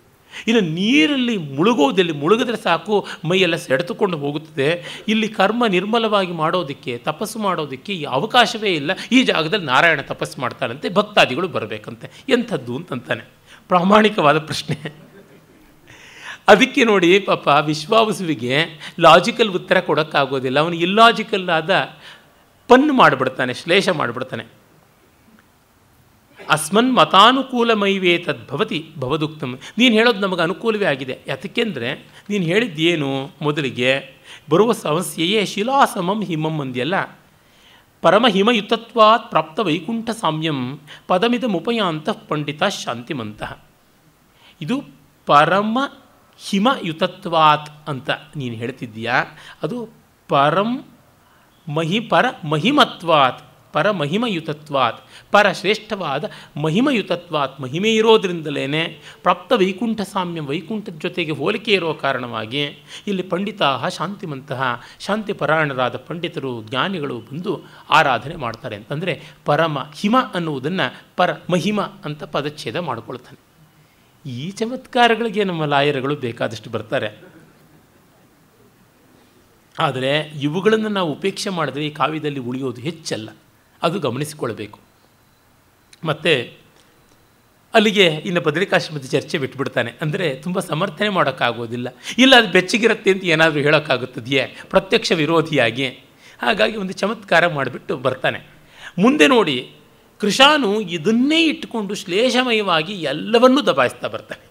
ಇನ್ನು ನೀರಲ್ಲಿ ಮುಳುಗೋದಲ್ಲಿ ಮುಳುಗಿದ್ರೆ ಸಾಕು ಮೈಯೆಲ್ಲ ಸೆಡೆದುಕೊಂಡು ಹೋಗುತ್ತದೆ ಇಲ್ಲಿ ಕರ್ಮ ನಿರ್ಮಲವಾಗಿ ಮಾಡೋದಕ್ಕೆ ತಪಸ್ಸು ಮಾಡೋದಕ್ಕೆ ಈ ಅವಕಾಶವೇ ಇಲ್ಲ ಈ ಜಾಗದಲ್ಲಿ ನಾರಾಯಣ ತಪಸ್ಸು ಮಾಡ್ತಾನಂತೆ ಭಕ್ತಾದಿಗಳು ಬರಬೇಕಂತೆ ಎಂಥದ್ದು ಅಂತಂತಾನೆ ಪ್ರಾಮಾಣಿಕವಾದ ಪ್ರಶ್ನೆ ಅದಕ್ಕೆ ನೋಡಿ ಪಾಪ ವಿಶ್ವಾವಸುವಿಗೆ ಲಾಜಿಕಲ್ ಉತ್ತರ ಕೊಡೋಕ್ಕಾಗೋದಿಲ್ಲ ಅವನು ಇಲ್ಲಾಜಿಕಲ್ ಆದ ಪನ್ ಮಾಡಿಬಿಡ್ತಾನೆ ಶ್ಲೇಷ ಮಾಡಿಬಿಡ್ತಾನೆ ಅಸ್ಮನ್ ಮತಾನುಕೂಲಮಯವೇ ತದ್ಭವತಿ ಭವದುಕ್ತಮ್ ನೀನು ಹೇಳೋದು ನಮಗೆ ಅನುಕೂಲವೇ ಆಗಿದೆ ಯಾತಕ್ಕೆಂದರೆ ನೀನು ಹೇಳಿದ್ದೇನು ಮೊದಲಿಗೆ ಬರುವ ಸಮಸ್ಯೆಯೇ ಶಿಲಾಸಮಂ ಹಿಮಂ ಅಂದ್ಯಲ್ಲ ಪರಮ ಹಿಮಯುತತ್ವಾತ್ ಪ್ರಾಪ್ತ ವೈಕುಂಠ ಸಾಮ್ಯಂ ಪದಮಿದ ಪಂಡಿತ ಶಾಂತಿಮಂತ ಇದು ಪರಮ ಹಿಮಯುತತ್ವಾತ್ ಅಂತ ನೀನು ಹೇಳ್ತಿದ್ದೀಯಾ ಅದು ಪರಂ ಮಹಿ ಪರ ಮಹಿಮತ್ವಾತ್ ಪರಮಹಿಮಯುತತ್ವಾತ್ ಪರಶ್ರೇಷ್ಠವಾದ ಮಹಿಮಯುತತ್ವಾತ್ ಮಹಿಮೆ ಇರೋದ್ರಿಂದಲೇ ಪ್ರಾಪ್ತ ವೈಕುಂಠ ಸಾಮ್ಯ ವೈಕುಂಠದ ಜೊತೆಗೆ ಹೋಲಿಕೆ ಇರೋ ಕಾರಣವಾಗಿ ಇಲ್ಲಿ ಪಂಡಿತಾಹ ಶಾಂತಿಮಂತಹ ಶಾಂತಿ ಪರಾಯಣರಾದ ಪಂಡಿತರು ಜ್ಞಾನಿಗಳು ಬಂದು ಆರಾಧನೆ ಮಾಡ್ತಾರೆ ಅಂತಂದರೆ ಪರಮ ಹಿಮ ಅನ್ನುವುದನ್ನು ಪರ ಮಹಿಮ ಅಂತ ಪದಚ್ಛೇದ ಮಾಡಿಕೊಳ್ತಾನೆ ಈ ಚಮತ್ಕಾರಗಳಿಗೆ ನಮ್ಮ ಲಾಯರ್ಗಳು ಬೇಕಾದಷ್ಟು ಬರ್ತಾರೆ ಆದರೆ ಇವುಗಳನ್ನು ನಾವು ಉಪೇಕ್ಷೆ ಮಾಡಿದ್ರೆ ಈ ಕಾವ್ಯದಲ್ಲಿ ಉಳಿಯೋದು ಹೆಚ್ಚಲ್ಲ ಅದು ಗಮನಿಸಿಕೊಳ್ಳಬೇಕು ಮತ್ತು ಅಲ್ಲಿಗೆ ಇನ್ನು ಬದರಿಕಾಶ್ರಮದ ಚರ್ಚೆ ಬಿಟ್ಬಿಡ್ತಾನೆ ಅಂದರೆ ತುಂಬ ಸಮರ್ಥನೆ ಮಾಡೋಕ್ಕಾಗೋದಿಲ್ಲ ಇಲ್ಲ ಅದು ಬೆಚ್ಚಗಿರುತ್ತೆ ಅಂತ ಏನಾದರೂ ಹೇಳೋಕ್ಕಾಗುತ್ತದೆಯೇ ಪ್ರತ್ಯಕ್ಷ ವಿರೋಧಿಯಾಗಿ ಹಾಗಾಗಿ ಒಂದು ಚಮತ್ಕಾರ ಮಾಡಿಬಿಟ್ಟು ಬರ್ತಾನೆ ಮುಂದೆ ನೋಡಿ ಕೃಷಾನು ಇದನ್ನೇ ಇಟ್ಟುಕೊಂಡು ಶ್ಲೇಷಮಯವಾಗಿ ಎಲ್ಲವನ್ನೂ ದಬಾಯಿಸ್ತಾ ಬರ್ತಾನೆ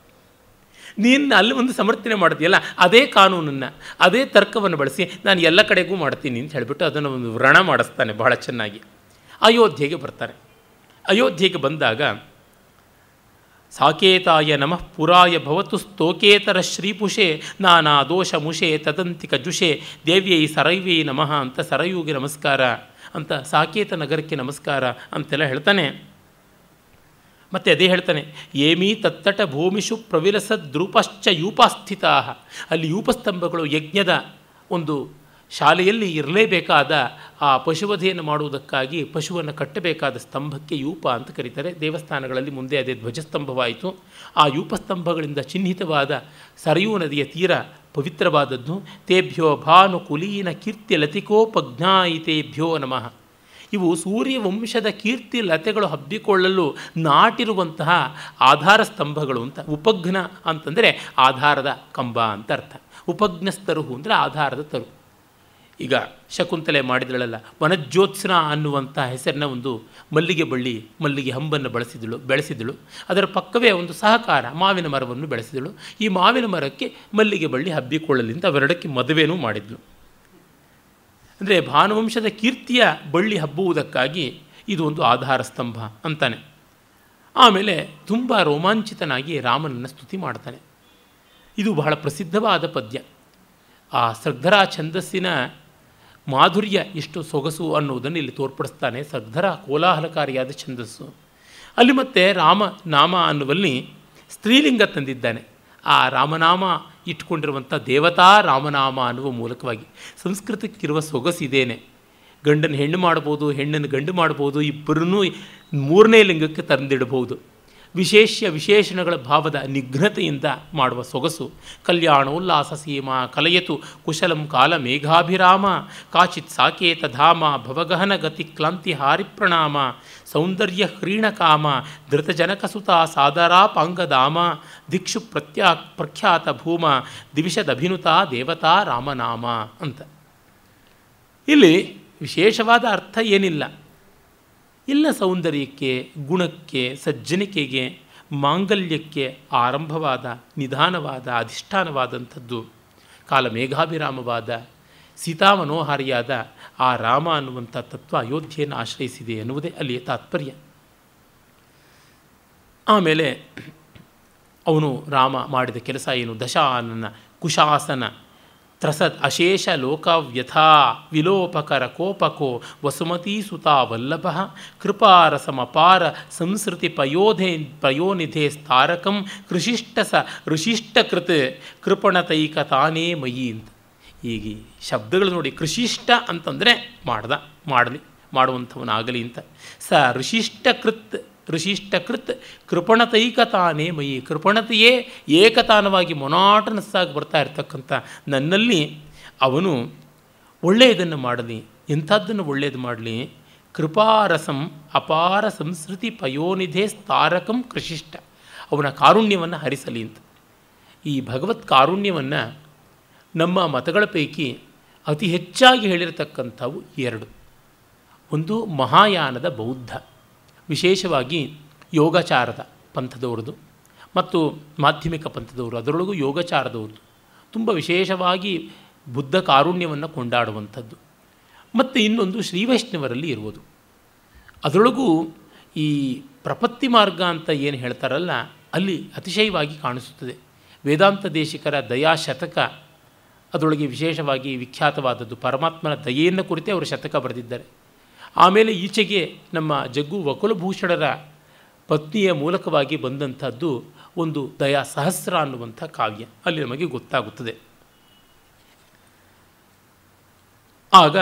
ನೀನು ಅಲ್ಲಿ ಒಂದು ಸಮರ್ಥನೆ ಮಾಡಿದೆಯಲ್ಲ ಅದೇ ಕಾನೂನನ್ನು ಅದೇ ತರ್ಕವನ್ನು ಬಳಸಿ ನಾನು ಎಲ್ಲ ಕಡೆಗೂ ಮಾಡ್ತೀನಿ ಅಂತ ಹೇಳಿಬಿಟ್ಟು ಅದನ್ನು ಒಂದು ವ್ರಣ ಮಾಡಿಸ್ತಾನೆ ಬಹಳ ಚೆನ್ನಾಗಿ ಅಯೋಧ್ಯೆಗೆ ಬರ್ತಾನೆ ಅಯೋಧ್ಯೆಗೆ ಬಂದಾಗ ಸಾಕೇತಾಯ ನಮಃ ಪುರಾಯ ಭವತು ಸ್ತೋಕೇತರ ಶ್ರೀಪುಷೆ ನಾನಾ ದೋಷ ಮುಷೆ ತದಂತಿಕ ಜುಷೆ ದೇವ್ಯೈ ಸರೈವ್ಯೈ ನಮಃ ಅಂತ ಸರಯುಗೆ ನಮಸ್ಕಾರ ಅಂತ ಸಾಕೇತ ನಗರಕ್ಕೆ ನಮಸ್ಕಾರ ಅಂತೆಲ್ಲ ಹೇಳ್ತಾನೆ ಮತ್ತೆ ಅದೇ ಹೇಳ್ತಾನೆ ಏಮಿ ತತ್ತಟ ಭೂಮಿಷು ಪ್ರವಿಲಸದ್ರೂಪಶ್ಚ ಯೂಪಸ್ಥಿತಾ ಅಲ್ಲಿ ಯೂಪಸ್ತಂಭಗಳು ಯಜ್ಞದ ಒಂದು ಶಾಲೆಯಲ್ಲಿ ಇರಲೇಬೇಕಾದ ಆ ಪಶುವಧೆಯನ್ನು ಮಾಡುವುದಕ್ಕಾಗಿ ಪಶುವನ್ನು ಕಟ್ಟಬೇಕಾದ ಸ್ತಂಭಕ್ಕೆ ಯೂಪ ಅಂತ ಕರೀತಾರೆ ದೇವಸ್ಥಾನಗಳಲ್ಲಿ ಮುಂದೆ ಅದೇ ಧ್ವಜಸ್ತಂಭವಾಯಿತು ಆ ಯೂಪಸ್ತಂಭಗಳಿಂದ ಚಿಹ್ನಿತವಾದ ಸರಯೂ ನದಿಯ ತೀರ ಪವಿತ್ರವಾದದ್ದು ತೇಭ್ಯೋ ಭಾನುಕುಲೀನ ಕೀರ್ತಿ ಲತಿಕೋಪಜ್ಞಾಯಿತೇಭ್ಯೋ ನಮಃ ಇವು ಸೂರ್ಯವಂಶದ ಕೀರ್ತಿ ಲತೆಗಳು ಹಬ್ಬಿಕೊಳ್ಳಲು ನಾಟಿರುವಂತಹ ಆಧಾರ ಸ್ತಂಭಗಳು ಅಂತ ಉಪಘ್ನ ಅಂತಂದರೆ ಆಧಾರದ ಕಂಬ ಅಂತ ಅರ್ಥ ಉಪಜ್ಞಸ್ತರು ಅಂದರೆ ಆಧಾರದ ತರು ಈಗ ಶಕುಂತಲೆ ಮಾಡಿದಳಲ್ಲ ವನಜ್ಯೋತ್ಸನ ಅನ್ನುವಂಥ ಹೆಸರಿನ ಒಂದು ಮಲ್ಲಿಗೆ ಬಳ್ಳಿ ಮಲ್ಲಿಗೆ ಹಂಬನ್ನು ಬಳಸಿದಳು ಬೆಳೆಸಿದಳು ಅದರ ಪಕ್ಕವೇ ಒಂದು ಸಹಕಾರ ಮಾವಿನ ಮರವನ್ನು ಬೆಳೆಸಿದಳು ಈ ಮಾವಿನ ಮರಕ್ಕೆ ಮಲ್ಲಿಗೆ ಬಳ್ಳಿ ಹಬ್ಬಿಕೊಳ್ಳಲಿಂದ ಅವೆರಡಕ್ಕೆ ಮದುವೆನೂ ಮಾಡಿದಳು ಅಂದರೆ ಭಾನುವಂಶದ ಕೀರ್ತಿಯ ಬಳ್ಳಿ ಹಬ್ಬುವುದಕ್ಕಾಗಿ ಇದು ಒಂದು ಆಧಾರ ಸ್ತಂಭ ಅಂತಾನೆ ಆಮೇಲೆ ತುಂಬ ರೋಮಾಂಚಿತನಾಗಿ ರಾಮನನ್ನು ಸ್ತುತಿ ಮಾಡ್ತಾನೆ ಇದು ಬಹಳ ಪ್ರಸಿದ್ಧವಾದ ಪದ್ಯ ಆ ಶ್ರದ್ಧರಾ ಛಂದಸ್ಸಿನ ಮಾಧುರ್ಯ ಎಷ್ಟು ಸೊಗಸು ಅನ್ನೋದನ್ನು ಇಲ್ಲಿ ತೋರ್ಪಡಿಸ್ತಾನೆ ಸದ್ಧರ ಕೋಲಾಹಲಕಾರಿಯಾದ ಛಂದಸ್ಸು ಅಲ್ಲಿ ಮತ್ತೆ ರಾಮ ನಾಮ ಅನ್ನುವಲ್ಲಿ ಸ್ತ್ರೀಲಿಂಗ ತಂದಿದ್ದಾನೆ ಆ ರಾಮನಾಮ ಇಟ್ಕೊಂಡಿರುವಂಥ ದೇವತಾ ರಾಮನಾಮ ಅನ್ನುವ ಮೂಲಕವಾಗಿ ಸಂಸ್ಕೃತಕ್ಕಿರುವ ಇದೇನೆ ಗಂಡನ ಹೆಣ್ಣು ಮಾಡ್ಬೋದು ಹೆಣ್ಣನ್ನು ಗಂಡು ಮಾಡ್ಬೋದು ಇಬ್ಬರನ್ನೂ ಮೂರನೇ ಲಿಂಗಕ್ಕೆ ತಂದಿಡಬಹುದು ವಿಶೇಷ್ಯ ವಿಶೇಷಣಗಳ ಭಾವದ ನಿಘ್ನತೆಯಿಂದ ಮಾಡುವ ಸೊಗಸು ಕಲ್ಯಾಣೋಲ್ಲಾಸ ಸೀಮಾ ಕಲಯತು ಕುಶಲಂ ಕಾಲ ಮೇಘಾಭಿರಾಮ ಕಾಚಿತ್ ಸಾಕೇತ ಧಾಮ ಭವಗಹನ ಗತಿ ಕ್ಲಾಂತಿ ಪ್ರಣಾಮ ಸೌಂದರ್ಯ ಹ್ರೀಣಕಾಮ ಧೃತಜನಕಸುತ ಸಾದರಾಪಾಂಗಧಾಮ ದಿಕ್ಷು ಪ್ರತ್ಯಾ ಪ್ರಖ್ಯಾತ ಭೂಮ ದಿವಿಷದಭಿನುತ ದೇವತಾ ರಾಮನಾಮ ಅಂತ ಇಲ್ಲಿ ವಿಶೇಷವಾದ ಅರ್ಥ ಏನಿಲ್ಲ ಎಲ್ಲ ಸೌಂದರ್ಯಕ್ಕೆ ಗುಣಕ್ಕೆ ಸಜ್ಜನಿಕೆಗೆ ಮಾಂಗಲ್ಯಕ್ಕೆ ಆರಂಭವಾದ ನಿಧಾನವಾದ ಅಧಿಷ್ಠಾನವಾದಂಥದ್ದು ಕಾಲಮೇಘಾಭಿರಾಮವಾದ ಸೀತಾಮನೋಹಾರಿಯಾದ ಆ ರಾಮ ಅನ್ನುವಂಥ ತತ್ವ ಅಯೋಧ್ಯೆಯನ್ನು ಆಶ್ರಯಿಸಿದೆ ಎನ್ನುವುದೇ ಅಲ್ಲಿಯ ತಾತ್ಪರ್ಯ ಆಮೇಲೆ ಅವನು ರಾಮ ಮಾಡಿದ ಕೆಲಸ ಏನು ದಶಾನನ ಕುಶಾಸನ ತ್ರಸತ್ ಅಶೇಷ ಲೋಕವ್ಯಥಾ ವಿಲೋಪಕರ ಕೋಪಕೋ ವಸುಮತೀಸುತ ವಲ್ಲಭ ಕೃಪಾರಸಮಪಾರ ಸಂಸ್ಕೃತಿ ಪಯೋಧೆ ಪಯೋನಿಧೆ ಸ್ಥಾರಕಂ ಕೃಷಿಷ್ಟಸ ಋಷಿಷ್ಟಕೃತ್ ಕೃಪಣತೈಕ ತಾನೇ ಮಯಿ ಅಂತ ಈಗ ಶಬ್ದಗಳು ನೋಡಿ ಕೃಷಿಷ್ಟ ಅಂತಂದರೆ ಮಾಡ್ದ ಮಾಡಲಿ ಮಾಡುವಂಥವನಾಗಲಿ ಅಂತ ಸ ಋಷಿಷ್ಟಕೃತ್ ಕೃಷಿಷ್ಟಕೃತ್ ಕೃಪಣತೈಕತಾನೇ ಮಯಿ ಕೃಪಣತೆಯೇ ಏಕತಾನವಾಗಿ ಮೊನಾಟನಸ್ಸಾಗಿ ಬರ್ತಾ ಇರ್ತಕ್ಕಂಥ ನನ್ನಲ್ಲಿ ಅವನು ಒಳ್ಳೆಯದನ್ನು ಮಾಡಲಿ ಎಂಥದ್ದನ್ನು ಒಳ್ಳೆಯದು ಮಾಡಲಿ ಕೃಪಾರಸಂ ಅಪಾರ ಸಂಸ್ಕೃತಿ ಪಯೋನಿಧೇ ಸ್ತಾರಕಂ ಕೃಷಿಷ್ಠ ಅವನ ಕಾರುಣ್ಯವನ್ನು ಹರಿಸಲಿ ಅಂತ ಈ ಭಗವತ್ ಕಾರುಣ್ಯವನ್ನು ನಮ್ಮ ಮತಗಳ ಪೈಕಿ ಅತಿ ಹೆಚ್ಚಾಗಿ ಹೇಳಿರತಕ್ಕಂಥವು ಎರಡು ಒಂದು ಮಹಾಯಾನದ ಬೌದ್ಧ ವಿಶೇಷವಾಗಿ ಯೋಗಾಚಾರದ ಪಂಥದವ್ರದ್ದು ಮತ್ತು ಮಾಧ್ಯಮಿಕ ಪಂಥದವರು ಅದರೊಳಗೂ ಯೋಗಾಚಾರದವ್ರದ್ದು ತುಂಬ ವಿಶೇಷವಾಗಿ ಬುದ್ಧ ಕಾರುಣ್ಯವನ್ನು ಕೊಂಡಾಡುವಂಥದ್ದು ಮತ್ತು ಇನ್ನೊಂದು ಶ್ರೀವೈಷ್ಣವರಲ್ಲಿ ಇರುವುದು ಅದರೊಳಗೂ ಈ ಪ್ರಪತ್ತಿ ಮಾರ್ಗ ಅಂತ ಏನು ಹೇಳ್ತಾರಲ್ಲ ಅಲ್ಲಿ ಅತಿಶಯವಾಗಿ ಕಾಣಿಸುತ್ತದೆ ವೇದಾಂತ ದೇಶಿಕರ ದಯಾ ಶತಕ ಅದರೊಳಗೆ ವಿಶೇಷವಾಗಿ ವಿಖ್ಯಾತವಾದದ್ದು ಪರಮಾತ್ಮನ ದಯೆಯನ್ನು ಕುರಿತೇ ಅವರು ಶತಕ ಬರೆದಿದ್ದಾರೆ ಆಮೇಲೆ ಈಚೆಗೆ ನಮ್ಮ ಜಗ್ಗು ವಕುಲಭೂಷಣರ ಪತ್ನಿಯ ಮೂಲಕವಾಗಿ ಬಂದಂಥದ್ದು ಒಂದು ದಯಾ ಸಹಸ್ರ ಅನ್ನುವಂಥ ಕಾವ್ಯ ಅಲ್ಲಿ ನಮಗೆ ಗೊತ್ತಾಗುತ್ತದೆ ಆಗ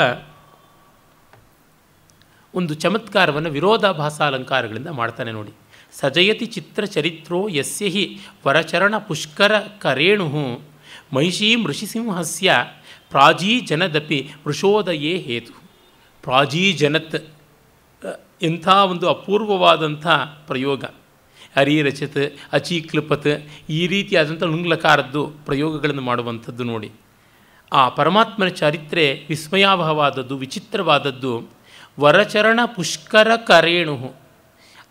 ಒಂದು ಚಮತ್ಕಾರವನ್ನು ವಿರೋಧಾಭಾಸ ಅಲಂಕಾರಗಳಿಂದ ಮಾಡ್ತಾನೆ ನೋಡಿ ಸಜಯತಿ ಚರಿತ್ರೋ ಯಸ್ಯ ಹಿ ವರಚರಣ ಪುಷ್ಕರ ಕರೇಣು ಮಹಿಷೀ ಮೃಷಿಸಿಂಹಸ್ಯ ಪ್ರಾಜೀ ಜನದಪಿ ವೃಷೋದಯೇ ಹೇತು ಜನತ್ ಇಂಥ ಒಂದು ಅಪೂರ್ವವಾದಂಥ ಪ್ರಯೋಗ ಅಚಿ ಅಚೀಕ್ಲಿಪತ್ ಈ ರೀತಿಯಾದಂಥ ಲುಂಗ್ಲಕಾರದ್ದು ಪ್ರಯೋಗಗಳನ್ನು ಮಾಡುವಂಥದ್ದು ನೋಡಿ ಆ ಪರಮಾತ್ಮನ ಚರಿತ್ರೆ ವಿಸ್ಮಯಾವಹವಾದದ್ದು ವಿಚಿತ್ರವಾದದ್ದು ವರಚರಣ ಪುಷ್ಕರ ಕರೇಣು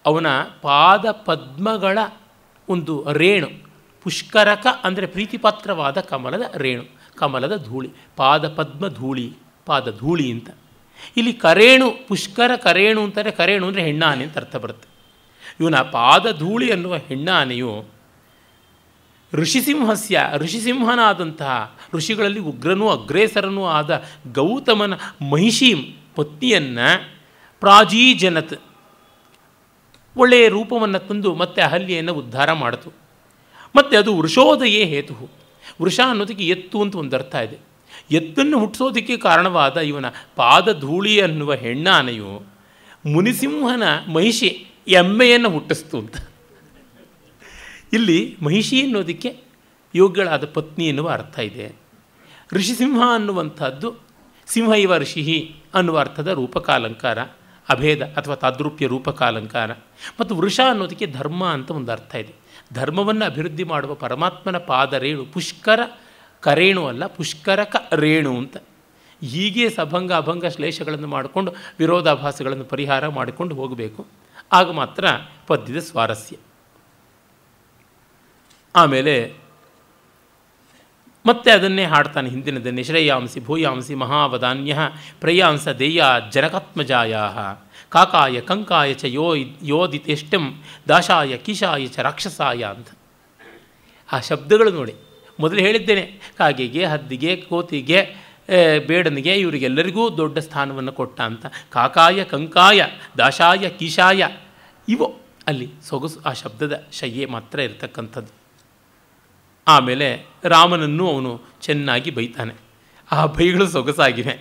ಅವನ ಪಾದ ಪದ್ಮಗಳ ಒಂದು ರೇಣು ಪುಷ್ಕರಕ ಅಂದರೆ ಪ್ರೀತಿಪಾತ್ರವಾದ ಕಮಲದ ರೇಣು ಕಮಲದ ಧೂಳಿ ಪಾದ ಪದ್ಮ ಧೂಳಿ ಪಾದ ಧೂಳಿ ಅಂತ ಇಲ್ಲಿ ಕರೇಣು ಪುಷ್ಕರ ಕರೇಣು ಅಂತಾರೆ ಕರೇಣು ಅಂದರೆ ಹೆಣ್ಣಾನೆ ಅಂತ ಅರ್ಥ ಬರುತ್ತೆ ಇವನ ಪಾದ ಧೂಳಿ ಅನ್ನುವ ಹೆಣ್ಣಾನೆಯು ಋಷಿಸಿಂಹಸ್ಯ ಋಷಿಸಿಂಹನಾದಂತಹ ಋಷಿಗಳಲ್ಲಿ ಉಗ್ರನೂ ಅಗ್ರೇಸರನೂ ಆದ ಗೌತಮನ ಮಹಿಷೀಂ ಪತ್ನಿಯನ್ನು ಪ್ರಾಜೀಜನತ್ ಒಳ್ಳೆಯ ರೂಪವನ್ನು ತಂದು ಮತ್ತೆ ಅಹಲ್ಯೆಯನ್ನು ಉದ್ಧಾರ ಮಾಡಿತು ಮತ್ತು ಅದು ವೃಷೋದಯೇ ಹೇತು ವೃಷ ಅನ್ನೋದಕ್ಕೆ ಎತ್ತು ಅಂತ ಒಂದು ಅರ್ಥ ಇದೆ ಎತ್ತನ್ನು ಹುಟ್ಟಿಸೋದಕ್ಕೆ ಕಾರಣವಾದ ಇವನ ಪಾದ ಧೂಳಿ ಅನ್ನುವ ಹೆಣ್ಣಾನೆಯು ಮುನಿಸಿಂಹನ ಮಹಿಷಿ ಎಮ್ಮೆಯನ್ನು ಹುಟ್ಟಿಸ್ತು ಅಂತ ಇಲ್ಲಿ ಮಹಿಷಿ ಅನ್ನೋದಕ್ಕೆ ಯೋಗ್ಯಳಾದ ಪತ್ನಿ ಎನ್ನುವ ಅರ್ಥ ಇದೆ ಋಷಿಸಿಂಹ ಅನ್ನುವಂಥದ್ದು ಸಿಂಹ ಇವ ಋಷಿ ಅನ್ನುವ ಅರ್ಥದ ರೂಪಕಾಲಂಕಾರ ಅಭೇದ ಅಥವಾ ತಾದೃಪ್ಯ ರೂಪಕಾಲಂಕಾರ ಮತ್ತು ವೃಷ ಅನ್ನೋದಕ್ಕೆ ಧರ್ಮ ಅಂತ ಒಂದು ಅರ್ಥ ಇದೆ ಧರ್ಮವನ್ನು ಅಭಿವೃದ್ಧಿ ಮಾಡುವ ಪರಮಾತ್ಮನ ಪಾದರೇಳು ಪುಷ್ಕರ ಕರೇಣು ಅಲ್ಲ ಪುಷ್ಕರಕ ರೇಣು ಅಂತ ಹೀಗೆ ಸಭಂಗ ಅಭಂಗ ಶ್ಲೇಷಗಳನ್ನು ಮಾಡಿಕೊಂಡು ವಿರೋಧಾಭಾಸಗಳನ್ನು ಪರಿಹಾರ ಮಾಡಿಕೊಂಡು ಹೋಗಬೇಕು ಆಗ ಮಾತ್ರ ಪದ್ಯದ ಸ್ವಾರಸ್ಯ ಆಮೇಲೆ ಮತ್ತೆ ಅದನ್ನೇ ಹಾಡ್ತಾನೆ ಹಿಂದಿನದನ್ನೇ ಶ್ರೇಯಾಂಸಿ ಭೂಯಾಂಸಿ ಮಹಾವಧಾನ್ಯ ಪ್ರೇಯಾಂಸ ದೇಯ ಜನಕಾತ್ಮಜಾಯ ಕಾಕಾಯ ಕಂಕಾಯ ಚ ಯೋ ಯೋದಿತೆಷ್ಟಂ ದಾಶಾಯ ಕಿಶಾಯ ಚ ರಾಕ್ಷಸಾಯ ಅಂತ ಆ ಶಬ್ದಗಳು ನೋಡಿ ಮೊದಲು ಹೇಳಿದ್ದೇನೆ ಕಾಗೆಗೆ ಹದ್ದಿಗೆ ಕೋತಿಗೆ ಬೇಡನಿಗೆ ಇವರಿಗೆಲ್ಲರಿಗೂ ದೊಡ್ಡ ಸ್ಥಾನವನ್ನು ಕೊಟ್ಟ ಅಂತ ಕಾಕಾಯ ಕಂಕಾಯ ದಾಶಾಯ ಕೀಶಾಯ ಇವು ಅಲ್ಲಿ ಸೊಗಸು ಆ ಶಬ್ದದ ಶಯ್ಯೆ ಮಾತ್ರ ಇರತಕ್ಕಂಥದ್ದು ಆಮೇಲೆ ರಾಮನನ್ನು ಅವನು ಚೆನ್ನಾಗಿ ಬೈತಾನೆ ಆ ಬೈಗಳು ಸೊಗಸಾಗಿವೆ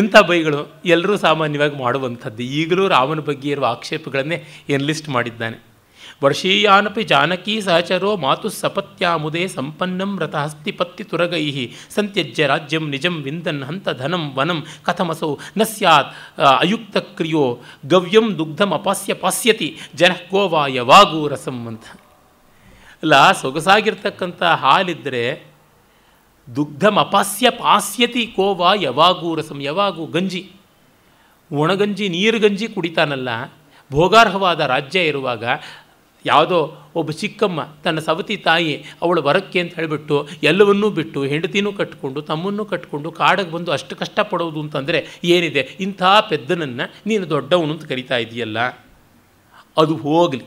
ಇಂಥ ಬೈಗಳು ಎಲ್ಲರೂ ಸಾಮಾನ್ಯವಾಗಿ ಮಾಡುವಂಥದ್ದು ಈಗಲೂ ರಾಮನ ಬಗ್ಗೆ ಇರುವ ಆಕ್ಷೇಪಗಳನ್ನೇ ಎನ್ಲಿಸ್ಟ್ ಮಾಡಿದ್ದಾನೆ ವರ್ಷೀಯಾನಪಿ ಜಾನಕೀ ಸಹಚರೋ ಮಾತು ಸಪತ್ಯಾಮುದೇ ಸಂಪನ್ನಂ ರಥಹಸ್ತಿ ಪತ್ತಿ ತುರಗೈ ಸಂತ್ಯಜ್ಯ ರಾಜ್ಯಂ ನಿಜಂ ವಿಂದನ್ ಹಂತ ಧನಂ ವನಂ ಕಥಮಸೌ ನ ಸ್ಯಾತ್ ಅಯುಕ್ತ ಕ್ರಿಯೋ ಗವ್ಯಂ ದುಗ್ಧಮ ಅಪಾಸ್ಯ ಪಾಸ್ಯತಿ ಜನ ಕೋವಾ ವಾಗು ರಸಂ ಅಂತ ಅಲ್ಲ ಸೊಗಸಾಗಿರ್ತಕ್ಕಂಥ ಹಾಲಿದ್ದರೆ ದುಗ್ಧಮ ಅಪಾಸ್ಯ ಪಾಸ್ಯತಿ ಕೋವಾ ಯವಾಗೂ ರಸಂ ಯವಾಗೂ ಗಂಜಿ ಒಣಗಂಜಿ ನೀರು ಗಂಜಿ ಕುಡಿತಾನಲ್ಲ ಭೋಗಾರ್ಹವಾದ ರಾಜ್ಯ ಇರುವಾಗ ಯಾವುದೋ ಒಬ್ಬ ಚಿಕ್ಕಮ್ಮ ತನ್ನ ಸವತಿ ತಾಯಿ ಅವಳು ಬರಕ್ಕೆ ಅಂತ ಹೇಳಿಬಿಟ್ಟು ಎಲ್ಲವನ್ನೂ ಬಿಟ್ಟು ಹೆಂಡತಿನೂ ಕಟ್ಟಿಕೊಂಡು ತಮ್ಮನ್ನು ಕಟ್ಕೊಂಡು ಕಾಡಕ್ಕೆ ಬಂದು ಅಷ್ಟು ಕಷ್ಟಪಡೋದು ಅಂತಂದರೆ ಏನಿದೆ ಇಂಥ ಪೆದ್ದನನ್ನು ನೀನು ದೊಡ್ಡವನು ಅಂತ ಕರಿತಾ ಇದೆಯಲ್ಲ ಅದು ಹೋಗಲಿ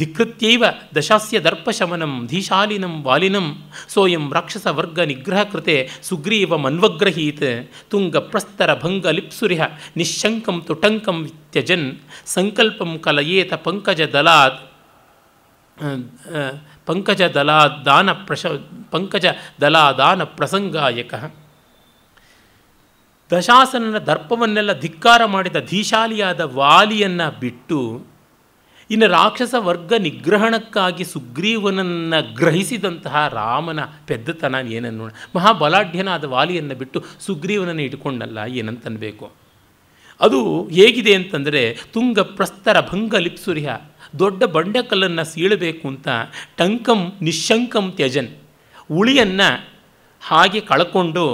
ದಿಕ್ೃತ್ಯೈವ ದಶಾಸ್ಯ ದರ್ಪಶಮನಂ ಧೀಶಾಲಿನಂ ವಾಲಿನಂ ಸೋಯಂ ರಾಕ್ಷಸ ವರ್ಗ ನಿಗ್ರಹ ಕೃತೆ ಸುಗ್ರೀವ ಮನ್ವಗ್ರಹೀತ್ ತುಂಗ ಪ್ರಸ್ತರ ಭಂಗ ಲಿಪ್ಸುರಿಹ ನಿಶಂಕಂ ತುಟಂಕಂ ತ್ಯಜನ್ ಸಂಕಲ್ಪಂ ಕಲಯೇತ ಪಂಕಜ ದಲಾತ್ ಪಂಕಜ ಪ್ರಶ ಪಂಕಜ ದಾನ ಪ್ರಸಂಗಾಯಕ ದಶಾಸನನ ದರ್ಪವನ್ನೆಲ್ಲ ಧಿಕ್ಕಾರ ಮಾಡಿದ ಧೀಶಾಲಿಯಾದ ವಾಲಿಯನ್ನು ಬಿಟ್ಟು ಇನ್ನು ರಾಕ್ಷಸ ವರ್ಗ ನಿಗ್ರಹಣಕ್ಕಾಗಿ ಸುಗ್ರೀವನನ್ನು ಗ್ರಹಿಸಿದಂತಹ ರಾಮನ ಪೆದ್ದತನ ಏನನ್ನೋಣ ಮಹಾಬಲಾಢ್ಯನಾದ ವಾಲಿಯನ್ನು ಬಿಟ್ಟು ಸುಗ್ರೀವನನ್ನು ಇಟ್ಕೊಂಡಲ್ಲ ಏನಂತನಬೇಕು ಅದು ಹೇಗಿದೆ ಅಂತಂದರೆ ತುಂಗ ಪ್ರಸ್ತರ ಭಂಗ ಲಿಪ್ಸುರಿಹ ದೊಡ್ಡ ಬಂಡೆಕಲ್ಲನ್ನು ಸೀಳಬೇಕು ಅಂತ ಟಂಕಂ ನಿಶಂಕಂ ತ್ಯಜನ್ ಉಳಿಯನ್ನು ಹಾಗೆ ಕಳ್ಕೊಂಡು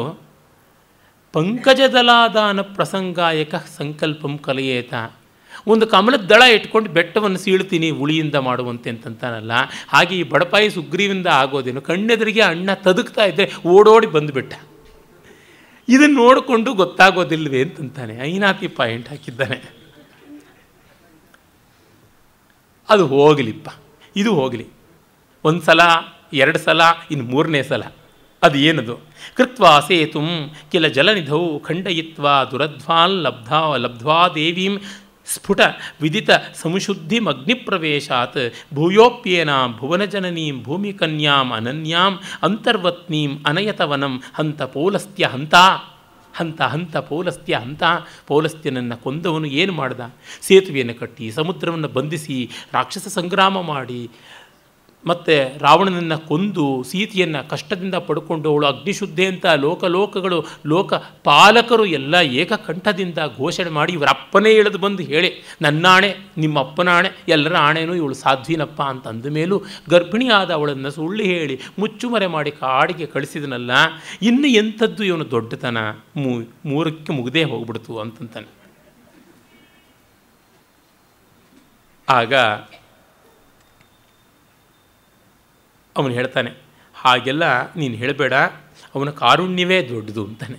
ಪಂಕಜದಲಾದಾನ ಪ್ರಸಂಗಾಯಕ ಸಂಕಲ್ಪಂ ಕಲೆಯೇತ ಒಂದು ಕಮಲದ ದಳ ಇಟ್ಕೊಂಡು ಬೆಟ್ಟವನ್ನು ಸೀಳ್ತೀನಿ ಉಳಿಯಿಂದ ಮಾಡುವಂತೆ ಅಂತಂತಾನಲ್ಲ ಹಾಗೆ ಈ ಬಡಪಾಯಿ ಸುಗ್ರೀವಿಂದ ಆಗೋದೇನು ಕಣ್ಣೆದುರಿಗೆ ಅಣ್ಣ ತದುಕ್ತಾ ಇದ್ದರೆ ಓಡೋಡಿ ಬಂದುಬಿಟ್ಟ ಇದನ್ನು ನೋಡಿಕೊಂಡು ಗೊತ್ತಾಗೋದಿಲ್ವೇ ಅಂತಂತಾನೆ ಐನಾತಿ ಪಾಯಿಂಟ್ ಹಾಕಿದ್ದಾನೆ ಅದು ಹೋಗಲಿಪ್ಪ ಇದು ಹೋಗಲಿ ಒಂದು ಸಲ ಎರಡು ಸಲ ಇನ್ನು ಮೂರನೇ ಸಲ ಅದು ಏನದು ಕೃತ್ವಾ ಸೇತುಂ ಕೆಲ ಜಲನಿಧೌ ಖಂಡಯಿತ್ವ ದುರಧ್ವಾನ್ ಲಬ್ಧ ಲಬ್ಧ್ವಾ ದೇವೀಂ ಸ್ಫುಟ ವಿದಿತ ಸಂಶುದ್ಧಿ ಅಗ್ನಿಪ್ರವೇಶಾತ್ ಭೂಯೋಪ್ಯೇನ ಭುವನಜನನೀಂ ಭೂಮಿಕನ್ಯಾಂ ಅನನ್ಯಾಂ ಅಂತರ್ವತ್ನೀಂ ಅನಯತವನಂ ಹಂತ ಪೌಲಸ್ತ್ಯ ಹಂತ ಹಂತ ಹಂತ ಪೋಲಸ್ತ್ಯ ಹಂತ ಪೌಲಸ್ತ್ಯನನ್ನು ಕೊಂದವನು ಏನು ಮಾಡ್ದ ಸೇತುವೆಯನ್ನು ಕಟ್ಟಿ ಸಮುದ್ರವನ್ನು ಬಂಧಿಸಿ ರಾಕ್ಷಸ ಸಂಗ್ರಾಮ ಮಾಡಿ ಮತ್ತು ರಾವಣನನ್ನು ಕೊಂದು ಸೀತೆಯನ್ನು ಕಷ್ಟದಿಂದ ಪಡ್ಕೊಂಡು ಅವಳು ಅಗ್ನಿಶುದ್ಧೆ ಅಂತ ಲೋಕಲೋಕಗಳು ಲೋಕ ಪಾಲಕರು ಎಲ್ಲ ಏಕಕಂಠದಿಂದ ಘೋಷಣೆ ಮಾಡಿ ಇವರ ಅಪ್ಪನೇ ಇಳಿದು ಬಂದು ಹೇಳಿ ನನ್ನಾಣೆ ನಿಮ್ಮ ಅಪ್ಪನ ಆಣೆ ಎಲ್ಲರ ಆಣೆನೂ ಇವಳು ಸಾಧ್ವಿನಪ್ಪ ಅಂತ ಅಂದ ಮೇಲೂ ಗರ್ಭಿಣಿಯಾದ ಅವಳನ್ನು ಸುಳ್ಳಿ ಹೇಳಿ ಮುಚ್ಚುಮರೆ ಮಾಡಿ ಕಾಡಿಗೆ ಕಳಿಸಿದನಲ್ಲ ಇನ್ನು ಎಂಥದ್ದು ಇವನು ದೊಡ್ಡತನ ಮೂರಕ್ಕೆ ಮುಗದೇ ಹೋಗ್ಬಿಡ್ತು ಅಂತಂತಾನೆ ಆಗ ಅವನು ಹೇಳ್ತಾನೆ ಹಾಗೆಲ್ಲ ನೀನು ಹೇಳಬೇಡ ಅವನ ಕಾರುಣ್ಯವೇ ದೊಡ್ಡದು ಅಂತಾನೆ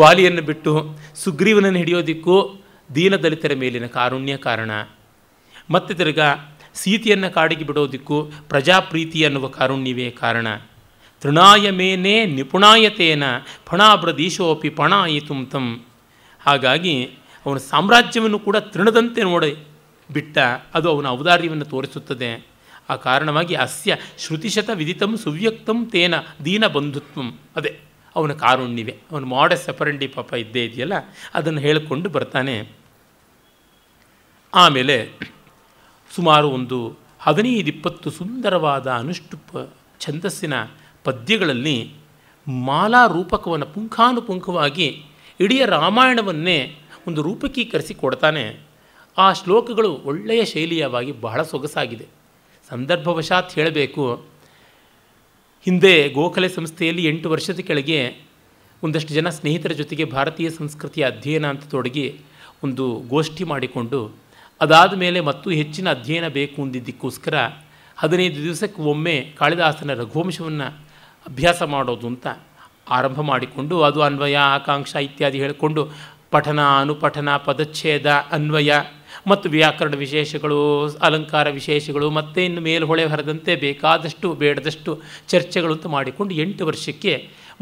ವಾಲಿಯನ್ನು ಬಿಟ್ಟು ಸುಗ್ರೀವನನ್ನು ಹಿಡಿಯೋದಿಕ್ಕೂ ದೀನದಲಿತರ ಮೇಲಿನ ಕಾರುಣ್ಯ ಕಾರಣ ಮತ್ತೆ ತಿರ್ಗ ಸೀತೆಯನ್ನು ಕಾಡಿಗೆ ಬಿಡೋದಿಕ್ಕೂ ಪ್ರಜಾಪ್ರೀತಿ ಅನ್ನುವ ಕಾರುಣ್ಯವೇ ಕಾರಣ ತೃಣಾಯ ಮೇನೇ ನಿಪುಣಾಯತೇನ ಫಣಾಬ್ರದೀಶೋಪಿ ಪಣಾಯಿತುಂ ತಂ ಹಾಗಾಗಿ ಅವನ ಸಾಮ್ರಾಜ್ಯವನ್ನು ಕೂಡ ತೃಣದಂತೆ ನೋಡಿ ಬಿಟ್ಟ ಅದು ಅವನ ಔದಾರ್ಯವನ್ನು ತೋರಿಸುತ್ತದೆ ಆ ಕಾರಣವಾಗಿ ಅಸ್ಯ ಶ್ರುತಿಶತ ವಿದಿತಂ ಸುವ್ಯಕ್ತಂ ತೇನ ದೀನ ಬಂಧುತ್ವಂ ಅದೇ ಅವನ ಕಾರುಣ್ಯವೆ ಅವನು ಮಾಡಸ್ ಸಪರಂಡಿ ಪಾಪ ಇದ್ದೇ ಇದೆಯಲ್ಲ ಅದನ್ನು ಹೇಳಿಕೊಂಡು ಬರ್ತಾನೆ ಆಮೇಲೆ ಸುಮಾರು ಒಂದು ಹದಿನೈದು ಇಪ್ಪತ್ತು ಸುಂದರವಾದ ಅನುಷ್ಠುಪ ಛಂದಸ್ಸಿನ ಪದ್ಯಗಳಲ್ಲಿ ಮಾಲಾ ರೂಪಕವನ್ನು ಪುಂಖಾನುಪುಂಖವಾಗಿ ಇಡೀ ರಾಮಾಯಣವನ್ನೇ ಒಂದು ರೂಪಕೀಕರಿಸಿ ಕೊಡ್ತಾನೆ ಆ ಶ್ಲೋಕಗಳು ಒಳ್ಳೆಯ ಶೈಲಿಯವಾಗಿ ಬಹಳ ಸೊಗಸಾಗಿದೆ ಸಂದರ್ಭವಶಾತ್ ಹೇಳಬೇಕು ಹಿಂದೆ ಗೋಖಲೆ ಸಂಸ್ಥೆಯಲ್ಲಿ ಎಂಟು ವರ್ಷದ ಕೆಳಗೆ ಒಂದಷ್ಟು ಜನ ಸ್ನೇಹಿತರ ಜೊತೆಗೆ ಭಾರತೀಯ ಸಂಸ್ಕೃತಿಯ ಅಧ್ಯಯನ ಅಂತ ತೊಡಗಿ ಒಂದು ಗೋಷ್ಠಿ ಮಾಡಿಕೊಂಡು ಅದಾದ ಮೇಲೆ ಮತ್ತೂ ಹೆಚ್ಚಿನ ಅಧ್ಯಯನ ಬೇಕು ಅಂದಿದ್ದಕ್ಕೋಸ್ಕರ ಹದಿನೈದು ದಿವಸಕ್ಕೆ ಒಮ್ಮೆ ಕಾಳಿದಾಸನ ರಘುವಂಶವನ್ನು ಅಭ್ಯಾಸ ಮಾಡೋದು ಅಂತ ಆರಂಭ ಮಾಡಿಕೊಂಡು ಅದು ಅನ್ವಯ ಆಕಾಂಕ್ಷ ಇತ್ಯಾದಿ ಹೇಳಿಕೊಂಡು ಪಠನ ಅನುಪಠನ ಪದಚ್ಛೇದ ಅನ್ವಯ ಮತ್ತು ವ್ಯಾಕರಣ ವಿಶೇಷಗಳು ಅಲಂಕಾರ ವಿಶೇಷಗಳು ಮತ್ತು ಇನ್ನು ಮೇಲ್ಹೊಳೆ ಹರಿದಂತೆ ಬೇಕಾದಷ್ಟು ಬೇಡದಷ್ಟು ಅಂತ ಮಾಡಿಕೊಂಡು ಎಂಟು ವರ್ಷಕ್ಕೆ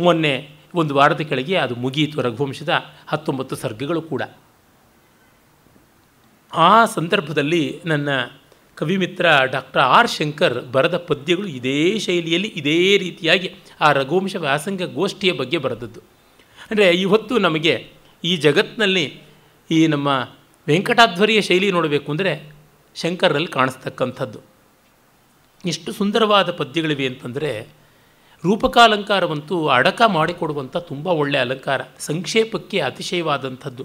ಮೊನ್ನೆ ಒಂದು ವಾರದ ಕೆಳಗೆ ಅದು ಮುಗಿಯಿತು ರಘುವಂಶದ ಹತ್ತೊಂಬತ್ತು ಸರ್ಗಗಳು ಕೂಡ ಆ ಸಂದರ್ಭದಲ್ಲಿ ನನ್ನ ಕವಿಮಿತ್ರ ಡಾಕ್ಟರ್ ಆರ್ ಶಂಕರ್ ಬರೆದ ಪದ್ಯಗಳು ಇದೇ ಶೈಲಿಯಲ್ಲಿ ಇದೇ ರೀತಿಯಾಗಿ ಆ ರಘುವಂಶ ವ್ಯಾಸಂಗ ಗೋಷ್ಠಿಯ ಬಗ್ಗೆ ಬರೆದದ್ದು ಅಂದರೆ ಇವತ್ತು ನಮಗೆ ಈ ಜಗತ್ತಿನಲ್ಲಿ ಈ ನಮ್ಮ ವೆಂಕಟಾಧ್ವರಿಯ ಶೈಲಿ ನೋಡಬೇಕು ಅಂದರೆ ಶಂಕರಲ್ಲಿ ಕಾಣಿಸ್ತಕ್ಕಂಥದ್ದು ಎಷ್ಟು ಸುಂದರವಾದ ಪದ್ಯಗಳಿವೆ ಅಂತಂದರೆ ರೂಪಕಾಲಂಕಾರವಂತೂ ಅಡಕ ಮಾಡಿಕೊಡುವಂಥ ತುಂಬ ಒಳ್ಳೆಯ ಅಲಂಕಾರ ಸಂಕ್ಷೇಪಕ್ಕೆ ಅತಿಶಯವಾದಂಥದ್ದು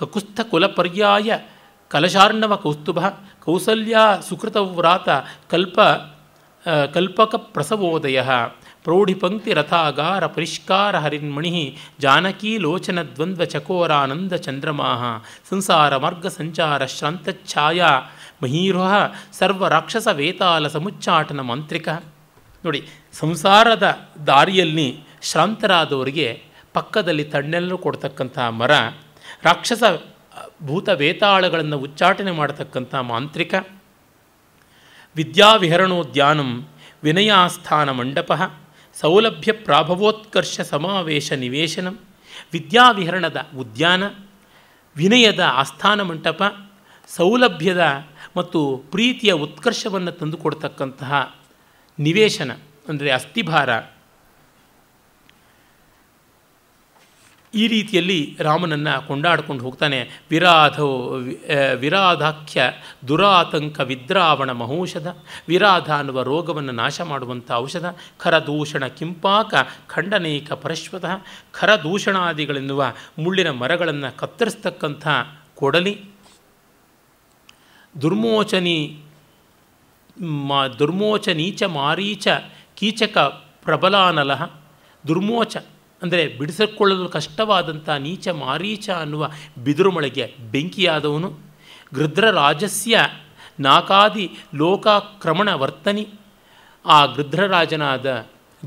ಕಕುಸ್ಥ ಕುಲಪರ್ಯಾಯ ಕಲಶಾರ್ಣವ ಕೌಸ್ತುಭ ಕೌಸಲ್ಯ ಸುಕೃತವ್ರಾತ ಕಲ್ಪ ಕಲ್ಪಕ ಪ್ರಸವೋದಯ ಪ್ರೌಢಿಪಂಕ್ತಿ ರಥಾಗಾರ ಪರಿಷ್ಕಾರ ಹರಿನ್ಮಣಿ ಜಾನಕೀ ಲೋಚನ ದ್ವಂದ್ವ ಚಕೋರಾನಂದ ಚಂದ್ರಮಾಹ ಸಂಸಾರ ಮಾರ್ಗ ಸಂಚಾರ ಶ್ರಾಂತಛಾಯ ಮಹೀರುಹ ಸರ್ವ ರಾಕ್ಷಸ ವೇತಾಲ ಸಮುಚ್ಚಾಟನ ಮಾಂತ್ರಿಕ ನೋಡಿ ಸಂಸಾರದ ದಾರಿಯಲ್ಲಿ ಶ್ರಾಂತರಾದವರಿಗೆ ಪಕ್ಕದಲ್ಲಿ ತಣ್ಣೆಲ್ಲರೂ ಕೊಡ್ತಕ್ಕಂಥ ಮರ ರಾಕ್ಷಸ ಭೂತ ವೇತಾಳಗಳನ್ನು ಉಚ್ಚಾಟನೆ ಮಾಡತಕ್ಕಂಥ ಮಾಂತ್ರಿಕ ವಿದ್ಯಾವಿಹರಣೋದ್ಯಾನಂ ವಿನಯಾಸ್ಥಾನ ಮಂಡಪ ಸೌಲಭ್ಯ ಪ್ರಾಭವೋತ್ಕರ್ಷ ಸಮಾವೇಶ ನಿವೇಶನ ವಿದ್ಯಾವಿಹರಣದ ಉದ್ಯಾನ ವಿನಯದ ಆಸ್ಥಾನ ಮಂಟಪ ಸೌಲಭ್ಯದ ಮತ್ತು ಪ್ರೀತಿಯ ಉತ್ಕರ್ಷವನ್ನು ತಂದುಕೊಡ್ತಕ್ಕಂತಹ ನಿವೇಶನ ಅಂದರೆ ಅಸ್ಥಿಭಾರ ಈ ರೀತಿಯಲ್ಲಿ ರಾಮನನ್ನು ಕೊಂಡಾಡ್ಕೊಂಡು ಹೋಗ್ತಾನೆ ವಿರಾಧ ವಿರಾಧಾಖ್ಯ ದುರಾತಂಕ ವಿದ್ರಾವಣ ಮಹೌಷಧ ವಿರಾಧ ಅನ್ನುವ ರೋಗವನ್ನು ನಾಶ ಮಾಡುವಂಥ ಔಷಧ ಖರದೂಷಣ ಕಿಂಪಾಕ ಖಂಡನೇಕ ಪರಶ್ವತಃ ಖರದೂಷಣಾದಿಗಳೆನ್ನುವ ಮುಳ್ಳಿನ ಮರಗಳನ್ನು ಕತ್ತರಿಸ್ತಕ್ಕಂಥ ಕೊಡಲಿ ದುರ್ಮೋಚನಿ ಮಾ ದುರ್ಮೋಚನೀಚ ಮಾರೀಚ ಕೀಚಕ ಪ್ರಬಲಾನಲಹ ದುರ್ಮೋಚ ಅಂದರೆ ಬಿಡಿಸಿಕೊಳ್ಳಲು ಕಷ್ಟವಾದಂಥ ನೀಚ ಮಾರೀಚ ಅನ್ನುವ ಬಿದಿರುಮಳೆಗೆ ಬೆಂಕಿಯಾದವನು ಗೃಧ್ರರಾಜಸ್ಯ ನಾಕಾದಿ ಲೋಕಾಕ್ರಮಣ ವರ್ತನಿ ಆ ಗೃಧ್ರರಾಜನಾದ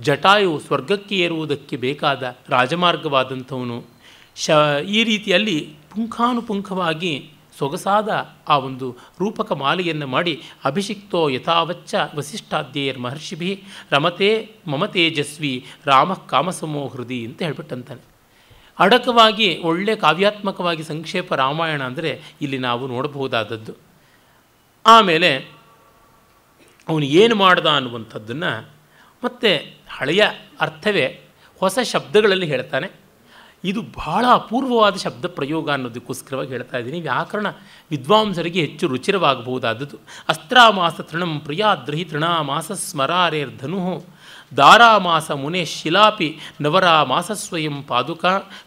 ಜಟಾಯು ಸ್ವರ್ಗಕ್ಕೆ ಏರುವುದಕ್ಕೆ ಬೇಕಾದ ರಾಜಮಾರ್ಗವಾದಂಥವನು ಶ ಈ ರೀತಿಯಲ್ಲಿ ಪುಂಖಾನುಪುಂಖವಾಗಿ ಸೊಗಸಾದ ಆ ಒಂದು ರೂಪಕ ಮಾಲೆಯನ್ನು ಮಾಡಿ ಅಭಿಷಿಕ್ತೋ ಯಥಾವಚ್ಚ ವಸಿಷ್ಠಾಧ್ಯೇಯರ್ ಮಹರ್ಷಿಭಿ ರಮತೆ ಮಮ ತೇಜಸ್ವಿ ರಾಮ ಕಾಮಸಮೋ ಹೃದಿ ಅಂತ ಹೇಳ್ಬಿಟ್ಟಂತಾನೆ ಅಡಕವಾಗಿ ಒಳ್ಳೆ ಕಾವ್ಯಾತ್ಮಕವಾಗಿ ಸಂಕ್ಷೇಪ ರಾಮಾಯಣ ಅಂದರೆ ಇಲ್ಲಿ ನಾವು ನೋಡಬಹುದಾದದ್ದು ಆಮೇಲೆ ಅವನು ಏನು ಮಾಡ್ದ ಅನ್ನುವಂಥದ್ದನ್ನು ಮತ್ತೆ ಹಳೆಯ ಅರ್ಥವೇ ಹೊಸ ಶಬ್ದಗಳಲ್ಲಿ ಹೇಳ್ತಾನೆ ಇದು ಬಹಳ ಅಪೂರ್ವವಾದ ಶಬ್ದ ಪ್ರಯೋಗ ಅನ್ನೋದಕ್ಕೋಸ್ಕರವಾಗಿ ಹೇಳ್ತಾ ಇದ್ದೀನಿ ವ್ಯಾಕರಣ ವಿದ್ವಾಂಸರಿಗೆ ಹೆಚ್ಚು ರುಚಿರವಾಗಬಹುದಾದದ್ದು ಅಸ್ತ್ರಾಮಾಸ ತೃಣಂ ಪ್ರಿಯಾದ್ರಹಿ ತೃಣಾಮಾಸ ಧನು ದಾರಾಮಾಸ ಮುನೆ ಶಿಲಾಪಿ ನವರಾಮಾಸ ಸ್ವಯಂ ಪಾದುಕ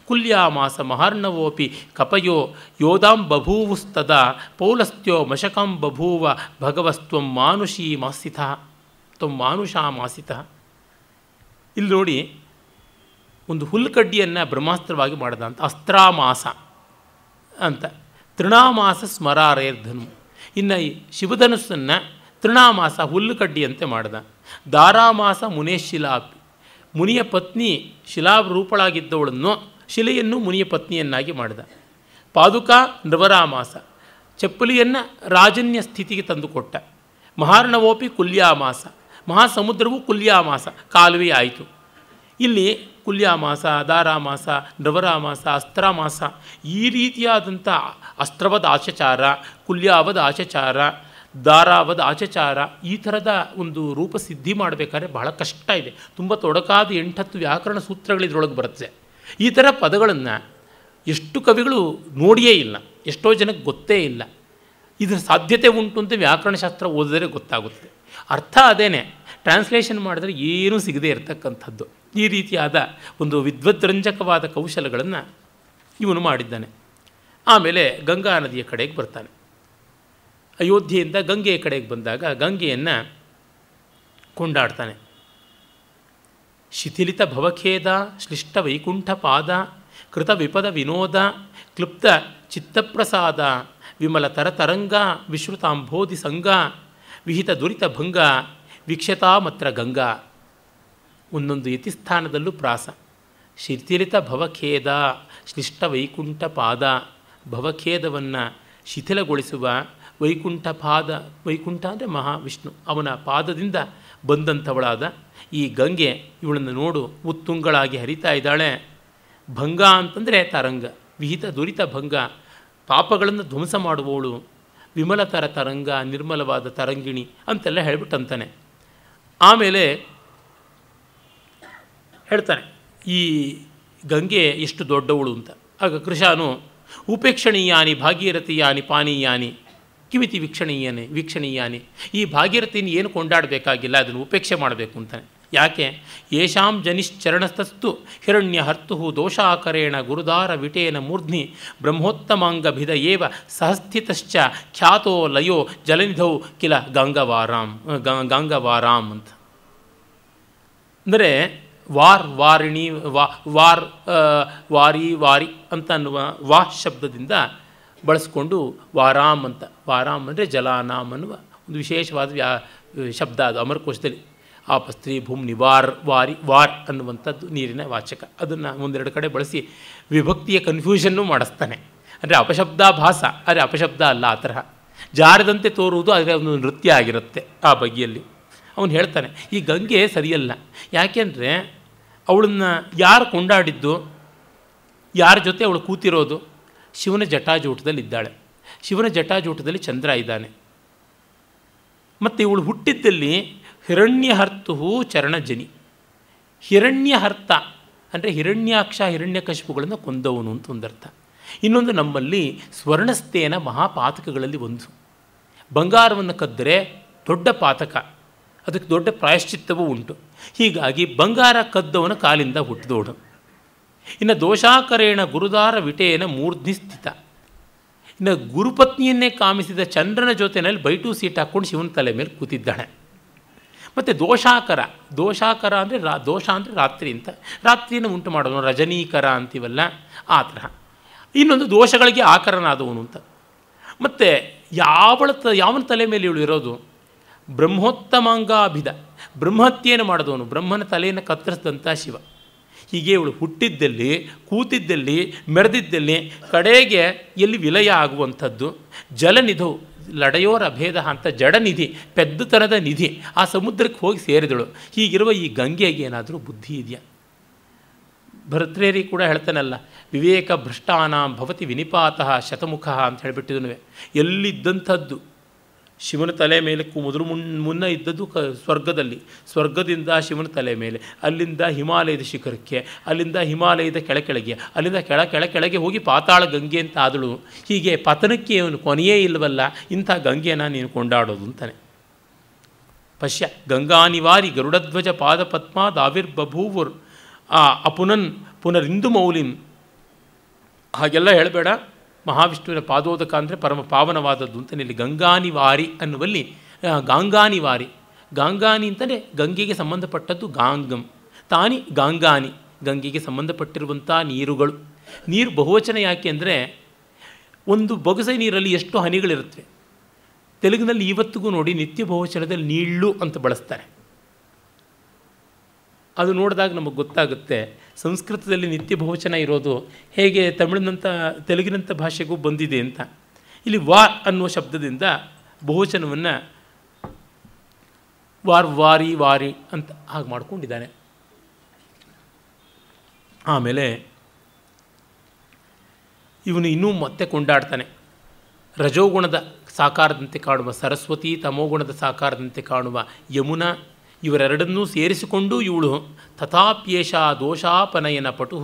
ಕುಲ್ಯಾಮಾಸ ಮಹಾರ್ಣವೋಪಿ ಕಪಯೋ ಯೋಧಾಂ ಬಭೂವುಸ್ತದ ಪೌಲಸ್ತ್ಯೋ ಮಶಕಂ ಬಭೂವ ಭಗವಸ್ತ್ವಂ ಮಾನುಷೀ ಮಾಸಿತ ತ್ವ ಮಾನುಷಾ ಮಾಸಿತ ಇಲ್ಲಿ ನೋಡಿ ಒಂದು ಹುಲ್ಲುಕಡ್ಡಿಯನ್ನು ಬ್ರಹ್ಮಾಸ್ತ್ರವಾಗಿ ಮಾಡಿದ ಅಂತ ಅಸ್ತ್ರಾಮಾಸ ಅಂತ ತೃಣಾಮಾಸ ಸ್ಮರಾರೇರ್ಧನು ಇನ್ನು ಈ ಶಿವಧನುಸ್ಸನ್ನು ತೃಣಾಮಾಸ ಹುಲ್ಲುಕಡ್ಡಿಯಂತೆ ಮಾಡಿದ ದಾರಾಮಾಸ ಮುನೇಶ್ ಶಿಲಾಪಿ ಮುನಿಯ ಪತ್ನಿ ಶಿಲಾ ರೂಪಳಾಗಿದ್ದವಳನ್ನು ಶಿಲೆಯನ್ನು ಮುನಿಯ ಪತ್ನಿಯನ್ನಾಗಿ ಮಾಡಿದ ಪಾದುಕಾ ನೃವರಾಮಾಸ ಚಪ್ಪಲಿಯನ್ನು ರಾಜನ್ಯ ಸ್ಥಿತಿಗೆ ತಂದುಕೊಟ್ಟ ಮಹಾರ್ಣವೋಪಿ ಕುಲ್ಯಾಮಾಸ ಮಹಾಸಮುದ್ರವು ಕುಲ್ಯಾಮಾಸ ಕಾಲುವೆ ಆಯಿತು ಇಲ್ಲಿ ಕುಲ್ಯಾಮಾಸ ದಾರಾಮಾಸ ನವರಾಮಾಸ ಅಸ್ತ್ರಾಮಾಸ ಈ ರೀತಿಯಾದಂಥ ಅಸ್ತ್ರವದ ಆಚಚಾರ ಕುಲ್ಯಾವದ ಆಚಚಾರ ದಾರಾವದ ಆಚಚಾರ ಈ ಥರದ ಒಂದು ರೂಪ ಸಿದ್ಧಿ ಮಾಡಬೇಕಾದ್ರೆ ಬಹಳ ಕಷ್ಟ ಇದೆ ತುಂಬ ತೊಡಕಾದ ಎಂಟತ್ತು ವ್ಯಾಕರಣ ಸೂತ್ರಗಳು ಸೂತ್ರಗಳಿದ್ರೊಳಗೆ ಬರುತ್ತೆ ಈ ಥರ ಪದಗಳನ್ನು ಎಷ್ಟು ಕವಿಗಳು ನೋಡಿಯೇ ಇಲ್ಲ ಎಷ್ಟೋ ಜನಕ್ಕೆ ಗೊತ್ತೇ ಇಲ್ಲ ಇದರ ಸಾಧ್ಯತೆ ಉಂಟು ಅಂತ ವ್ಯಾಕರಣಶಾಸ್ತ್ರ ಓದಿದ್ರೆ ಗೊತ್ತಾಗುತ್ತೆ ಅರ್ಥ ಅದೇನೆ ಟ್ರಾನ್ಸ್ಲೇಷನ್ ಮಾಡಿದ್ರೆ ಏನೂ ಸಿಗದೇ ಇರತಕ್ಕಂಥದ್ದು ಈ ರೀತಿಯಾದ ಒಂದು ವಿದ್ವದ್ರಂಜಕವಾದ ಕೌಶಲಗಳನ್ನು ಇವನು ಮಾಡಿದ್ದಾನೆ ಆಮೇಲೆ ಗಂಗಾ ನದಿಯ ಕಡೆಗೆ ಬರ್ತಾನೆ ಅಯೋಧ್ಯೆಯಿಂದ ಗಂಗೆಯ ಕಡೆಗೆ ಬಂದಾಗ ಗಂಗೆಯನ್ನು ಕೊಂಡಾಡ್ತಾನೆ ಶಿಥಿಲಿತ ಭವಖೇದ ಶ್ಲಿಷ್ಟ ವೈಕುಂಠ ಪಾದ ಕೃತ ವಿಪದ ವಿನೋದ ಕ್ಲುಪ್ತ ಚಿತ್ತಪ್ರಸಾದ ವಿಮಲ ತರತರಂಗ ವಿಶ್ರುತಾಂಬೋಧಿ ಸಂಗ ವಿಹಿತ ದುರಿತ ಭಂಗ ವಿಕ್ಷತಾ ಮತ್ರ ಗಂಗಾ ಒಂದೊಂದು ಯತಿಸ್ಥಾನದಲ್ಲೂ ಪ್ರಾಸ ಶಿಥಿಲಿತ ಭವಖೇದ ಶ್ಲಿಷ್ಟ ವೈಕುಂಠ ಪಾದ ಭವಖೇದವನ್ನು ಶಿಥಿಲಗೊಳಿಸುವ ವೈಕುಂಠ ಪಾದ ವೈಕುಂಠ ಅಂದರೆ ಮಹಾವಿಷ್ಣು ಅವನ ಪಾದದಿಂದ ಬಂದಂಥವಳಾದ ಈ ಗಂಗೆ ಇವಳನ್ನು ನೋಡು ಉತ್ತುಂಗಳಾಗಿ ಹರಿತಾ ಇದ್ದಾಳೆ ಭಂಗ ಅಂತಂದರೆ ತರಂಗ ವಿಹಿತ ದುರಿತ ಭಂಗ ಪಾಪಗಳನ್ನು ಧ್ವಂಸ ಮಾಡುವವಳು ವಿಮಲತರ ತರಂಗ ನಿರ್ಮಲವಾದ ತರಂಗಿಣಿ ಅಂತೆಲ್ಲ ಹೇಳ್ಬಿಟ್ಟಂತಾನೆ ಆಮೇಲೆ ಹೇಳ್ತಾನೆ ಈ ಗಂಗೆ ಎಷ್ಟು ದೊಡ್ಡವಳು ಅಂತ ಆಗ ಕೃಷಾನು ಉಪೇಕ್ಷಣೀಯಾನಿ ಭಾಗೀರಥಿಯಾನಿ ಪಾನೀಯಾನಿ ಕಿವಿತಿ ವೀಕ್ಷಣೀಯನೇ ವೀಕ್ಷಣೀಯಾನಿ ಈ ಭಾಗೀರಥಿನ ಏನು ಕೊಂಡಾಡಬೇಕಾಗಿಲ್ಲ ಅದನ್ನು ಉಪೇಕ್ಷೆ ಮಾಡಬೇಕು ಅಂತಾನೆ ಯಾಕೆ ಯಶಾಂ ಜನಿಶ್ಚರಣಸ್ಥಸ್ತು ಹಿರಣ್ಯ ಹರ್ತು ದೋಷಾಕರೇಣ ಗುರುದಾರ ವಿಟೇನ ಮೂರ್ಧ್ನಿ ಬ್ರಹ್ಮೋತ್ತಮಾಂಗಭಿದ ಏವ ಸಹಸ್ಥಿತಶ್ಚ ಖ್ಯಾತೋ ಲಯೋ ಜಲನಿಧೌ ಕಿಲ ಗಂಗವಾರಾಮ್ ಗಂಗವಾರಾಮ್ ಅಂತ ಅಂದರೆ ವಾರ್ ವಾರಿಣಿ ವಾ ವಾರ್ ವಾರಿ ವಾರಿ ಅಂತ ಅನ್ನುವ ವಾ ಶಬ್ದದಿಂದ ಬಳಸ್ಕೊಂಡು ವಾರಾಮ್ ಅಂತ ವಾರಾಮ್ ಅಂದರೆ ಜಲಾನಾಮ್ ಅನ್ನುವ ಒಂದು ವಿಶೇಷವಾದ ವ್ಯಾ ಶಬ್ದ ಅದು ಅಮರಕೋಶದಲ್ಲಿ ಆಪಸ್ತ್ರೀ ಭೂಮಿ ವಾರ್ ವಾರಿ ವಾರ್ ಅನ್ನುವಂಥದ್ದು ನೀರಿನ ವಾಚಕ ಅದನ್ನು ಒಂದೆರಡು ಕಡೆ ಬಳಸಿ ವಿಭಕ್ತಿಯ ಕನ್ಫ್ಯೂಷನ್ನು ಮಾಡಿಸ್ತಾನೆ ಅಂದರೆ ಭಾಸ ಆದರೆ ಅಪಶಬ್ದ ಅಲ್ಲ ಆ ತರಹ ಜಾರದಂತೆ ತೋರುವುದು ಅದರ ಒಂದು ನೃತ್ಯ ಆಗಿರುತ್ತೆ ಆ ಬಗೆಯಲ್ಲಿ ಅವನು ಹೇಳ್ತಾನೆ ಈ ಗಂಗೆ ಸರಿಯಲ್ಲ ಯಾಕೆಂದರೆ ಅವಳನ್ನು ಯಾರು ಕೊಂಡಾಡಿದ್ದು ಯಾರ ಜೊತೆ ಅವಳು ಕೂತಿರೋದು ಶಿವನ ಜಟಾಜೂಟದಲ್ಲಿ ಇದ್ದಾಳೆ ಶಿವನ ಜಟಾಜೂಟದಲ್ಲಿ ಚಂದ್ರ ಇದ್ದಾನೆ ಮತ್ತು ಇವಳು ಹುಟ್ಟಿದ್ದಲ್ಲಿ ಹಿರಣ್ಯ ಹೂ ಚರಣಜನಿ ಹಿರಣ್ಯ ಹರ್ತ ಅಂದರೆ ಹಿರಣ್ಯಾಕ್ಷ ಹಿರಣ್ಯ ಹಿರಣ್ಯಕಶಿಪುಗಳನ್ನು ಕೊಂದವನು ಅಂತ ಒಂದರ್ಥ ಇನ್ನೊಂದು ನಮ್ಮಲ್ಲಿ ಸ್ವರ್ಣಸ್ಥೇನ ಮಹಾಪಾತಕಗಳಲ್ಲಿ ಒಂದು ಬಂಗಾರವನ್ನು ಕದ್ದರೆ ದೊಡ್ಡ ಪಾತಕ ಅದಕ್ಕೆ ದೊಡ್ಡ ಪ್ರಾಯಶ್ಚಿತ್ತವೂ ಉಂಟು ಹೀಗಾಗಿ ಬಂಗಾರ ಕದ್ದವನ ಕಾಲಿಂದ ಹುಟ್ಟಿದೋಡು ಇನ್ನು ದೋಷಾಕರೇಣ ಗುರುದಾರ ವಿಟೇನ ಮೂರ್ಧ್ನಿ ಸ್ಥಿತ ಇನ್ನು ಗುರುಪತ್ನಿಯನ್ನೇ ಕಾಮಿಸಿದ ಚಂದ್ರನ ಜೊತೆಯಲ್ಲಿ ಬೈಟು ಸೀಟ್ ಹಾಕ್ಕೊಂಡು ಶಿವನ ತಲೆ ಮೇಲೆ ಕೂತಿದ್ದಾಳೆ ಮತ್ತು ದೋಷಾಕರ ದೋಷಾಕರ ಅಂದರೆ ರಾ ದೋಷ ಅಂದರೆ ರಾತ್ರಿ ಅಂತ ರಾತ್ರಿಯನ್ನು ಉಂಟು ಮಾಡೋನು ರಜನೀಕರ ಅಂತೀವಲ್ಲ ಆ ಥರ ಇನ್ನೊಂದು ದೋಷಗಳಿಗೆ ಆಕರನಾದವನು ಅಂತ ಮತ್ತು ಯಾವಳ ತ ಯಾವನ ತಲೆ ಮೇಲೆ ಇವಳು ಇರೋದು ಬ್ರಹ್ಮೋತ್ತಮಾಂಗಾಭಿದ ಬ್ರಹ್ಮಹತ್ಯೆಯನ್ನು ಮಾಡಿದವನು ಬ್ರಹ್ಮನ ತಲೆಯನ್ನು ಕತ್ತರಿಸಿದಂಥ ಶಿವ ಹೀಗೆ ಇವಳು ಹುಟ್ಟಿದ್ದಲ್ಲಿ ಕೂತಿದ್ದಲ್ಲಿ ಮೆರೆದಿದ್ದಲ್ಲಿ ಕಡೆಗೆ ಎಲ್ಲಿ ವಿಲಯ ಆಗುವಂಥದ್ದು ಜಲನಿಧವು ಲಡೆಯೋರ ಭೇದ ಅಂತ ಜಡನಿಧಿ ಪೆದ್ದತನದ ನಿಧಿ ಆ ಸಮುದ್ರಕ್ಕೆ ಹೋಗಿ ಸೇರಿದಳು ಹೀಗಿರುವ ಈ ಗಂಗೆಗೆ ಏನಾದರೂ ಬುದ್ಧಿ ಇದೆಯಾ ಭರ್ತೃರಿ ಕೂಡ ಹೇಳ್ತಾನಲ್ಲ ವಿವೇಕ ಭ್ರಷ್ಟಾನಾಂ ಭವತಿ ವಿನಿಪಾತಃ ಶತಮುಖ ಅಂತ ಹೇಳಿಬಿಟ್ಟಿದನು ಎಲ್ಲಿದ್ದಂಥದ್ದು ಶಿವನ ತಲೆ ಮೇಲೆ ಮೊದಲು ಮುನ್ ಮುನ್ನ ಇದ್ದದ್ದು ಕ ಸ್ವರ್ಗದಲ್ಲಿ ಸ್ವರ್ಗದಿಂದ ಶಿವನ ತಲೆ ಮೇಲೆ ಅಲ್ಲಿಂದ ಹಿಮಾಲಯದ ಶಿಖರಕ್ಕೆ ಅಲ್ಲಿಂದ ಹಿಮಾಲಯದ ಕೆಳಗೆ ಅಲ್ಲಿಂದ ಕೆಳ ಕೆಳ ಕೆಳಗೆ ಹೋಗಿ ಪಾತಾಳ ಗಂಗೆ ಅಂತ ಆದಳು ಹೀಗೆ ಪತನಕ್ಕೆ ಅವನು ಕೊನೆಯೇ ಇಲ್ಲವಲ್ಲ ಇಂಥ ಗಂಗೆನ ನೀನು ಕೊಂಡಾಡೋದು ಅಂತಾನೆ ಪಶ್ಯ ಗಂಗಾನಿವಾರಿ ಗರುಡಧ್ವಜ ಪಾದಪತ್ಮ ದಾವಿರ್ಬಭೂವುರ್ ಆ ಅಪುನನ್ ಪುನರಿಂದು ಮೌಲಿನ್ ಹಾಗೆಲ್ಲ ಹೇಳಬೇಡ ಮಹಾವಿಷ್ಣುವಿನ ಪಾದೋದಕ ಅಂದರೆ ಪರಮ ಪಾವನವಾದದ್ದು ಅಂತಲೇ ಇಲ್ಲಿ ಗಂಗಾನಿವಾರಿ ಅನ್ನುವಲ್ಲಿ ಗಾಂಗಾನಿವಾರಿ ಗಾಂಗಾನಿ ಅಂತಲೇ ಗಂಗೆಗೆ ಸಂಬಂಧಪಟ್ಟದ್ದು ಗಾಂಗಂ ತಾನಿ ಗಾಂಗಾನಿ ಗಂಗೆಗೆ ಸಂಬಂಧಪಟ್ಟಿರುವಂಥ ನೀರುಗಳು ನೀರು ಬಹುವಚನ ಯಾಕೆ ಅಂದರೆ ಒಂದು ಬೊಗಸೆ ನೀರಲ್ಲಿ ಎಷ್ಟು ಹನಿಗಳಿರುತ್ತವೆ ತೆಲುಗಿನಲ್ಲಿ ಇವತ್ತಿಗೂ ನೋಡಿ ನಿತ್ಯ ಬಹುವಚನದಲ್ಲಿ ನೀಳು ಅಂತ ಬಳಸ್ತಾರೆ ಅದು ನೋಡಿದಾಗ ನಮಗೆ ಗೊತ್ತಾಗುತ್ತೆ ಸಂಸ್ಕೃತದಲ್ಲಿ ನಿತ್ಯ ಬಹುಚನ ಇರೋದು ಹೇಗೆ ತಮಿಳಿನಂಥ ತೆಲುಗಿನಂಥ ಭಾಷೆಗೂ ಬಂದಿದೆ ಅಂತ ಇಲ್ಲಿ ವಾ ಅನ್ನುವ ಶಬ್ದದಿಂದ ಬಹುಚನವನ್ನು ವಾರ್ ವಾರಿ ವಾರಿ ಅಂತ ಹಾಗೆ ಮಾಡಿಕೊಂಡಿದ್ದಾನೆ ಆಮೇಲೆ ಇವನು ಇನ್ನೂ ಮತ್ತೆ ಕೊಂಡಾಡ್ತಾನೆ ರಜೋಗುಣದ ಸಾಕಾರದಂತೆ ಕಾಣುವ ಸರಸ್ವತಿ ತಮೋಗುಣದ ಸಾಕಾರದಂತೆ ಕಾಣುವ ಯಮುನಾ ಇವರೆರಡನ್ನೂ ಸೇರಿಸಿಕೊಂಡು ಇವಳು ತಥಾಪ್ಯೇಷ ದೋಷಾಪನಯನ ಪಟು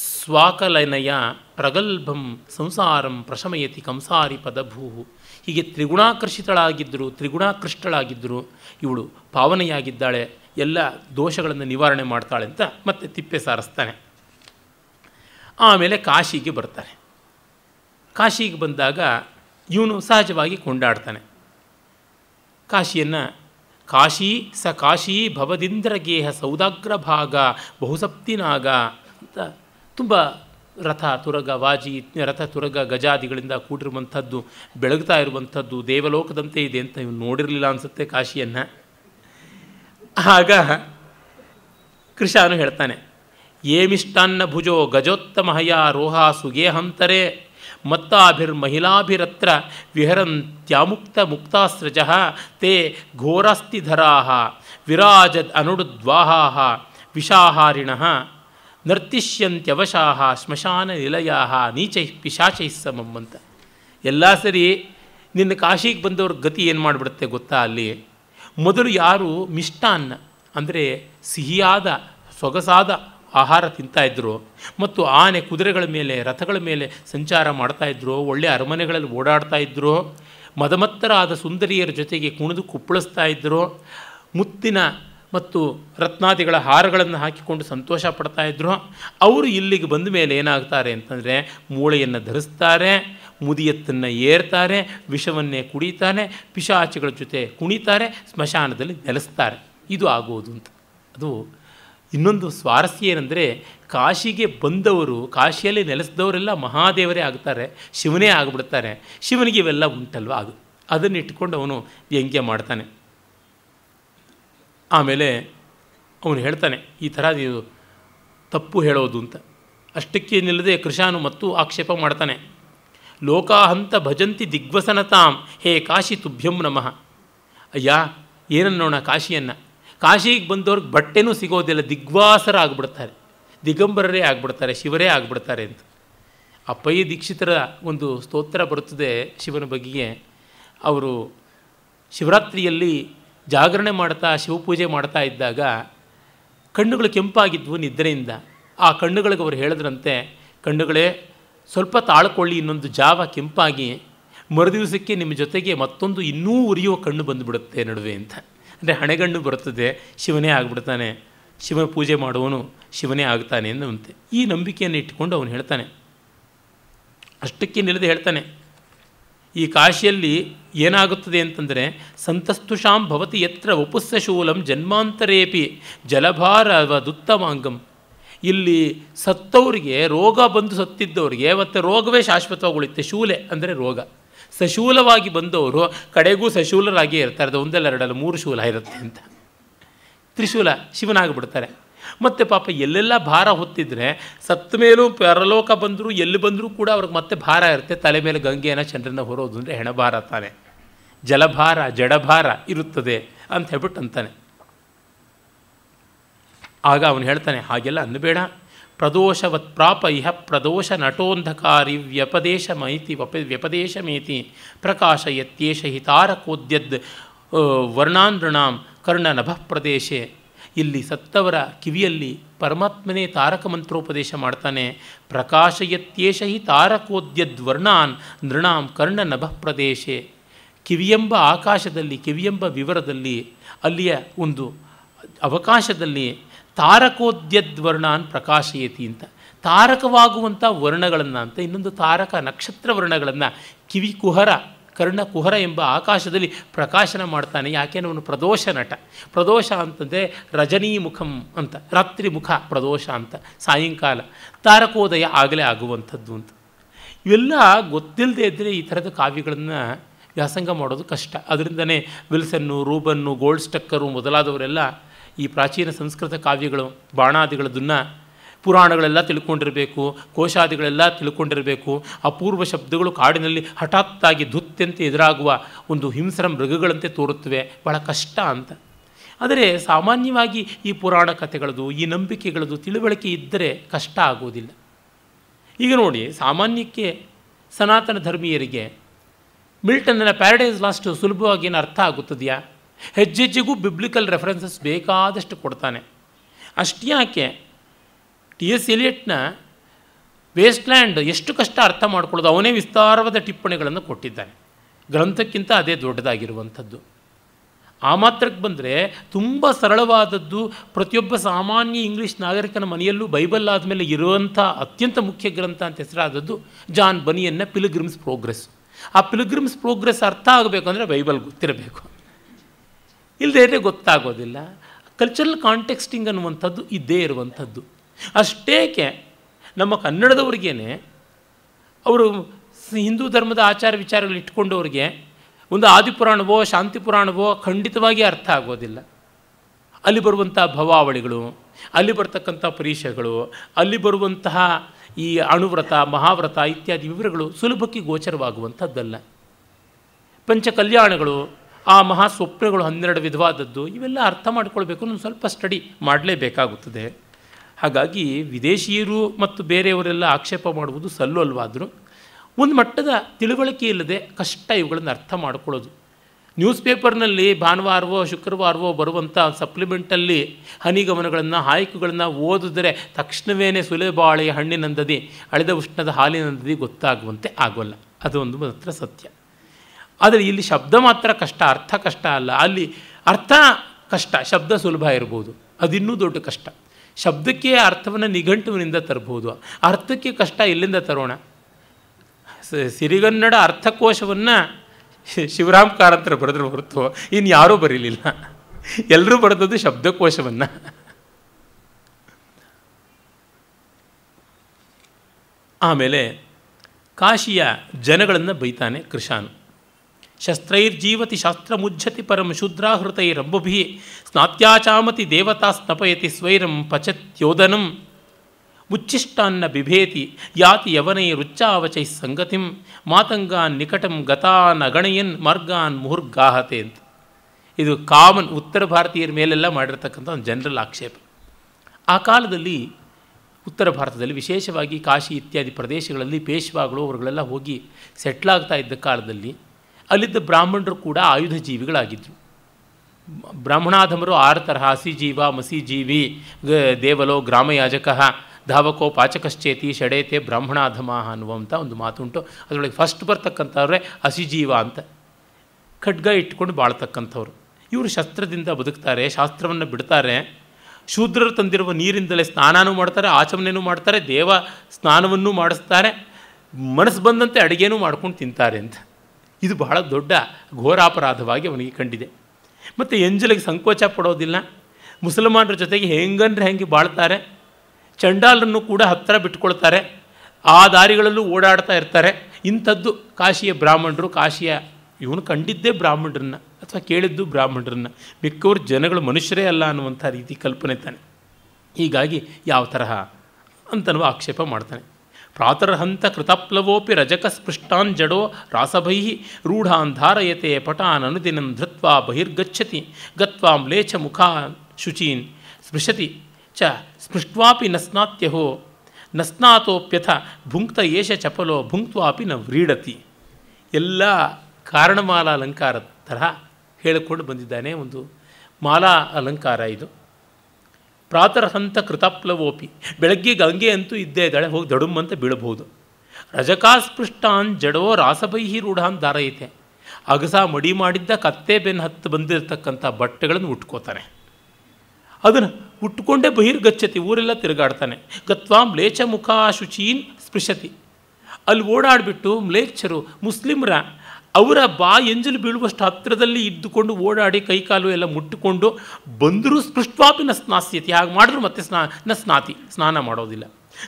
ಸ್ವಾಕಲನಯ ಪ್ರಗಲ್ಭಂ ಸಂಸಾರಂ ಪ್ರಶಮಯತಿ ಕಂಸಾರಿ ಪದಭೂಹು ಹೀಗೆ ತ್ರಿಗುಣಾಕರ್ಷಿತಳಾಗಿದ್ದರು ತ್ರಿಗುಣಾಕೃಷ್ಟಳಾಗಿದ್ದರು ಇವಳು ಪಾವನೆಯಾಗಿದ್ದಾಳೆ ಎಲ್ಲ ದೋಷಗಳನ್ನು ನಿವಾರಣೆ ಮಾಡ್ತಾಳೆ ಅಂತ ಮತ್ತೆ ತಿಪ್ಪೆ ಸಾರಿಸ್ತಾನೆ ಆಮೇಲೆ ಕಾಶಿಗೆ ಬರ್ತಾನೆ ಕಾಶಿಗೆ ಬಂದಾಗ ಇವನು ಸಹಜವಾಗಿ ಕೊಂಡಾಡ್ತಾನೆ ಕಾಶಿಯನ್ನು ಕಾಶಿ ಸ ಕಾಶಿ ಭವದಿಂದ್ರ ಗೇಹ ಸೌದಾಗ್ರ ಭಾಗ ಬಹುಸಪ್ತಿನಾಗ ಅಂತ ತುಂಬ ರಥ ತುರಗ ವಾಜಿ ರಥ ತುರಗ ಗಜಾದಿಗಳಿಂದ ಕೂಡಿರುವಂಥದ್ದು ಬೆಳಗ್ತಾ ಇರುವಂಥದ್ದು ದೇವಲೋಕದಂತೆ ಇದೆ ಅಂತ ಇವನು ನೋಡಿರಲಿಲ್ಲ ಅನಿಸುತ್ತೆ ಕಾಶಿಯನ್ನು ಆಗ ಕೃಷಾನು ಹೇಳ್ತಾನೆ ಏಮಿಷ್ಟಾನ್ನ ಭುಜೋ ಗಜೋತ್ತಮಹಯ ರೋಹಾಸು ಗೇಹಂತರೇ ಮತ್ತಾಭಿರ್ಮಹಿಳಾಭಿರತ್ರ ವಿಹರಂತ್ಯಾಮುಕ್ತ ಮುಕ್ತಾಸ್ರಜ ತೇ ಘೋರಾಸ್ತಿಧರಾ ವಿರಾಜ ಅನುಡುದ್ವಾಹ ವಿಷಾಹಾರಿಣ ನರ್ತಿಷ್ಯಂತ್ಯವಶಾಹ ಸ್ಮಶಾನ ನಿಲಯ ನೀಚೈ ಪಿಶಾಚೈ ಸಮಂತ ಎಲ್ಲ ಸರಿ ನಿನ್ನ ಕಾಶಿಗೆ ಬಂದವ್ರ ಗತಿ ಏನು ಮಾಡಿಬಿಡುತ್ತೆ ಗೊತ್ತಾ ಅಲ್ಲಿ ಮೊದಲು ಯಾರು ಮಿಷ್ಟಾನ್ನ ಅಂದರೆ ಸಿಹಿಯಾದ ಸೊಗಸಾದ ಆಹಾರ ತಿಂತಾಯಿದ್ರು ಮತ್ತು ಆನೆ ಕುದುರೆಗಳ ಮೇಲೆ ರಥಗಳ ಮೇಲೆ ಸಂಚಾರ ಮಾಡ್ತಾಯಿದ್ರು ಒಳ್ಳೆಯ ಅರಮನೆಗಳಲ್ಲಿ ಓಡಾಡ್ತಾ ಇದ್ದರು ಮದಮತ್ತರಾದ ಸುಂದರಿಯರ ಜೊತೆಗೆ ಕುಣಿದು ಕುಪ್ಪಳಿಸ್ತಾ ಇದ್ದರು ಮುತ್ತಿನ ಮತ್ತು ರತ್ನಾದಿಗಳ ಹಾರಗಳನ್ನು ಹಾಕಿಕೊಂಡು ಸಂತೋಷ ಪಡ್ತಾ ಇದ್ದರು ಅವರು ಇಲ್ಲಿಗೆ ಬಂದ ಮೇಲೆ ಏನಾಗ್ತಾರೆ ಅಂತಂದರೆ ಮೂಳೆಯನ್ನು ಧರಿಸ್ತಾರೆ ಮುದಿಯತ್ತನ್ನು ಏರ್ತಾರೆ ವಿಷವನ್ನೇ ಕುಡಿತಾರೆ ಪಿಶಾಚಿಗಳ ಜೊತೆ ಕುಣಿತಾರೆ ಸ್ಮಶಾನದಲ್ಲಿ ನೆಲೆಸ್ತಾರೆ ಇದು ಆಗೋದು ಅಂತ ಅದು ಇನ್ನೊಂದು ಸ್ವಾರಸ್ಯ ಏನಂದರೆ ಕಾಶಿಗೆ ಬಂದವರು ಕಾಶಿಯಲ್ಲಿ ನೆಲೆಸಿದವರೆಲ್ಲ ಮಹಾದೇವರೇ ಆಗ್ತಾರೆ ಶಿವನೇ ಆಗಿಬಿಡ್ತಾರೆ ಶಿವನಿಗೆ ಇವೆಲ್ಲ ಉಂಟಲ್ವ ಅದು ಅದನ್ನು ಇಟ್ಕೊಂಡು ಅವನು ವ್ಯಂಗ್ಯ ಮಾಡ್ತಾನೆ ಆಮೇಲೆ ಅವನು ಹೇಳ್ತಾನೆ ಈ ಥರ ನೀವು ತಪ್ಪು ಹೇಳೋದು ಅಂತ ಅಷ್ಟಕ್ಕೆ ನಿಲ್ಲದೆ ಕೃಷಾನು ಮತ್ತು ಆಕ್ಷೇಪ ಮಾಡ್ತಾನೆ ಲೋಕಾಹಂತ ಭಜಂತಿ ದಿಗ್ವಸನತಾಂ ಹೇ ಕಾಶಿ ತುಭ್ಯಂ ನಮಃ ಅಯ್ಯ ಏನನ್ನೋಣ ಕಾಶಿಯನ್ನು ಕಾಶಿಗೆ ಬಂದವ್ರಿಗೆ ಬಟ್ಟೆನೂ ಸಿಗೋದಿಲ್ಲ ದಿಗ್ವಾಸರ ಆಗಿಬಿಡ್ತಾರೆ ದಿಗಂಬರರೇ ಆಗ್ಬಿಡ್ತಾರೆ ಶಿವರೇ ಆಗ್ಬಿಡ್ತಾರೆ ಅಂತ ಅಪ್ಪಯ್ಯ ದೀಕ್ಷಿತರ ಒಂದು ಸ್ತೋತ್ರ ಬರುತ್ತದೆ ಶಿವನ ಬಗ್ಗೆ ಅವರು ಶಿವರಾತ್ರಿಯಲ್ಲಿ ಜಾಗರಣೆ ಮಾಡ್ತಾ ಶಿವಪೂಜೆ ಮಾಡ್ತಾ ಇದ್ದಾಗ ಕಣ್ಣುಗಳು ಕೆಂಪಾಗಿದ್ವು ನಿದ್ರೆಯಿಂದ ಆ ಕಣ್ಣುಗಳಿಗೆ ಅವರು ಹೇಳಿದ್ರಂತೆ ಕಣ್ಣುಗಳೇ ಸ್ವಲ್ಪ ತಾಳ್ಕೊಳ್ಳಿ ಇನ್ನೊಂದು ಜಾವ ಕೆಂಪಾಗಿ ಮರುದಿವಸಕ್ಕೆ ನಿಮ್ಮ ಜೊತೆಗೆ ಮತ್ತೊಂದು ಇನ್ನೂ ಉರಿಯುವ ಕಣ್ಣು ಬಂದುಬಿಡುತ್ತೆ ನಡುವೆ ಅಂತ ಅಂದರೆ ಹಣೆಗಣ್ಣು ಬರುತ್ತದೆ ಶಿವನೇ ಆಗಿಬಿಡ್ತಾನೆ ಶಿವನ ಪೂಜೆ ಮಾಡುವನು ಶಿವನೇ ಆಗ್ತಾನೆ ಅನ್ನುವಂತೆ ಈ ನಂಬಿಕೆಯನ್ನು ಇಟ್ಟುಕೊಂಡು ಅವನು ಹೇಳ್ತಾನೆ ಅಷ್ಟಕ್ಕೆ ನಿಲ್ಲದೆ ಹೇಳ್ತಾನೆ ಈ ಕಾಶಿಯಲ್ಲಿ ಏನಾಗುತ್ತದೆ ಅಂತಂದರೆ ಸಂತಸ್ತುಷಾಂ ಭವತಿ ಎತ್ರ ವಪುಸ್ಸ ಶೂಲಂ ಜನ್ಮಾಂತರೇಪಿ ಜಲಭಾರ ದುತ್ತಮಾಂಗಂ ಇಲ್ಲಿ ಸತ್ತವರಿಗೆ ರೋಗ ಬಂದು ಸತ್ತಿದ್ದವರಿಗೆ ಮತ್ತು ರೋಗವೇ ಶಾಶ್ವತವಾಗಿ ಉಳಿಯುತ್ತೆ ಶೂಲೆ ಅಂದರೆ ರೋಗ ಸಶೂಲವಾಗಿ ಬಂದವರು ಕಡೆಗೂ ಸಶೂಲರಾಗಿಯೇ ಇರ್ತಾರೆ ಅದು ಒಂದಲ್ಲ ಎರಡಲ್ಲ ಮೂರು ಶೂಲ ಇರುತ್ತೆ ಅಂತ ತ್ರಿಶೂಲ ಶಿವನಾಗ್ಬಿಡ್ತಾರೆ ಮತ್ತು ಪಾಪ ಎಲ್ಲೆಲ್ಲ ಭಾರ ಹೊತ್ತಿದ್ರೆ ಸತ್ತ ಮೇಲೂ ಪರಲೋಕ ಬಂದರೂ ಎಲ್ಲಿ ಬಂದರೂ ಕೂಡ ಅವ್ರಿಗೆ ಮತ್ತೆ ಭಾರ ಇರುತ್ತೆ ತಲೆ ಮೇಲೆ ಗಂಗೆಯನ್ನು ಚಂದ್ರನ ಹೊರೋದು ಅಂದರೆ ಹೆಣಭಾರ ತಾನೆ ಜಲಭಾರ ಜಡಭಾರ ಇರುತ್ತದೆ ಅಂತ ಹೇಳ್ಬಿಟ್ಟು ಅಂತಾನೆ ಆಗ ಅವನು ಹೇಳ್ತಾನೆ ಹಾಗೆಲ್ಲ ಅನ್ನಬೇಡ ಪ್ರದೋಷವತ್ ಪ್ರಾಪ ಇಹ ಪ್ರದೋಷ ನಟೋಂಧಕಾರಿ ವ್ಯಪದೇಶ ಮೈತಿ ವಪ ಪ್ರಕಾಶ ಯತ್ಯೇಷ ಹಿತಾರಕೋದ್ಯದ್ ಕರ್ಣ ನಭಃ ಪ್ರದೇಶೆ ಇಲ್ಲಿ ಸತ್ತವರ ಕಿವಿಯಲ್ಲಿ ಪರಮಾತ್ಮನೇ ತಾರಕ ಮಂತ್ರೋಪದೇಶ ಮಾಡ್ತಾನೆ ಯತ್ಯೇಷ ಹಿ ತಾರಕೋದ್ಯದ್ ವರ್ಣಾನ್ ನೃಣಾಂ ಕರ್ಣ ನಭ ಪ್ರದೇಶ ಕಿವಿಯೆಂಬ ಆಕಾಶದಲ್ಲಿ ಕಿವಿಯೆಂಬ ವಿವರದಲ್ಲಿ ಅಲ್ಲಿಯ ಒಂದು ಅವಕಾಶದಲ್ಲಿ ತಾರಕೋದ್ಯದ್ವರ್ಣಾನ್ ಪ್ರಕಾಶಯತಿ ಅಂತ ತಾರಕವಾಗುವಂಥ ವರ್ಣಗಳನ್ನು ಅಂತ ಇನ್ನೊಂದು ತಾರಕ ನಕ್ಷತ್ರ ವರ್ಣಗಳನ್ನು ಕಿವಿ ಕುಹರ ಕರ್ಣ ಕುಹರ ಎಂಬ ಆಕಾಶದಲ್ಲಿ ಪ್ರಕಾಶನ ಮಾಡ್ತಾನೆ ಯಾಕೆಂದರೆ ಒಂದು ಪ್ರದೋಷ ನಟ ಪ್ರದೋಷ ಅಂತಂದರೆ ರಜನೀ ಮುಖಂ ಅಂತ ರಾತ್ರಿ ಮುಖ ಪ್ರದೋಷ ಅಂತ ಸಾಯಂಕಾಲ ತಾರಕೋದಯ ಆಗಲೇ ಆಗುವಂಥದ್ದು ಅಂತ ಇವೆಲ್ಲ ಗೊತ್ತಿಲ್ಲದೆ ಇದ್ದರೆ ಈ ಥರದ ಕಾವ್ಯಗಳನ್ನು ವ್ಯಾಸಂಗ ಮಾಡೋದು ಕಷ್ಟ ಅದರಿಂದನೇ ವಿಲ್ಸನ್ನು ರೂಬನ್ನು ಗೋಲ್ಡ್ ಸ್ಟಕ್ಕರು ಮೊದಲಾದವರೆಲ್ಲ ಈ ಪ್ರಾಚೀನ ಸಂಸ್ಕೃತ ಕಾವ್ಯಗಳು ಬಾಣಾದಿಗಳದನ್ನು ಪುರಾಣಗಳೆಲ್ಲ ತಿಳ್ಕೊಂಡಿರಬೇಕು ಕೋಶಾದಿಗಳೆಲ್ಲ ತಿಳ್ಕೊಂಡಿರಬೇಕು ಅಪೂರ್ವ ಶಬ್ದಗಳು ಕಾಡಿನಲ್ಲಿ ಹಠಾತ್ತಾಗಿ ಧುತ್ತಂತೆ ಎದುರಾಗುವ ಒಂದು ಹಿಂಸ್ರ ಮೃಗಗಳಂತೆ ತೋರುತ್ತವೆ ಬಹಳ ಕಷ್ಟ ಅಂತ ಆದರೆ ಸಾಮಾನ್ಯವಾಗಿ ಈ ಪುರಾಣ ಕಥೆಗಳದು ಈ ನಂಬಿಕೆಗಳದು ತಿಳುವಳಿಕೆ ಇದ್ದರೆ ಕಷ್ಟ ಆಗೋದಿಲ್ಲ ಈಗ ನೋಡಿ ಸಾಮಾನ್ಯಕ್ಕೆ ಸನಾತನ ಧರ್ಮೀಯರಿಗೆ ಮಿಲ್ಟನ್ನ ಪ್ಯಾರಡೈಸ್ ಲಾಸ್ಟು ಸುಲಭವಾಗಿ ಏನು ಅರ್ಥ ಆಗುತ್ತದೆಯಾ ಹೆಜ್ಜೆಜ್ಜೆಗೂ ಬಿಬ್ಲಿಕಲ್ ರೆಫರೆನ್ಸಸ್ ಬೇಕಾದಷ್ಟು ಕೊಡ್ತಾನೆ ಅಷ್ಟ್ಯಾಕೆ ಟಿ ಎಸ್ ಎಲಿಯಟ್ನ ವೇಸ್ಟ್ಲ್ಯಾಂಡ್ ಎಷ್ಟು ಕಷ್ಟ ಅರ್ಥ ಮಾಡ್ಕೊಳ್ಳೋದು ಅವನೇ ವಿಸ್ತಾರವಾದ ಟಿಪ್ಪಣಿಗಳನ್ನು ಕೊಟ್ಟಿದ್ದಾನೆ ಗ್ರಂಥಕ್ಕಿಂತ ಅದೇ ದೊಡ್ಡದಾಗಿರುವಂಥದ್ದು ಆ ಮಾತ್ರಕ್ಕೆ ಬಂದರೆ ತುಂಬ ಸರಳವಾದದ್ದು ಪ್ರತಿಯೊಬ್ಬ ಸಾಮಾನ್ಯ ಇಂಗ್ಲೀಷ್ ನಾಗರಿಕನ ಮನೆಯಲ್ಲೂ ಬೈಬಲ್ ಆದಮೇಲೆ ಇರುವಂಥ ಅತ್ಯಂತ ಮುಖ್ಯ ಗ್ರಂಥ ಅಂತ ಹೆಸರಾದದ್ದು ಜಾನ್ ಬನಿಯನ್ನ ಪಿಲಿಗ್ರಿಮ್ಸ್ ಪ್ರೋಗ್ರೆಸ್ ಆ ಪಿಲಿಗ್ರಿಮ್ಸ್ ಪ್ರೋಗ್ರೆಸ್ ಅರ್ಥ ಆಗಬೇಕು ಅಂದರೆ ಬೈಬಲ್ ಗೊತ್ತಿರಬೇಕು ಇಲ್ಲದೇ ಇದ್ದರೆ ಗೊತ್ತಾಗೋದಿಲ್ಲ ಕಲ್ಚರಲ್ ಕಾಂಟೆಕ್ಸ್ಟಿಂಗ್ ಅನ್ನುವಂಥದ್ದು ಇದ್ದೇ ಇರುವಂಥದ್ದು ಅಷ್ಟೇಕೆ ನಮ್ಮ ಕನ್ನಡದವ್ರಿಗೇ ಅವರು ಹಿಂದೂ ಧರ್ಮದ ಆಚಾರ ವಿಚಾರಗಳು ಇಟ್ಕೊಂಡವ್ರಿಗೆ ಒಂದು ಆದಿಪುರಾಣವೋ ಶಾಂತಿ ಪುರಾಣವೋ ಖಂಡಿತವಾಗಿ ಅರ್ಥ ಆಗೋದಿಲ್ಲ ಅಲ್ಲಿ ಬರುವಂಥ ಭವಾವಳಿಗಳು ಅಲ್ಲಿ ಬರ್ತಕ್ಕಂಥ ಪರೀಕ್ಷೆಗಳು ಅಲ್ಲಿ ಬರುವಂತಹ ಈ ಅಣುವ್ರತ ಮಹಾವ್ರತ ಇತ್ಯಾದಿ ವಿವರಗಳು ಸುಲಭಕ್ಕೆ ಗೋಚರವಾಗುವಂಥದ್ದಲ್ಲ ಪಂಚಕಲ್ಯಾಣಗಳು ಆ ಮಹಾ ಸ್ವಪ್ನಗಳು ಹನ್ನೆರಡು ವಿಧವಾದದ್ದು ಇವೆಲ್ಲ ಅರ್ಥ ಮಾಡ್ಕೊಳ್ಬೇಕು ಒಂದು ಸ್ವಲ್ಪ ಸ್ಟಡಿ ಮಾಡಲೇಬೇಕಾಗುತ್ತದೆ ಹಾಗಾಗಿ ವಿದೇಶಿಯರು ಮತ್ತು ಬೇರೆಯವರೆಲ್ಲ ಆಕ್ಷೇಪ ಮಾಡುವುದು ಸಲ್ಲು ಅಲ್ವಾದರೂ ಒಂದು ಮಟ್ಟದ ತಿಳುವಳಿಕೆ ಇಲ್ಲದೆ ಕಷ್ಟ ಇವುಗಳನ್ನು ಅರ್ಥ ಮಾಡ್ಕೊಳ್ಳೋದು ನ್ಯೂಸ್ ಪೇಪರ್ನಲ್ಲಿ ಭಾನುವಾರವೋ ಶುಕ್ರವಾರವೋ ಬರುವಂಥ ಸಪ್ಲಿಮೆಂಟಲ್ಲಿ ಹನಿಗಮನಗಳನ್ನು ಹಾಯ್ಕುಗಳನ್ನು ಓದಿದರೆ ತಕ್ಷಣವೇ ಸುಲೆಬಾಳೆಯ ಹಣ್ಣಿನಂದದಿ ಅಳೆದ ಉಷ್ಣದ ಹಾಲಿನಂದದಿ ಗೊತ್ತಾಗುವಂತೆ ಆಗೋಲ್ಲ ಅದೊಂದು ಮಾತ್ರ ಸತ್ಯ ಆದರೆ ಇಲ್ಲಿ ಶಬ್ದ ಮಾತ್ರ ಕಷ್ಟ ಅರ್ಥ ಕಷ್ಟ ಅಲ್ಲ ಅಲ್ಲಿ ಅರ್ಥ ಕಷ್ಟ ಶಬ್ದ ಸುಲಭ ಇರ್ಬೋದು ಅದಿನ್ನೂ ದೊಡ್ಡ ಕಷ್ಟ ಶಬ್ದಕ್ಕೆ ಅರ್ಥವನ್ನು ನಿಘಂಟುವಿನಿಂದ ತರ್ಬೋದು ಅರ್ಥಕ್ಕೆ ಕಷ್ಟ ಎಲ್ಲಿಂದ ತರೋಣ ಸಿರಿಗನ್ನಡ ಅರ್ಥಕೋಶವನ್ನು ಶಿವರಾಮ್ ಕಾರಂತರ ಬರೆದ್ರೆ ಹೊರತು ಇನ್ನು ಯಾರೂ ಬರೀಲಿಲ್ಲ ಎಲ್ಲರೂ ಬರೆದದ್ದು ಶಬ್ದಕೋಶವನ್ನು ಆಮೇಲೆ ಕಾಶಿಯ ಜನಗಳನ್ನು ಬೈತಾನೆ ಕೃಷಾನು ಶಸ್ತ್ರೈರ್ಜೀವತಿ ಶಾಸ್ತ್ರ ಮುಜ್ಜತಿ ಪರಂ ಶುದ್ರಾಹೃತೈರಂಬುಭಿ ಸ್ನಾತ್ಯಾಚಾಮತಿ ದೇವತಾ ಸ್ನಪಯತಿ ಸ್ವೈರಂ ಪಚತ್ಯೋದನಂ ಮುಚ್ಚಿಷ್ಟಾನ್ನ ಬಿಭೇತಿ ಯಾತಿ ಯವನೈರುಚ್ಚಾವಚೈ ಸಂಗತಿಂ ಮಾತಂಗಾನ್ ನಿಕಟಂ ಗತಾನ್ ಅಗಣಯನ್ ಮಾರ್ಗಾನ್ ಮುಹುರ್ಗಾಹತೆ ಅಂತ ಇದು ಕಾಮನ್ ಉತ್ತರ ಭಾರತೀಯರ ಮೇಲೆಲ್ಲ ಮಾಡಿರತಕ್ಕಂಥ ಒಂದು ಜನರಲ್ ಆಕ್ಷೇಪ ಆ ಕಾಲದಲ್ಲಿ ಉತ್ತರ ಭಾರತದಲ್ಲಿ ವಿಶೇಷವಾಗಿ ಕಾಶಿ ಇತ್ಯಾದಿ ಪ್ರದೇಶಗಳಲ್ಲಿ ಪೇಶ್ವಾಗಳು ಅವರುಗಳೆಲ್ಲ ಹೋಗಿ ಸೆಟ್ಲಾಗ್ತಾ ಇದ್ದ ಕಾಲದಲ್ಲಿ ಅಲ್ಲಿದ್ದ ಬ್ರಾಹ್ಮಣರು ಕೂಡ ಆಯುಧ ಜೀವಿಗಳಾಗಿದ್ದರು ಬ್ರಾಹ್ಮಣಾಧಮರು ಆರು ತರಹ ಜೀವಿ ಗ ದೇವಲೋ ಗ್ರಾಮಯಾಜಕ ಧಾವಕೋ ಪಾಚಕಶ್ಚೇತಿ ಷಡೇತೆ ಬ್ರಾಹ್ಮಣಾಧಮ ಅನ್ನುವಂಥ ಒಂದು ಮಾತುಂಟು ಅದರೊಳಗೆ ಫಸ್ಟ್ ಬರ್ತಕ್ಕಂಥವ್ರೆ ಜೀವ ಅಂತ ಖಡ್ಗ ಇಟ್ಕೊಂಡು ಬಾಳ್ತಕ್ಕಂಥವ್ರು ಇವರು ಶಸ್ತ್ರದಿಂದ ಬದುಕ್ತಾರೆ ಶಾಸ್ತ್ರವನ್ನು ಬಿಡ್ತಾರೆ ಶೂದ್ರರು ತಂದಿರುವ ನೀರಿಂದಲೇ ಸ್ನಾನನೂ ಮಾಡ್ತಾರೆ ಆಚಮನೆಯೂ ಮಾಡ್ತಾರೆ ದೇವ ಸ್ನಾನವನ್ನೂ ಮಾಡಿಸ್ತಾರೆ ಮನಸ್ಸು ಬಂದಂತೆ ಅಡುಗೆನೂ ಮಾಡ್ಕೊಂಡು ತಿಂತಾರೆ ಅಂತ ಇದು ಬಹಳ ದೊಡ್ಡ ಘೋರಾಪರಾಧವಾಗಿ ಅವನಿಗೆ ಕಂಡಿದೆ ಮತ್ತು ಎಂಜಲಿಗೆ ಸಂಕೋಚ ಪಡೋದಿಲ್ಲ ಮುಸಲ್ಮಾನರ ಜೊತೆಗೆ ಹೆಂಗಂದ್ರೆ ಹೆಂಗೆ ಬಾಳ್ತಾರೆ ಚಂಡಾಲರನ್ನು ಕೂಡ ಹತ್ತಿರ ಬಿಟ್ಕೊಳ್ತಾರೆ ಆ ದಾರಿಗಳಲ್ಲೂ ಓಡಾಡ್ತಾ ಇರ್ತಾರೆ ಇಂಥದ್ದು ಕಾಶಿಯ ಬ್ರಾಹ್ಮಣರು ಕಾಶಿಯ ಇವನು ಕಂಡಿದ್ದೇ ಬ್ರಾಹ್ಮಣರನ್ನ ಅಥವಾ ಕೇಳಿದ್ದು ಬ್ರಾಹ್ಮಣರನ್ನ ಮಿಕ್ಕವರು ಜನಗಳು ಮನುಷ್ಯರೇ ಅಲ್ಲ ಅನ್ನುವಂಥ ರೀತಿ ಕಲ್ಪನೆ ತಾನೆ ಹೀಗಾಗಿ ಯಾವ ತರಹ ಅಂತನೂ ಆಕ್ಷೇಪ ಮಾಡ್ತಾನೆ ಪ್ರಾತರ್ಹಂತ ಕೃತಪ್ಲವೋಪಿ ರಜಕಸ್ಪೃಷ್ಟಾನ್ ಜಡೋ ರಾಸಭೈ ರೂಢಾನ್ ಧಾರಯತೆ ಪಟಾನ್ ಅನುದಿನಂ ಧೃತ್ವಾ ಬಹಿರ್ಗಚ್ಛತಿ ಗತ್ವಾಂ ಲೇಚ ಮುಖಾನ್ ಶುಚೀನ್ ಸ್ಪೃಶತಿ ಚ ಸ್ಪೃಷ್ಟ್ವಾಪಿ ನಸ್ನಾತ್ಯಹೋ ನಸ್ನಾತೋಪ್ಯಥ ಭುಂಕ್ತ ಏಷ ಚಪಲೋ ಭುಂಕ್ವಾಪಿ ನ ವ್ರೀಡತಿ ಎಲ್ಲ ಕಾರಣಮಾಲ ಅಲಂಕಾರ ತರಹ ಹೇಳಿಕೊಂಡು ಬಂದಿದ್ದಾನೆ ಒಂದು ಮಾಲಾ ಅಲಂಕಾರ ಇದು ಪ್ರಾತರಹಂತ ಕೃತಪ್ಲವೋಪಿ ಬೆಳಗ್ಗೆ ಗಂಗೆ ಅಂತೂ ಇದ್ದೇ ಇದ್ದಾಳೆ ಹೋಗಿ ದಡುಮ್ಮಂತ ಬೀಳಬಹುದು ರಜಕಾಸ್ಪೃಷ್ಟಾನ್ ಜಡೋ ರಾಸಬೈಹಿ ರೂಢಾನ್ ಧಾರೈತೆ ಅಗಸ ಮಡಿ ಮಾಡಿದ್ದ ಕತ್ತೆ ಬೆನ್ನು ಹತ್ತು ಬಂದಿರತಕ್ಕಂಥ ಬಟ್ಟೆಗಳನ್ನು ಉಟ್ಕೋತಾನೆ ಅದನ್ನು ಉಟ್ಕೊಂಡೇ ಬಹಿರ್ಗಚ್ಚತಿ ಊರೆಲ್ಲ ತಿರುಗಾಡ್ತಾನೆ ಗತ್ವಾ ಮ್ಲೇಚ ಮುಖ ಶುಚೀನ್ ಸ್ಪೃಶತಿ ಅಲ್ಲಿ ಓಡಾಡಿಬಿಟ್ಟು ಮ್ಲೇಚ್ಛರು ಮುಸ್ಲಿಮ್ರ ಅವರ ಬಾ ಎಂಜಲು ಬೀಳುವಷ್ಟು ಹತ್ತಿರದಲ್ಲಿ ಇದ್ದುಕೊಂಡು ಓಡಾಡಿ ಕೈಕಾಲು ಎಲ್ಲ ಮುಟ್ಟುಕೊಂಡು ಬಂದರೂ ಸ್ಪೃಷ್ಟವಾಪಿ ನ ಸ್ನಾಸ್ಯತಿ ಹಾಗೆ ಮಾಡಿದ್ರು ಮತ್ತೆ ಸ್ನಾ ನ ಸ್ನಾತಿ ಸ್ನಾನ ಮಾಡೋದಿಲ್ಲ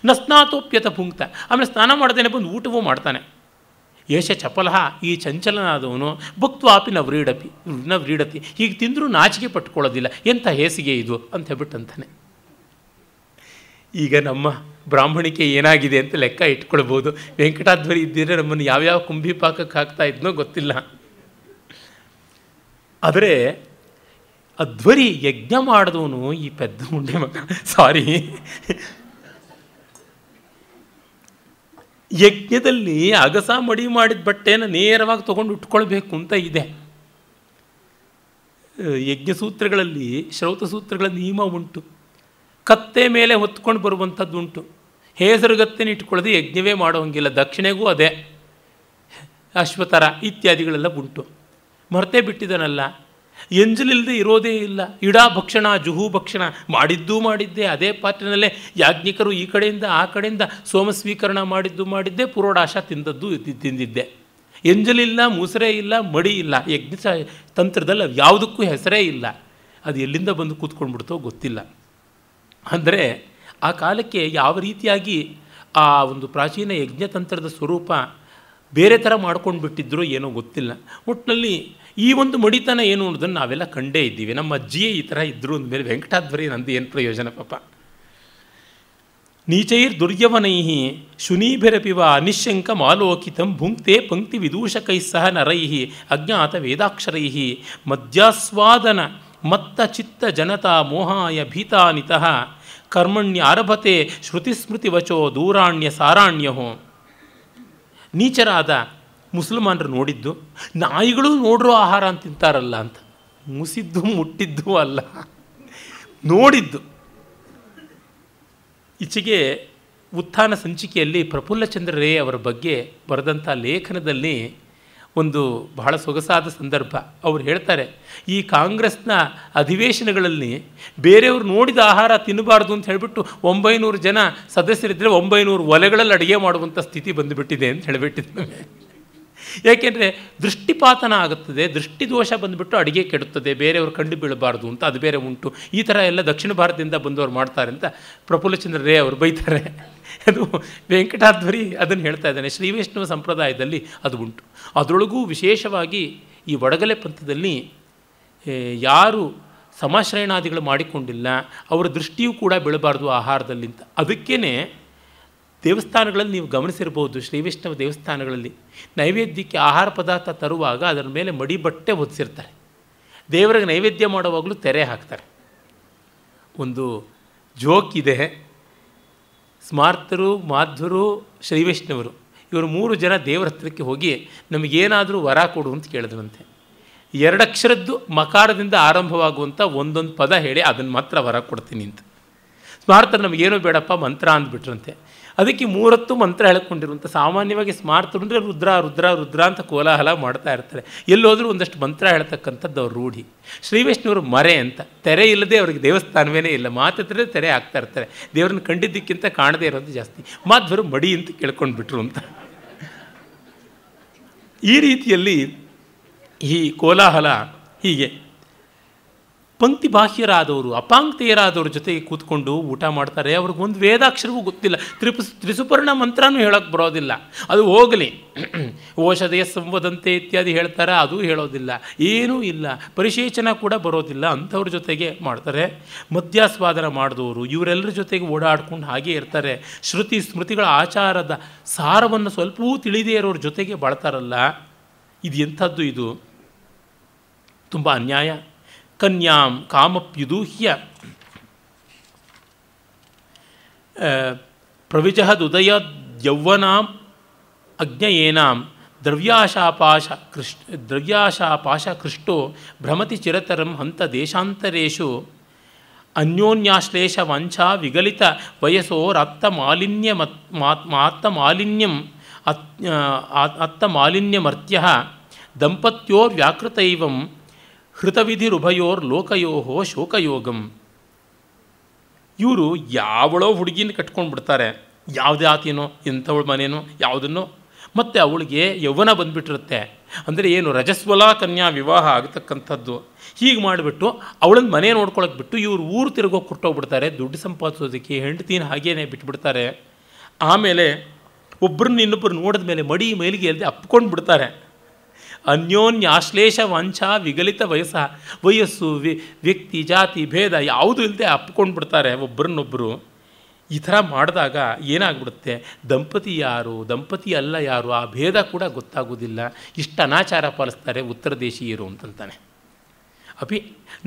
ನ ಸ್ನಾತೋಪ್ಯತ ಪುಂಕ್ತ ಆಮೇಲೆ ಸ್ನಾನ ಮಾಡ್ದೇನೆ ಬಂದು ಊಟವೂ ಮಾಡ್ತಾನೆ ಯಶ ಚಪಲಹ ಈ ಚಂಚಲನಾದವನು ಭುಕ್ತ್ವಾಪಿ ನ ವ್ರೀಡಪಿ ನ ವ್ರೀಡತಿ ಹೀಗೆ ತಿಂದರೂ ನಾಚಿಕೆ ಪಟ್ಕೊಳ್ಳೋದಿಲ್ಲ ಎಂಥ ಹೇಸಿಗೆ ಇದು ಅಂತ ಹೇಳ್ಬಿಟ್ಟಂತಾನೆ ಈಗ ನಮ್ಮ ಬ್ರಾಹ್ಮಣಿಕೆ ಏನಾಗಿದೆ ಅಂತ ಲೆಕ್ಕ ಇಟ್ಕೊಳ್ಬೋದು ವೆಂಕಟಾಧ್ವರಿ ಇದ್ದಿದ್ರೆ ನಮ್ಮನ್ನು ಯಾವ್ಯಾವ ಕುಂಭಿ ಪಾಕಕ್ಕೆ ಹಾಕ್ತಾ ಇದ್ನೋ ಗೊತ್ತಿಲ್ಲ ಆದರೆ ಅಧ್ವರಿ ಯಜ್ಞ ಮಾಡಿದವನು ಈ ಪೆದ್ದ ಮುಂಡೆ ಮಗ ಸಾರಿ ಯಜ್ಞದಲ್ಲಿ ಅಗಸ ಮಡಿ ಮಾಡಿದ ಬಟ್ಟೆನ ನೇರವಾಗಿ ತೊಗೊಂಡು ಉಟ್ಕೊಳ್ಬೇಕು ಅಂತ ಇದೆ ಯಜ್ಞ ಸೂತ್ರಗಳಲ್ಲಿ ಶ್ರೌತ ಸೂತ್ರಗಳ ನಿಯಮ ಉಂಟು ಕತ್ತೆ ಮೇಲೆ ಹೊತ್ಕೊಂಡು ಬರುವಂಥದ್ದುಂಟು ಇಟ್ಕೊಳ್ಳೋದು ಯಜ್ಞವೇ ಮಾಡೋ ಹಂಗಿಲ್ಲ ದಕ್ಷಿಣೆಗೂ ಅದೇ ಅಶ್ವಥರ ಇತ್ಯಾದಿಗಳೆಲ್ಲ ಉಂಟು ಮರೆತೇ ಬಿಟ್ಟಿದ್ದಾನಲ್ಲ ಎಂಜಲಿಲ್ಲದೆ ಇರೋದೇ ಇಲ್ಲ ಇಡಾ ಭಕ್ಷಣ ಜುಹು ಭಕ್ಷಣ ಮಾಡಿದ್ದೂ ಮಾಡಿದ್ದೆ ಅದೇ ಪಾತ್ರನಲ್ಲೇ ಯಾಜ್ಞಿಕರು ಈ ಕಡೆಯಿಂದ ಆ ಕಡೆಯಿಂದ ಸೋಮ ಸ್ವೀಕರಣ ಮಾಡಿದ್ದು ಮಾಡಿದ್ದೆ ಪುರೋಡಾಶ ತಿಂದದ್ದು ತಿಂದಿದ್ದೆ ಎಂಜಲಿಲ್ಲ ಮುಸರೆ ಇಲ್ಲ ಮಡಿ ಇಲ್ಲ ಯಜ್ಞ ತಂತ್ರದಲ್ಲಿ ಯಾವುದಕ್ಕೂ ಹೆಸರೇ ಇಲ್ಲ ಅದು ಎಲ್ಲಿಂದ ಬಂದು ಕೂತ್ಕೊಂಡ್ಬಿಡ್ತೋ ಗೊತ್ತಿಲ್ಲ ಅಂದರೆ ಆ ಕಾಲಕ್ಕೆ ಯಾವ ರೀತಿಯಾಗಿ ಆ ಒಂದು ಪ್ರಾಚೀನ ಯಜ್ಞತಂತ್ರದ ಸ್ವರೂಪ ಬೇರೆ ಥರ ಮಾಡ್ಕೊಂಡು ಬಿಟ್ಟಿದ್ರೋ ಏನೋ ಗೊತ್ತಿಲ್ಲ ಒಟ್ಟಿನಲ್ಲಿ ಈ ಒಂದು ಮಡಿತನ ಏನು ಅನ್ನೋದನ್ನು ನಾವೆಲ್ಲ ಕಂಡೇ ಇದ್ದೀವಿ ನಮ್ಮ ಅಜ್ಜಿಯೇ ಈ ಥರ ಇದ್ದರು ಅಂದಮೇಲೆ ವೆಂಕಟಾದ್ವರಿ ನಂದು ಏನು ಪ್ರಯೋಜನ ಪಾಪ ನೀಚೈರ್ ದುರ್ಯವನೈಹಿ ಶುನೀಭಿರಪಿವ ಅನಿಶಂಕ ಆಲೋಕಿತಂ ಭುಂಕ್ತೆ ಪಂಕ್ತಿ ವಿದೂಷಕೈಸ್ಸಹ ನರೈ ಅಜ್ಞಾತ ವೇದಾಕ್ಷರೈಹಿ ಮದ್ಯಾಸ್ವಾದನ ಮತ್ತ ಚಿತ್ತ ಜನತಾ ಮೋಹಾಯ ಭೀತಾನಿತಃ ಕರ್ಮಣ್ಯ ಆರಭತೆ ವಚೋ ದೂರಾಣ್ಯ ಹೋ ನೀಚರಾದ ಮುಸಲ್ಮಾನರು ನೋಡಿದ್ದು ನಾಯಿಗಳು ನೋಡಿರೋ ಆಹಾರ ಅಂತ ತಿಂತಾರಲ್ಲ ಅಂತ ಮುಸಿದ್ದು ಮುಟ್ಟಿದ್ದು ಅಲ್ಲ ನೋಡಿದ್ದು ಈಚೆಗೆ ಉತ್ಥಾನ ಸಂಚಿಕೆಯಲ್ಲಿ ಪ್ರಫುಲ್ಲಚಂದ್ರ ರೇ ಅವರ ಬಗ್ಗೆ ಬರೆದಂಥ ಲೇಖನದಲ್ಲಿ ಒಂದು ಬಹಳ ಸೊಗಸಾದ ಸಂದರ್ಭ ಅವರು ಹೇಳ್ತಾರೆ ಈ ಕಾಂಗ್ರೆಸ್ನ ಅಧಿವೇಶನಗಳಲ್ಲಿ ಬೇರೆಯವರು ನೋಡಿದ ಆಹಾರ ತಿನ್ನಬಾರ್ದು ಅಂತ ಹೇಳಿಬಿಟ್ಟು ಒಂಬೈನೂರು ಜನ ಸದಸ್ಯರಿದ್ದರೆ ಒಂಬೈನೂರು ಒಲೆಗಳಲ್ಲಿ ಅಡುಗೆ ಮಾಡುವಂಥ ಸ್ಥಿತಿ ಬಂದುಬಿಟ್ಟಿದೆ ಅಂತ ಹೇಳಿಬಿಟ್ಟಿದ್ದೇವೆ ಏಕೆಂದರೆ ದೃಷ್ಟಿಪಾತನ ಆಗುತ್ತದೆ ದೃಷ್ಟಿದೋಷ ಬಂದುಬಿಟ್ಟು ಅಡುಗೆ ಕೆಡುತ್ತದೆ ಬೇರೆಯವರು ಕಂಡು ಬೀಳಬಾರ್ದು ಅಂತ ಅದು ಬೇರೆ ಉಂಟು ಈ ಥರ ಎಲ್ಲ ದಕ್ಷಿಣ ಭಾರತದಿಂದ ಬಂದವರು ಮಾಡ್ತಾರೆ ಅಂತ ಪ್ರಫುಲ್ಲಚಂದ್ರ ರೇ ಅವರು ಬೈತಾರೆ ಅದು ವೆಂಕಟಾಧ್ವರಿ ಅದನ್ನು ಹೇಳ್ತಾ ಇದ್ದಾನೆ ಶ್ರೀ ವೈಷ್ಣವ ಸಂಪ್ರದಾಯದಲ್ಲಿ ಅದು ಉಂಟು ಅದರೊಳಗೂ ವಿಶೇಷವಾಗಿ ಈ ಒಡಗಲೆ ಪಂಥದಲ್ಲಿ ಯಾರು ಸಮಾಶ್ರಯಣಾದಿಗಳು ಮಾಡಿಕೊಂಡಿಲ್ಲ ಅವರ ದೃಷ್ಟಿಯೂ ಕೂಡ ಬೀಳಬಾರ್ದು ಆಹಾರದಲ್ಲಿ ಅಂತ ಅದಕ್ಕೇ ದೇವಸ್ಥಾನಗಳಲ್ಲಿ ನೀವು ಗಮನಿಸಿರ್ಬೋದು ಶ್ರೀ ವಿಷ್ಣುವ ದೇವಸ್ಥಾನಗಳಲ್ಲಿ ನೈವೇದ್ಯಕ್ಕೆ ಆಹಾರ ಪದಾರ್ಥ ತರುವಾಗ ಅದರ ಮೇಲೆ ಮಡಿ ಬಟ್ಟೆ ಹೊದಿಸಿರ್ತಾರೆ ದೇವರಿಗೆ ನೈವೇದ್ಯ ಮಾಡುವಾಗಲೂ ತೆರೆ ಹಾಕ್ತಾರೆ ಒಂದು ಜೋಕ್ ಇದೆ ಸ್ಮಾರ್ತರು ಮಾಧುರು ಶ್ರೀ ವಿಷ್ಣುವರು ಇವರು ಮೂರು ಜನ ದೇವರ ಹತ್ರಕ್ಕೆ ಹೋಗಿ ನಮಗೇನಾದರೂ ವರ ಕೊಡು ಅಂತ ಕೇಳಿದ್ರಂತೆ ಎರಡಕ್ಷರದ್ದು ಮಕಾರದಿಂದ ಆರಂಭವಾಗುವಂಥ ಒಂದೊಂದು ಪದ ಹೇಳಿ ಅದನ್ನು ಮಾತ್ರ ವರ ಕೊಡ್ತೀನಿ ಅಂತ ಸ್ಮಾರ್ತರು ನಮಗೇನೋ ಬೇಡಪ್ಪ ಮಂತ್ರ ಅಂದ್ಬಿಟ್ರಂತೆ ಅದಕ್ಕೆ ಮೂರತ್ತು ಮಂತ್ರ ಹೇಳ್ಕೊಂಡಿರುವಂಥ ಸಾಮಾನ್ಯವಾಗಿ ಸ್ಮಾರ್ತರು ಅಂದರೆ ರುದ್ರ ರುದ್ರ ರುದ್ರ ಅಂತ ಕೋಲಾಹಲ ಮಾಡ್ತಾ ಇರ್ತಾರೆ ಎಲ್ಲೋದ್ರೂ ಒಂದಷ್ಟು ಮಂತ್ರ ಹೇಳ್ತಕ್ಕಂಥದ್ದು ಅವ್ರ ರೂಢಿ ಶ್ರೀ ವಿಷ್ಣುವರು ಮರೆ ಅಂತ ತೆರೆ ಇಲ್ಲದೆ ಅವ್ರಿಗೆ ದೇವಸ್ಥಾನವೇ ಇಲ್ಲ ಮಾತಿದ್ರೆ ತೆರೆ ಆಗ್ತಾ ಇರ್ತಾರೆ ದೇವ್ರನ್ನ ಕಂಡಿದ್ದಕ್ಕಿಂತ ಕಾಣದೇ ಇರೋದು ಜಾಸ್ತಿ ಮಾಧ್ವರು ಮಡಿ ಅಂತ ಕೇಳ್ಕೊಂಡ್ಬಿಟ್ರು ಅಂತ ಈ ರೀತಿಯಲ್ಲಿ ಈ ಕೋಲಾಹಲ ಹೀಗೆ ಪಂಕ್ತಿ ಬಾಹ್ಯರಾದವರು ಅಪಾಂಕ್ತೆಯರಾದವ್ರ ಜೊತೆಗೆ ಕೂತ್ಕೊಂಡು ಊಟ ಮಾಡ್ತಾರೆ ಅವ್ರಿಗೊಂದು ವೇದಾಕ್ಷರವೂ ಗೊತ್ತಿಲ್ಲ ತ್ರಿಪು ತ್ರಿಸುಪರ್ಣ ಮಂತ್ರನೂ ಹೇಳೋಕ್ಕೆ ಬರೋದಿಲ್ಲ ಅದು ಹೋಗಲಿ <clears throat> ಓಷಧೆಯ ಸಂವದಂತೆ ಇತ್ಯಾದಿ ಹೇಳ್ತಾರೆ ಅದು ಹೇಳೋದಿಲ್ಲ ಏನೂ ಇಲ್ಲ ಪರಿಶೇಚನ ಕೂಡ ಬರೋದಿಲ್ಲ ಅಂಥವ್ರ ಜೊತೆಗೆ ಮಾಡ್ತಾರೆ ಮದ್ಯಾಸ್ವಾದನ ಮಾಡಿದವರು ಇವರೆಲ್ಲರ ಜೊತೆಗೆ ಓಡಾಡ್ಕೊಂಡು ಹಾಗೆ ಇರ್ತಾರೆ ಶ್ರುತಿ ಸ್ಮೃತಿಗಳ ಆಚಾರದ ಸಾರವನ್ನು ಸ್ವಲ್ಪವೂ ತಿಳಿದೇ ಇರೋರ ಜೊತೆಗೆ ಬಾಳ್ತಾರಲ್ಲ ಇದು ಎಂಥದ್ದು ಇದು ತುಂಬ ಅನ್ಯಾಯ ಕನ್ಯಾಂ ಕಾಮಪ್ಯುದು ಹ್ಯ ಪ್ರವಿಜಃ ದುದಯ ಯೌವನಾಂ ಅಗ್ನಯೇನಾಂ ದ್ರವ್ಯಾಶಾಪಾಶ ಕೃಷ್ ದ್ರವ್ಯಾಶಾಪಾಶ ಕೃಷ್ಟೋ ಭ್ರಮತಿ ಚಿರತರಂ ಹಂತ ದೇಶಾಂತರೇಶು ಅನ್ಯೋನ್ಯಾಶ್ಲೇಷ ವಂಚಾ ವಿಗಲಿತ ವಯಸ್ಸೋ ರಕ್ತಮಾಲಿನ್ಯ ಆತ್ಮಾತ್ಮಾಲಿನ್ಯಂ ಅತ್ ದಂಪತ್ಯೋರ್ ವ್ಯಾಕೃತೈವಂ ಲೋಕಯೋಹೋ ಶೋಕಯೋಗಂ ಇವರು ಯಾವಳೋ ಹುಡುಗಿನ ಕಟ್ಕೊಂಡು ಬಿಡ್ತಾರೆ ಯಾವುದೇ ಆತೇನೋ ಎಂಥವಳು ಮನೇನೋ ಯಾವುದನ್ನೋ ಮತ್ತು ಅವಳಿಗೆ ಯೌವನ ಬಂದುಬಿಟ್ಟಿರುತ್ತೆ ಅಂದರೆ ಏನು ರಜಸ್ವಲ ಕನ್ಯಾ ವಿವಾಹ ಆಗತಕ್ಕಂಥದ್ದು ಹೀಗೆ ಮಾಡಿಬಿಟ್ಟು ಅವಳನ್ನ ಮನೆ ನೋಡ್ಕೊಳಕ್ಕೆ ಬಿಟ್ಟು ಇವರು ಊರು ತಿರುಗೋಗಿ ಕೊಟ್ಟೋಗ್ಬಿಡ್ತಾರೆ ದುಡ್ಡು ಸಂಪಾದಿಸೋದಕ್ಕೆ ಹೆಂಡತಿನ ಹಾಗೇನೆ ಬಿಟ್ಬಿಡ್ತಾರೆ ಆಮೇಲೆ ಒಬ್ಬರನ್ನ ಇನ್ನೊಬ್ಬರು ನೋಡಿದ ಮೇಲೆ ಮಡಿ ಮೈಲಿಗೆ ಅಲ್ಲದೆ ಅಪ್ಕೊಂಡು ಬಿಡ್ತಾರೆ ಅನ್ಯೋನ್ಯಾಶ್ಲೇಷ ವಂಚ ವಿಗಲಿತ ವಯಸ್ಸ ವಯಸ್ಸು ವ್ಯಕ್ತಿ ಜಾತಿ ಭೇದ ಯಾವುದೂ ಇಲ್ಲದೆ ಬಿಡ್ತಾರೆ ಒಬ್ಬರನ್ನೊಬ್ಬರು ಈ ಥರ ಮಾಡಿದಾಗ ಏನಾಗ್ಬಿಡುತ್ತೆ ದಂಪತಿ ಯಾರು ದಂಪತಿ ಅಲ್ಲ ಯಾರು ಆ ಭೇದ ಕೂಡ ಗೊತ್ತಾಗೋದಿಲ್ಲ ಇಷ್ಟು ಅನಾಚಾರ ಪಾಲಿಸ್ತಾರೆ ಉತ್ತರ ದೇಶೀಯರು ಅಂತಂತಾನೆ ಅಪಿ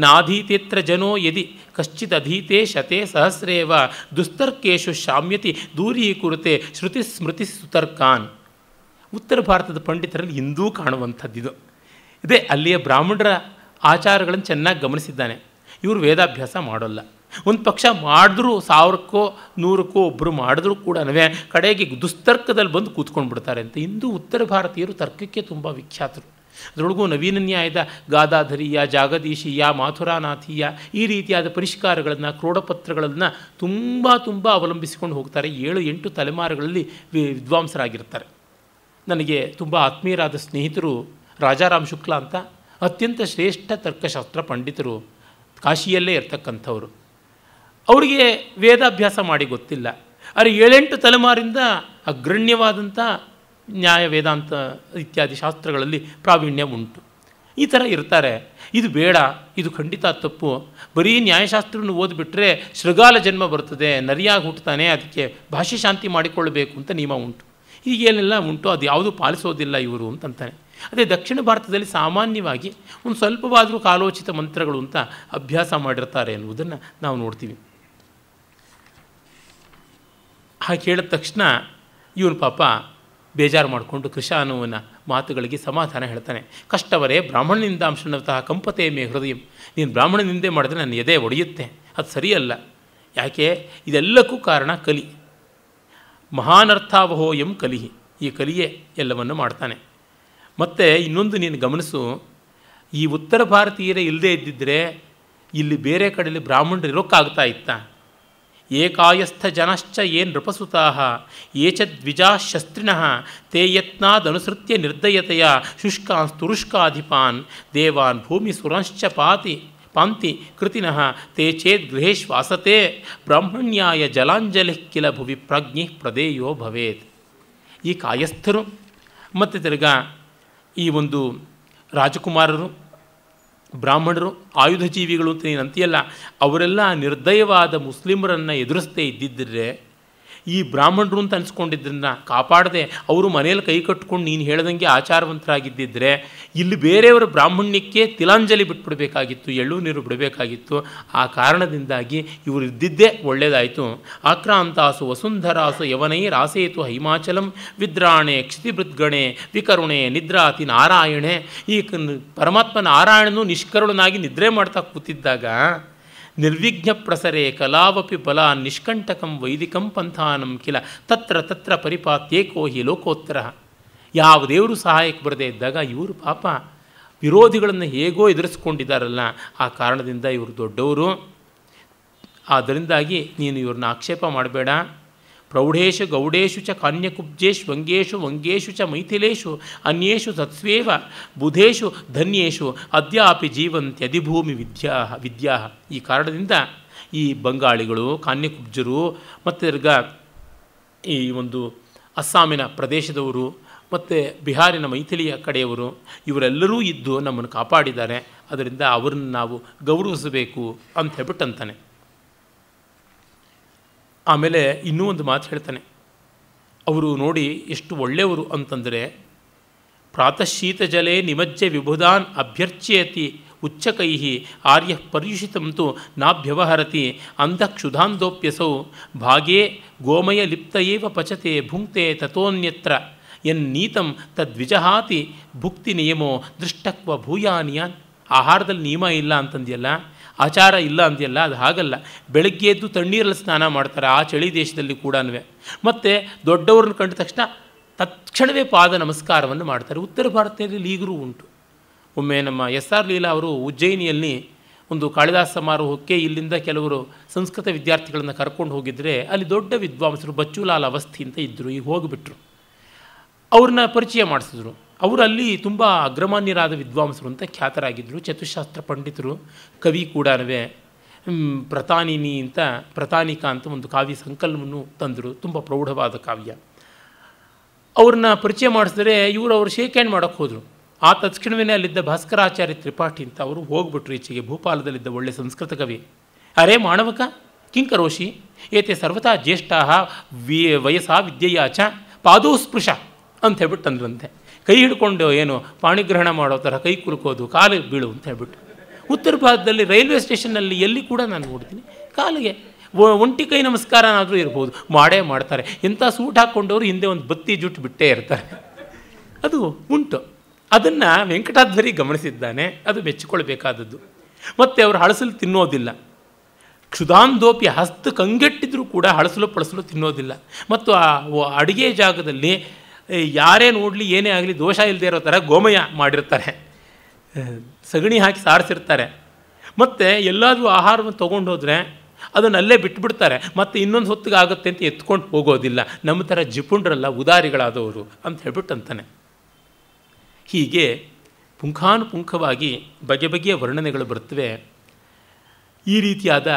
ನಾಧೀತೇತ್ರ ಜನೋ ಯದಿ ಕಶ್ಚಿತ್ ಅಧೀತೆ ಶತೆ ಸಹಸ್ರೇವ ದುಸ್ತರ್ಕೇಶು ಶಾಮ್ಯತಿ ದೂರೀಕುರುತೆ ಶ್ರುತಿ ಸ್ಮೃತಿ ಸುತರ್ಕಾನ್ ಉತ್ತರ ಭಾರತದ ಪಂಡಿತರಲ್ಲಿ ಇಂದೂ ಕಾಣುವಂಥದ್ದಿದು ಇದೇ ಅಲ್ಲಿಯ ಬ್ರಾಹ್ಮಣರ ಆಚಾರಗಳನ್ನು ಚೆನ್ನಾಗಿ ಗಮನಿಸಿದ್ದಾನೆ ಇವರು ವೇದಾಭ್ಯಾಸ ಮಾಡೋಲ್ಲ ಒಂದು ಪಕ್ಷ ಮಾಡಿದ್ರೂ ಸಾವಿರಕ್ಕೋ ನೂರಕ್ಕೋ ಒಬ್ಬರು ಮಾಡಿದ್ರೂ ಕೂಡ ಕಡೆಗೆ ದುಸ್ತರ್ಕದಲ್ಲಿ ಬಂದು ಕೂತ್ಕೊಂಡು ಬಿಡ್ತಾರೆ ಅಂತ ಇಂದು ಉತ್ತರ ಭಾರತೀಯರು ತರ್ಕಕ್ಕೆ ತುಂಬ ವಿಖ್ಯಾತರು ಅದರೊಳಗೂ ನವೀನ ನ್ಯಾಯದ ಗಾದಾಧರಿಯ ಜಾಗದೀಶಿಯ ಮಾಥುರಾನಾಥೀಯ ಈ ರೀತಿಯಾದ ಪರಿಷ್ಕಾರಗಳನ್ನು ಕ್ರೋಡಪತ್ರಗಳನ್ನು ತುಂಬ ತುಂಬ ಅವಲಂಬಿಸಿಕೊಂಡು ಹೋಗ್ತಾರೆ ಏಳು ಎಂಟು ತಲೆಮಾರುಗಳಲ್ಲಿ ವಿ ವಿದ್ವಾಂಸರಾಗಿರ್ತಾರೆ ನನಗೆ ತುಂಬ ಆತ್ಮೀಯರಾದ ಸ್ನೇಹಿತರು ರಾಜಾರಾಮ್ ಶುಕ್ಲ ಅಂತ ಅತ್ಯಂತ ಶ್ರೇಷ್ಠ ತರ್ಕಶಾಸ್ತ್ರ ಪಂಡಿತರು ಕಾಶಿಯಲ್ಲೇ ಇರ್ತಕ್ಕಂಥವ್ರು ಅವರಿಗೆ ವೇದಾಭ್ಯಾಸ ಮಾಡಿ ಗೊತ್ತಿಲ್ಲ ಆದರೆ ಏಳೆಂಟು ತಲೆಮಾರಿಂದ ಅಗ್ರಣ್ಯವಾದಂಥ ನ್ಯಾಯ ವೇದಾಂತ ಇತ್ಯಾದಿ ಶಾಸ್ತ್ರಗಳಲ್ಲಿ ಪ್ರಾವೀಣ್ಯ ಉಂಟು ಈ ಥರ ಇರ್ತಾರೆ ಇದು ಬೇಡ ಇದು ಖಂಡಿತ ತಪ್ಪು ಬರೀ ನ್ಯಾಯಶಾಸ್ತ್ರವನ್ನು ಓದಿಬಿಟ್ರೆ ಶೃಗಾಲ ಜನ್ಮ ಬರ್ತದೆ ನರಿಯಾಗಿ ಹುಟ್ಟುತ್ತಾನೆ ಅದಕ್ಕೆ ಭಾಷೆ ಶಾಂತಿ ಮಾಡಿಕೊಳ್ಳಬೇಕು ಅಂತ ನಿಯಮ ಉಂಟು ಹೀಗೇನೆಲ್ಲ ಉಂಟು ಅದು ಯಾವುದು ಪಾಲಿಸೋದಿಲ್ಲ ಇವರು ಅಂತಂತಾನೆ ಅದೇ ದಕ್ಷಿಣ ಭಾರತದಲ್ಲಿ ಸಾಮಾನ್ಯವಾಗಿ ಒಂದು ಸ್ವಲ್ಪವಾದರೂ ಕಾಲೋಚಿತ ಮಂತ್ರಗಳು ಅಂತ ಅಭ್ಯಾಸ ಮಾಡಿರ್ತಾರೆ ಎನ್ನುವುದನ್ನು ನಾವು ನೋಡ್ತೀವಿ ಹಾಗೆ ಕೇಳಿದ ತಕ್ಷಣ ಇವನು ಪಾಪ ಬೇಜಾರು ಮಾಡಿಕೊಂಡು ಕೃಷಾನುವನ ಮಾತುಗಳಿಗೆ ಸಮಾಧಾನ ಹೇಳ್ತಾನೆ ಕಷ್ಟವರೇ ಬ್ರಾಹ್ಮಣನಿಂದ ಅಂಶನಂತಹ ಕಂಪತೆಯ ಮೇ ಹೃದಯ ನೀನು ಬ್ರಾಹ್ಮಣನಿಂದೆ ಮಾಡಿದ್ರೆ ನನ್ನ ಎದೆ ಒಡೆಯುತ್ತೆ ಅದು ಸರಿಯಲ್ಲ ಯಾಕೆ ಇದೆಲ್ಲಕ್ಕೂ ಕಾರಣ ಕಲಿ ಮಹಾನರ್ಥಾವಹೋ ಎಂ ಕಲಿಹಿ ಈ ಕಲಿಯೇ ಎಲ್ಲವನ್ನು ಮಾಡ್ತಾನೆ ಮತ್ತು ಇನ್ನೊಂದು ನೀನು ಗಮನಿಸು ಈ ಉತ್ತರ ಭಾರತೀಯರೇ ಇಲ್ಲದೇ ಇದ್ದಿದ್ದರೆ ಇಲ್ಲಿ ಬೇರೆ ಕಡೆಯಲ್ಲಿ ಬ್ರಾಹ್ಮಣರು ಇರೋಕ್ಕಾಗ್ತಾ ಇತ್ತ ಏಕಾಯಸ್ಥ ಜನಶ್ಚ ಏನ್ ಏಚ ದ್ವಿಜಾ ಶಸ್ತ್ರಿನಃ ತೇ ಯತ್ನಾದನುಸೃತ್ಯ ನಿರ್ದಯತೆಯ ಶುಷ್ಕಾನ್ ತುರುಷ್ಕಾಧಿಪಾನ್ ದೇವಾನ್ ಭೂಮಿ ಸುರಂಶ್ಚ ಪಾತಿ ಪಾಂತಿ ಕೃತಿನಃ ತೇ ಚೇತ್ ಗೃಹೇಶ್ವಾಸತೆ ಬ್ರಾಹ್ಮಣ್ಯಾಯ ಜಲಾಂಜಲಿ ಕಿಲ ಭುವಿ ಪ್ರಜ್ಞೆ ಪ್ರದೇಯೋ ಭವೇತ್ ಈ ಕಾಯಸ್ಥರು ಮತ್ತು ತಿರ್ಗ ಈ ಒಂದು ರಾಜಕುಮಾರರು ಬ್ರಾಹ್ಮಣರು ಆಯುಧ ಜೀವಿಗಳು ಅಂತ ನೀನು ಅವರೆಲ್ಲ ನಿರ್ದಯವಾದ ಮುಸ್ಲಿಮರನ್ನು ಎದುರಿಸ್ತೇ ಇದ್ದಿದ್ದರೆ ಈ ಬ್ರಾಹ್ಮಣರು ಅಂತ ಅನಿಸ್ಕೊಂಡಿದ್ದನ್ನು ಕಾಪಾಡದೆ ಅವರು ಮನೇಲಿ ಕೈ ಕಟ್ಕೊಂಡು ನೀನು ಹೇಳ್ದಂಗೆ ಆಚಾರವಂತರಾಗಿದ್ದಿದ್ರೆ ಇಲ್ಲಿ ಬೇರೆಯವರ ಬ್ರಾಹ್ಮಣ್ಯಕ್ಕೆ ತಿಲಾಂಜಲಿ ಬಿಟ್ಬಿಡಬೇಕಾಗಿತ್ತು ಎಳ್ಳು ನೀರು ಬಿಡಬೇಕಾಗಿತ್ತು ಆ ಕಾರಣದಿಂದಾಗಿ ಇವರು ಇದ್ದಿದ್ದೇ ಒಳ್ಳೆಯದಾಯಿತು ಆಕ್ರಾಂತಾಸು ವಸುಂಧರಾಸು ಯವನೈ ರಾಸೇತು ಹೈಮಾಚಲಂ ವಿದ್ರಾಣೆ ಕ್ಷಿತಿಭೃದ್ಗಣೆ ವಿಕರುಣೆ ನಿದ್ರಾತಿ ನಾರಾಯಣೆ ಈ ಪರಮಾತ್ಮ ನಾರಾಯಣನು ನಿಷ್ಕರುಣನಾಗಿ ನಿದ್ರೆ ಮಾಡ್ತಾ ಕೂತಿದ್ದಾಗ ನಿರ್ವಿಘ್ನ ಪ್ರಸರೆ ಕಲಾವಪಿ ಬಲ ನಿಷ್ಕಂಟಕಂ ವೈದಿಕಂ ಪಂಥಾನಂ ಕಿಲ ತತ್ರ ತತ್ರ ಪರಿಪಾತ್ಯೇಕೋ ಹಿ ಲೋಕೋತ್ತರ ಯಾವ ದೇವರು ಸಹಾಯಕ್ಕೆ ಬರದೇ ಇದ್ದಾಗ ಇವರು ಪಾಪ ವಿರೋಧಿಗಳನ್ನು ಹೇಗೋ ಎದುರಿಸ್ಕೊಂಡಿದ್ದಾರಲ್ಲ ಆ ಕಾರಣದಿಂದ ಇವರು ದೊಡ್ಡವರು ಆದ್ದರಿಂದಾಗಿ ನೀನು ಇವ್ರನ್ನ ಆಕ್ಷೇಪ ಮಾಡಬೇಡ ಪ್ರೌಢೇಶು ಗೌಡೇಶು ಚ ಕಾನ್ಯಕುಬ್ಜೇಶ್ ವಂಗೇಶು ವಂಗೇಶು ಚ ಮೈಥಿಲೇಶು ಅನ್ಯೇಷು ತತ್ಸ್ವೇವ ಬುಧೇಶು ಧನ್ಯೇಶು ಅದ್ಯಾಪಿ ಅಧಿಭೂಮಿ ವಿದ್ಯಾ ವಿದ್ಯಾ ಈ ಕಾರಣದಿಂದ ಈ ಬಂಗಾಳಿಗಳು ಕಾನ್ಯಕುಬ್ಜರು ಮತ್ತು ತಿರ್ಗ ಈ ಒಂದು ಅಸ್ಸಾಮಿನ ಪ್ರದೇಶದವರು ಮತ್ತು ಬಿಹಾರಿನ ಮೈಥಿಲಿಯ ಕಡೆಯವರು ಇವರೆಲ್ಲರೂ ಇದ್ದು ನಮ್ಮನ್ನು ಕಾಪಾಡಿದ್ದಾರೆ ಅದರಿಂದ ಅವರನ್ನು ನಾವು ಗೌರವಿಸಬೇಕು ಅಂತ ಹೇಳ್ಬಿಟ್ಟಂತಾನೆ ಆಮೇಲೆ ಇನ್ನೂ ಒಂದು ಮಾತು ಹೇಳ್ತಾನೆ ಅವರು ನೋಡಿ ಎಷ್ಟು ಒಳ್ಳೆಯವರು ಅಂತಂದರೆ ಪ್ರಾತಃಶೀತ ಜಲೇ ನಿಮಜ್ಜೆ ವಿಭುಧಾನ್ ಅಭ್ಯರ್ಚಯತಿ ಉಚ್ಚಕೈ ಆರ್ಯ ಪರ್ಯುಷಿತಂತು ನಾಭ್ಯವಹರತಿ ಅಂಧಕ್ಷುಧಾಂದೋಪ್ಯಸೌ ಭಾಗೇ ಗೋಮಯ ಲಿಪ್ತಯೇವ ಪಚತೆ ಭುಂಕ್ತೆ ತಥೋನ್ಯತ್ರ ಎನ್ನೀತಂ ತದ್ವಿಜಹಾತಿ ಭುಕ್ತಿ ನಿಯಮೋ ದೃಷ್ಟಕ್ವ ಭೂಯಾನಿಯಾನ್ ಆಹಾರದಲ್ಲಿ ನಿಯಮ ಇಲ್ಲ ಅಂತಂದಿಯಲ್ಲ ಆಚಾರ ಇಲ್ಲ ಅಂತೆಯಲ್ಲ ಅದು ಹಾಗಲ್ಲ ಬೆಳಗ್ಗೆ ಎದ್ದು ತಣ್ಣೀರಲ್ಲಿ ಸ್ನಾನ ಮಾಡ್ತಾರೆ ಆ ಚಳಿ ದೇಶದಲ್ಲಿ ಕೂಡ ಮತ್ತು ದೊಡ್ಡವ್ರನ್ನ ಕಂಡ ತಕ್ಷಣ ತಕ್ಷಣವೇ ಪಾದ ನಮಸ್ಕಾರವನ್ನು ಮಾಡ್ತಾರೆ ಉತ್ತರ ಭಾರತದಲ್ಲಿ ಈಗಲೂ ಉಂಟು ಒಮ್ಮೆ ನಮ್ಮ ಎಸ್ ಆರ್ ಲೀಲಾ ಅವರು ಉಜ್ಜಯಿನಿಯಲ್ಲಿ ಒಂದು ಕಾಳಿದಾಸ ಸಮಾರೋಹಕ್ಕೆ ಇಲ್ಲಿಂದ ಕೆಲವರು ಸಂಸ್ಕೃತ ವಿದ್ಯಾರ್ಥಿಗಳನ್ನು ಕರ್ಕೊಂಡು ಹೋಗಿದ್ದರೆ ಅಲ್ಲಿ ದೊಡ್ಡ ವಿದ್ವಾಂಸರು ಬಚ್ಚುಲಾಲ್ ಅವಸ್ಥಿ ಅಂತ ಇದ್ದರು ಈಗ ಹೋಗಿಬಿಟ್ರು ಅವ್ರನ್ನ ಪರಿಚಯ ಮಾಡಿಸಿದ್ರು ಅವರಲ್ಲಿ ತುಂಬ ಅಗ್ರಮಾನ್ಯರಾದ ವಿದ್ವಾಂಸರು ಅಂತ ಖ್ಯಾತರಾಗಿದ್ದರು ಚತುಶಾಸ್ತ್ರ ಪಂಡಿತರು ಕವಿ ಕೂಡ ಪ್ರತಾನಿನಿ ಅಂತ ಪ್ರತಾನಿಕಾ ಅಂತ ಒಂದು ಕಾವ್ಯ ಸಂಕಲನವನ್ನು ತಂದರು ತುಂಬ ಪ್ರೌಢವಾದ ಕಾವ್ಯ ಅವ್ರನ್ನ ಪರಿಚಯ ಮಾಡಿಸಿದ್ರೆ ಇವರು ಅವರು ಶೇಕ್ ಹ್ಯಾಂಡ್ ಮಾಡೋಕ್ಕೆ ಹೋದರು ಆ ತಕ್ಷಣವೇ ಅಲ್ಲಿದ್ದ ಭಾಸ್ಕರಾಚಾರ್ಯ ತ್ರಿಪಾಠಿ ಅಂತ ಅವರು ಹೋಗ್ಬಿಟ್ರು ಈಚೆಗೆ ಭೂಪಾಲದಲ್ಲಿದ್ದ ಒಳ್ಳೆ ಸಂಸ್ಕೃತ ಕವಿ ಅರೆ ಮಾಣವಕ ಕಿಂಕರೋಷಿ ಏತೆ ಸರ್ವತಾ ಜ್ಯೇಷ್ಠ ವಯಸ್ಸ ವಿದ್ಯೆಯ ಚ ಅಂತ ಹೇಳ್ಬಿಟ್ಟು ತಂದ್ರಂತೆ ಕೈ ಹಿಡ್ಕೊಂಡು ಏನು ಪಾಣಿಗ್ರಹಣ ಮಾಡೋ ಥರ ಕೈ ಕುರುಕೋದು ಕಾಲು ಬೀಳು ಅಂತ ಹೇಳ್ಬಿಟ್ಟು ಉತ್ತರ ಭಾರತದಲ್ಲಿ ರೈಲ್ವೆ ಸ್ಟೇಷನ್ನಲ್ಲಿ ಎಲ್ಲಿ ಕೂಡ ನಾನು ನೋಡ್ತೀನಿ ಕಾಲಿಗೆ ಒಂಟಿ ಕೈ ನಮಸ್ಕಾರನಾದರೂ ಇರ್ಬೋದು ಮಾಡೇ ಮಾಡ್ತಾರೆ ಇಂಥ ಸೂಟ್ ಹಾಕ್ಕೊಂಡವರು ಹಿಂದೆ ಒಂದು ಬತ್ತಿ ಜುಟ್ಟು ಬಿಟ್ಟೇ ಇರ್ತಾರೆ ಅದು ಉಂಟು ಅದನ್ನು ವೆಂಕಟಾಧ್ವರಿ ಗಮನಿಸಿದ್ದಾನೆ ಅದು ಮೆಚ್ಚಿಕೊಳ್ಬೇಕಾದದ್ದು ಮತ್ತು ಅವರು ಹಳಸಲು ತಿನ್ನೋದಿಲ್ಲ ಕ್ಷುದಾಂಧೋಪಿ ಹಸ್ತ ಕಂಗೆಟ್ಟಿದ್ರೂ ಕೂಡ ಹಳಸಲು ಪಳಸಲು ತಿನ್ನೋದಿಲ್ಲ ಮತ್ತು ಆ ಅಡುಗೆ ಜಾಗದಲ್ಲಿ ಯಾರೇ ನೋಡಲಿ ಏನೇ ಆಗಲಿ ದೋಷ ಇಲ್ಲದೆ ಇರೋ ಥರ ಗೋಮಯ ಮಾಡಿರ್ತಾರೆ ಸಗಣಿ ಹಾಕಿ ಸಾರಿಸಿರ್ತಾರೆ ಮತ್ತು ಎಲ್ಲಾದರೂ ಆಹಾರವನ್ನು ತೊಗೊಂಡು ಹೋದರೆ ಅದನ್ನು ಅಲ್ಲೇ ಬಿಟ್ಬಿಡ್ತಾರೆ ಮತ್ತು ಇನ್ನೊಂದು ಹೊತ್ತಿಗೆ ಆಗುತ್ತೆ ಅಂತ ಎತ್ಕೊಂಡು ಹೋಗೋದಿಲ್ಲ ನಮ್ಮ ಥರ ಜಿಪುಂಡ್ರಲ್ಲ ಉದಾರಿಗಳಾದವರು ಅಂತ ಹೇಳ್ಬಿಟ್ಟು ಅಂತಾನೆ ಹೀಗೆ ಪುಂಖಾನುಪುಂಖವಾಗಿ ಬಗೆ ಬಗೆಯ ವರ್ಣನೆಗಳು ಬರ್ತವೆ ಈ ರೀತಿಯಾದ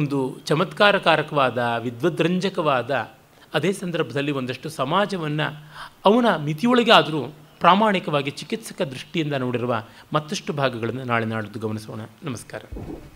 ಒಂದು ಚಮತ್ಕಾರಕಾರಕವಾದ ವಿದ್ವದ್ರಂಜಕವಾದ ಅದೇ ಸಂದರ್ಭದಲ್ಲಿ ಒಂದಷ್ಟು ಸಮಾಜವನ್ನು ಅವನ ಮಿತಿಯೊಳಗೆ ಆದರೂ ಪ್ರಾಮಾಣಿಕವಾಗಿ ಚಿಕಿತ್ಸಕ ದೃಷ್ಟಿಯಿಂದ ನೋಡಿರುವ ಮತ್ತಷ್ಟು ಭಾಗಗಳನ್ನು ನಾಳೆ ನಾಡಿದ್ದು ಗಮನಿಸೋಣ ನಮಸ್ಕಾರ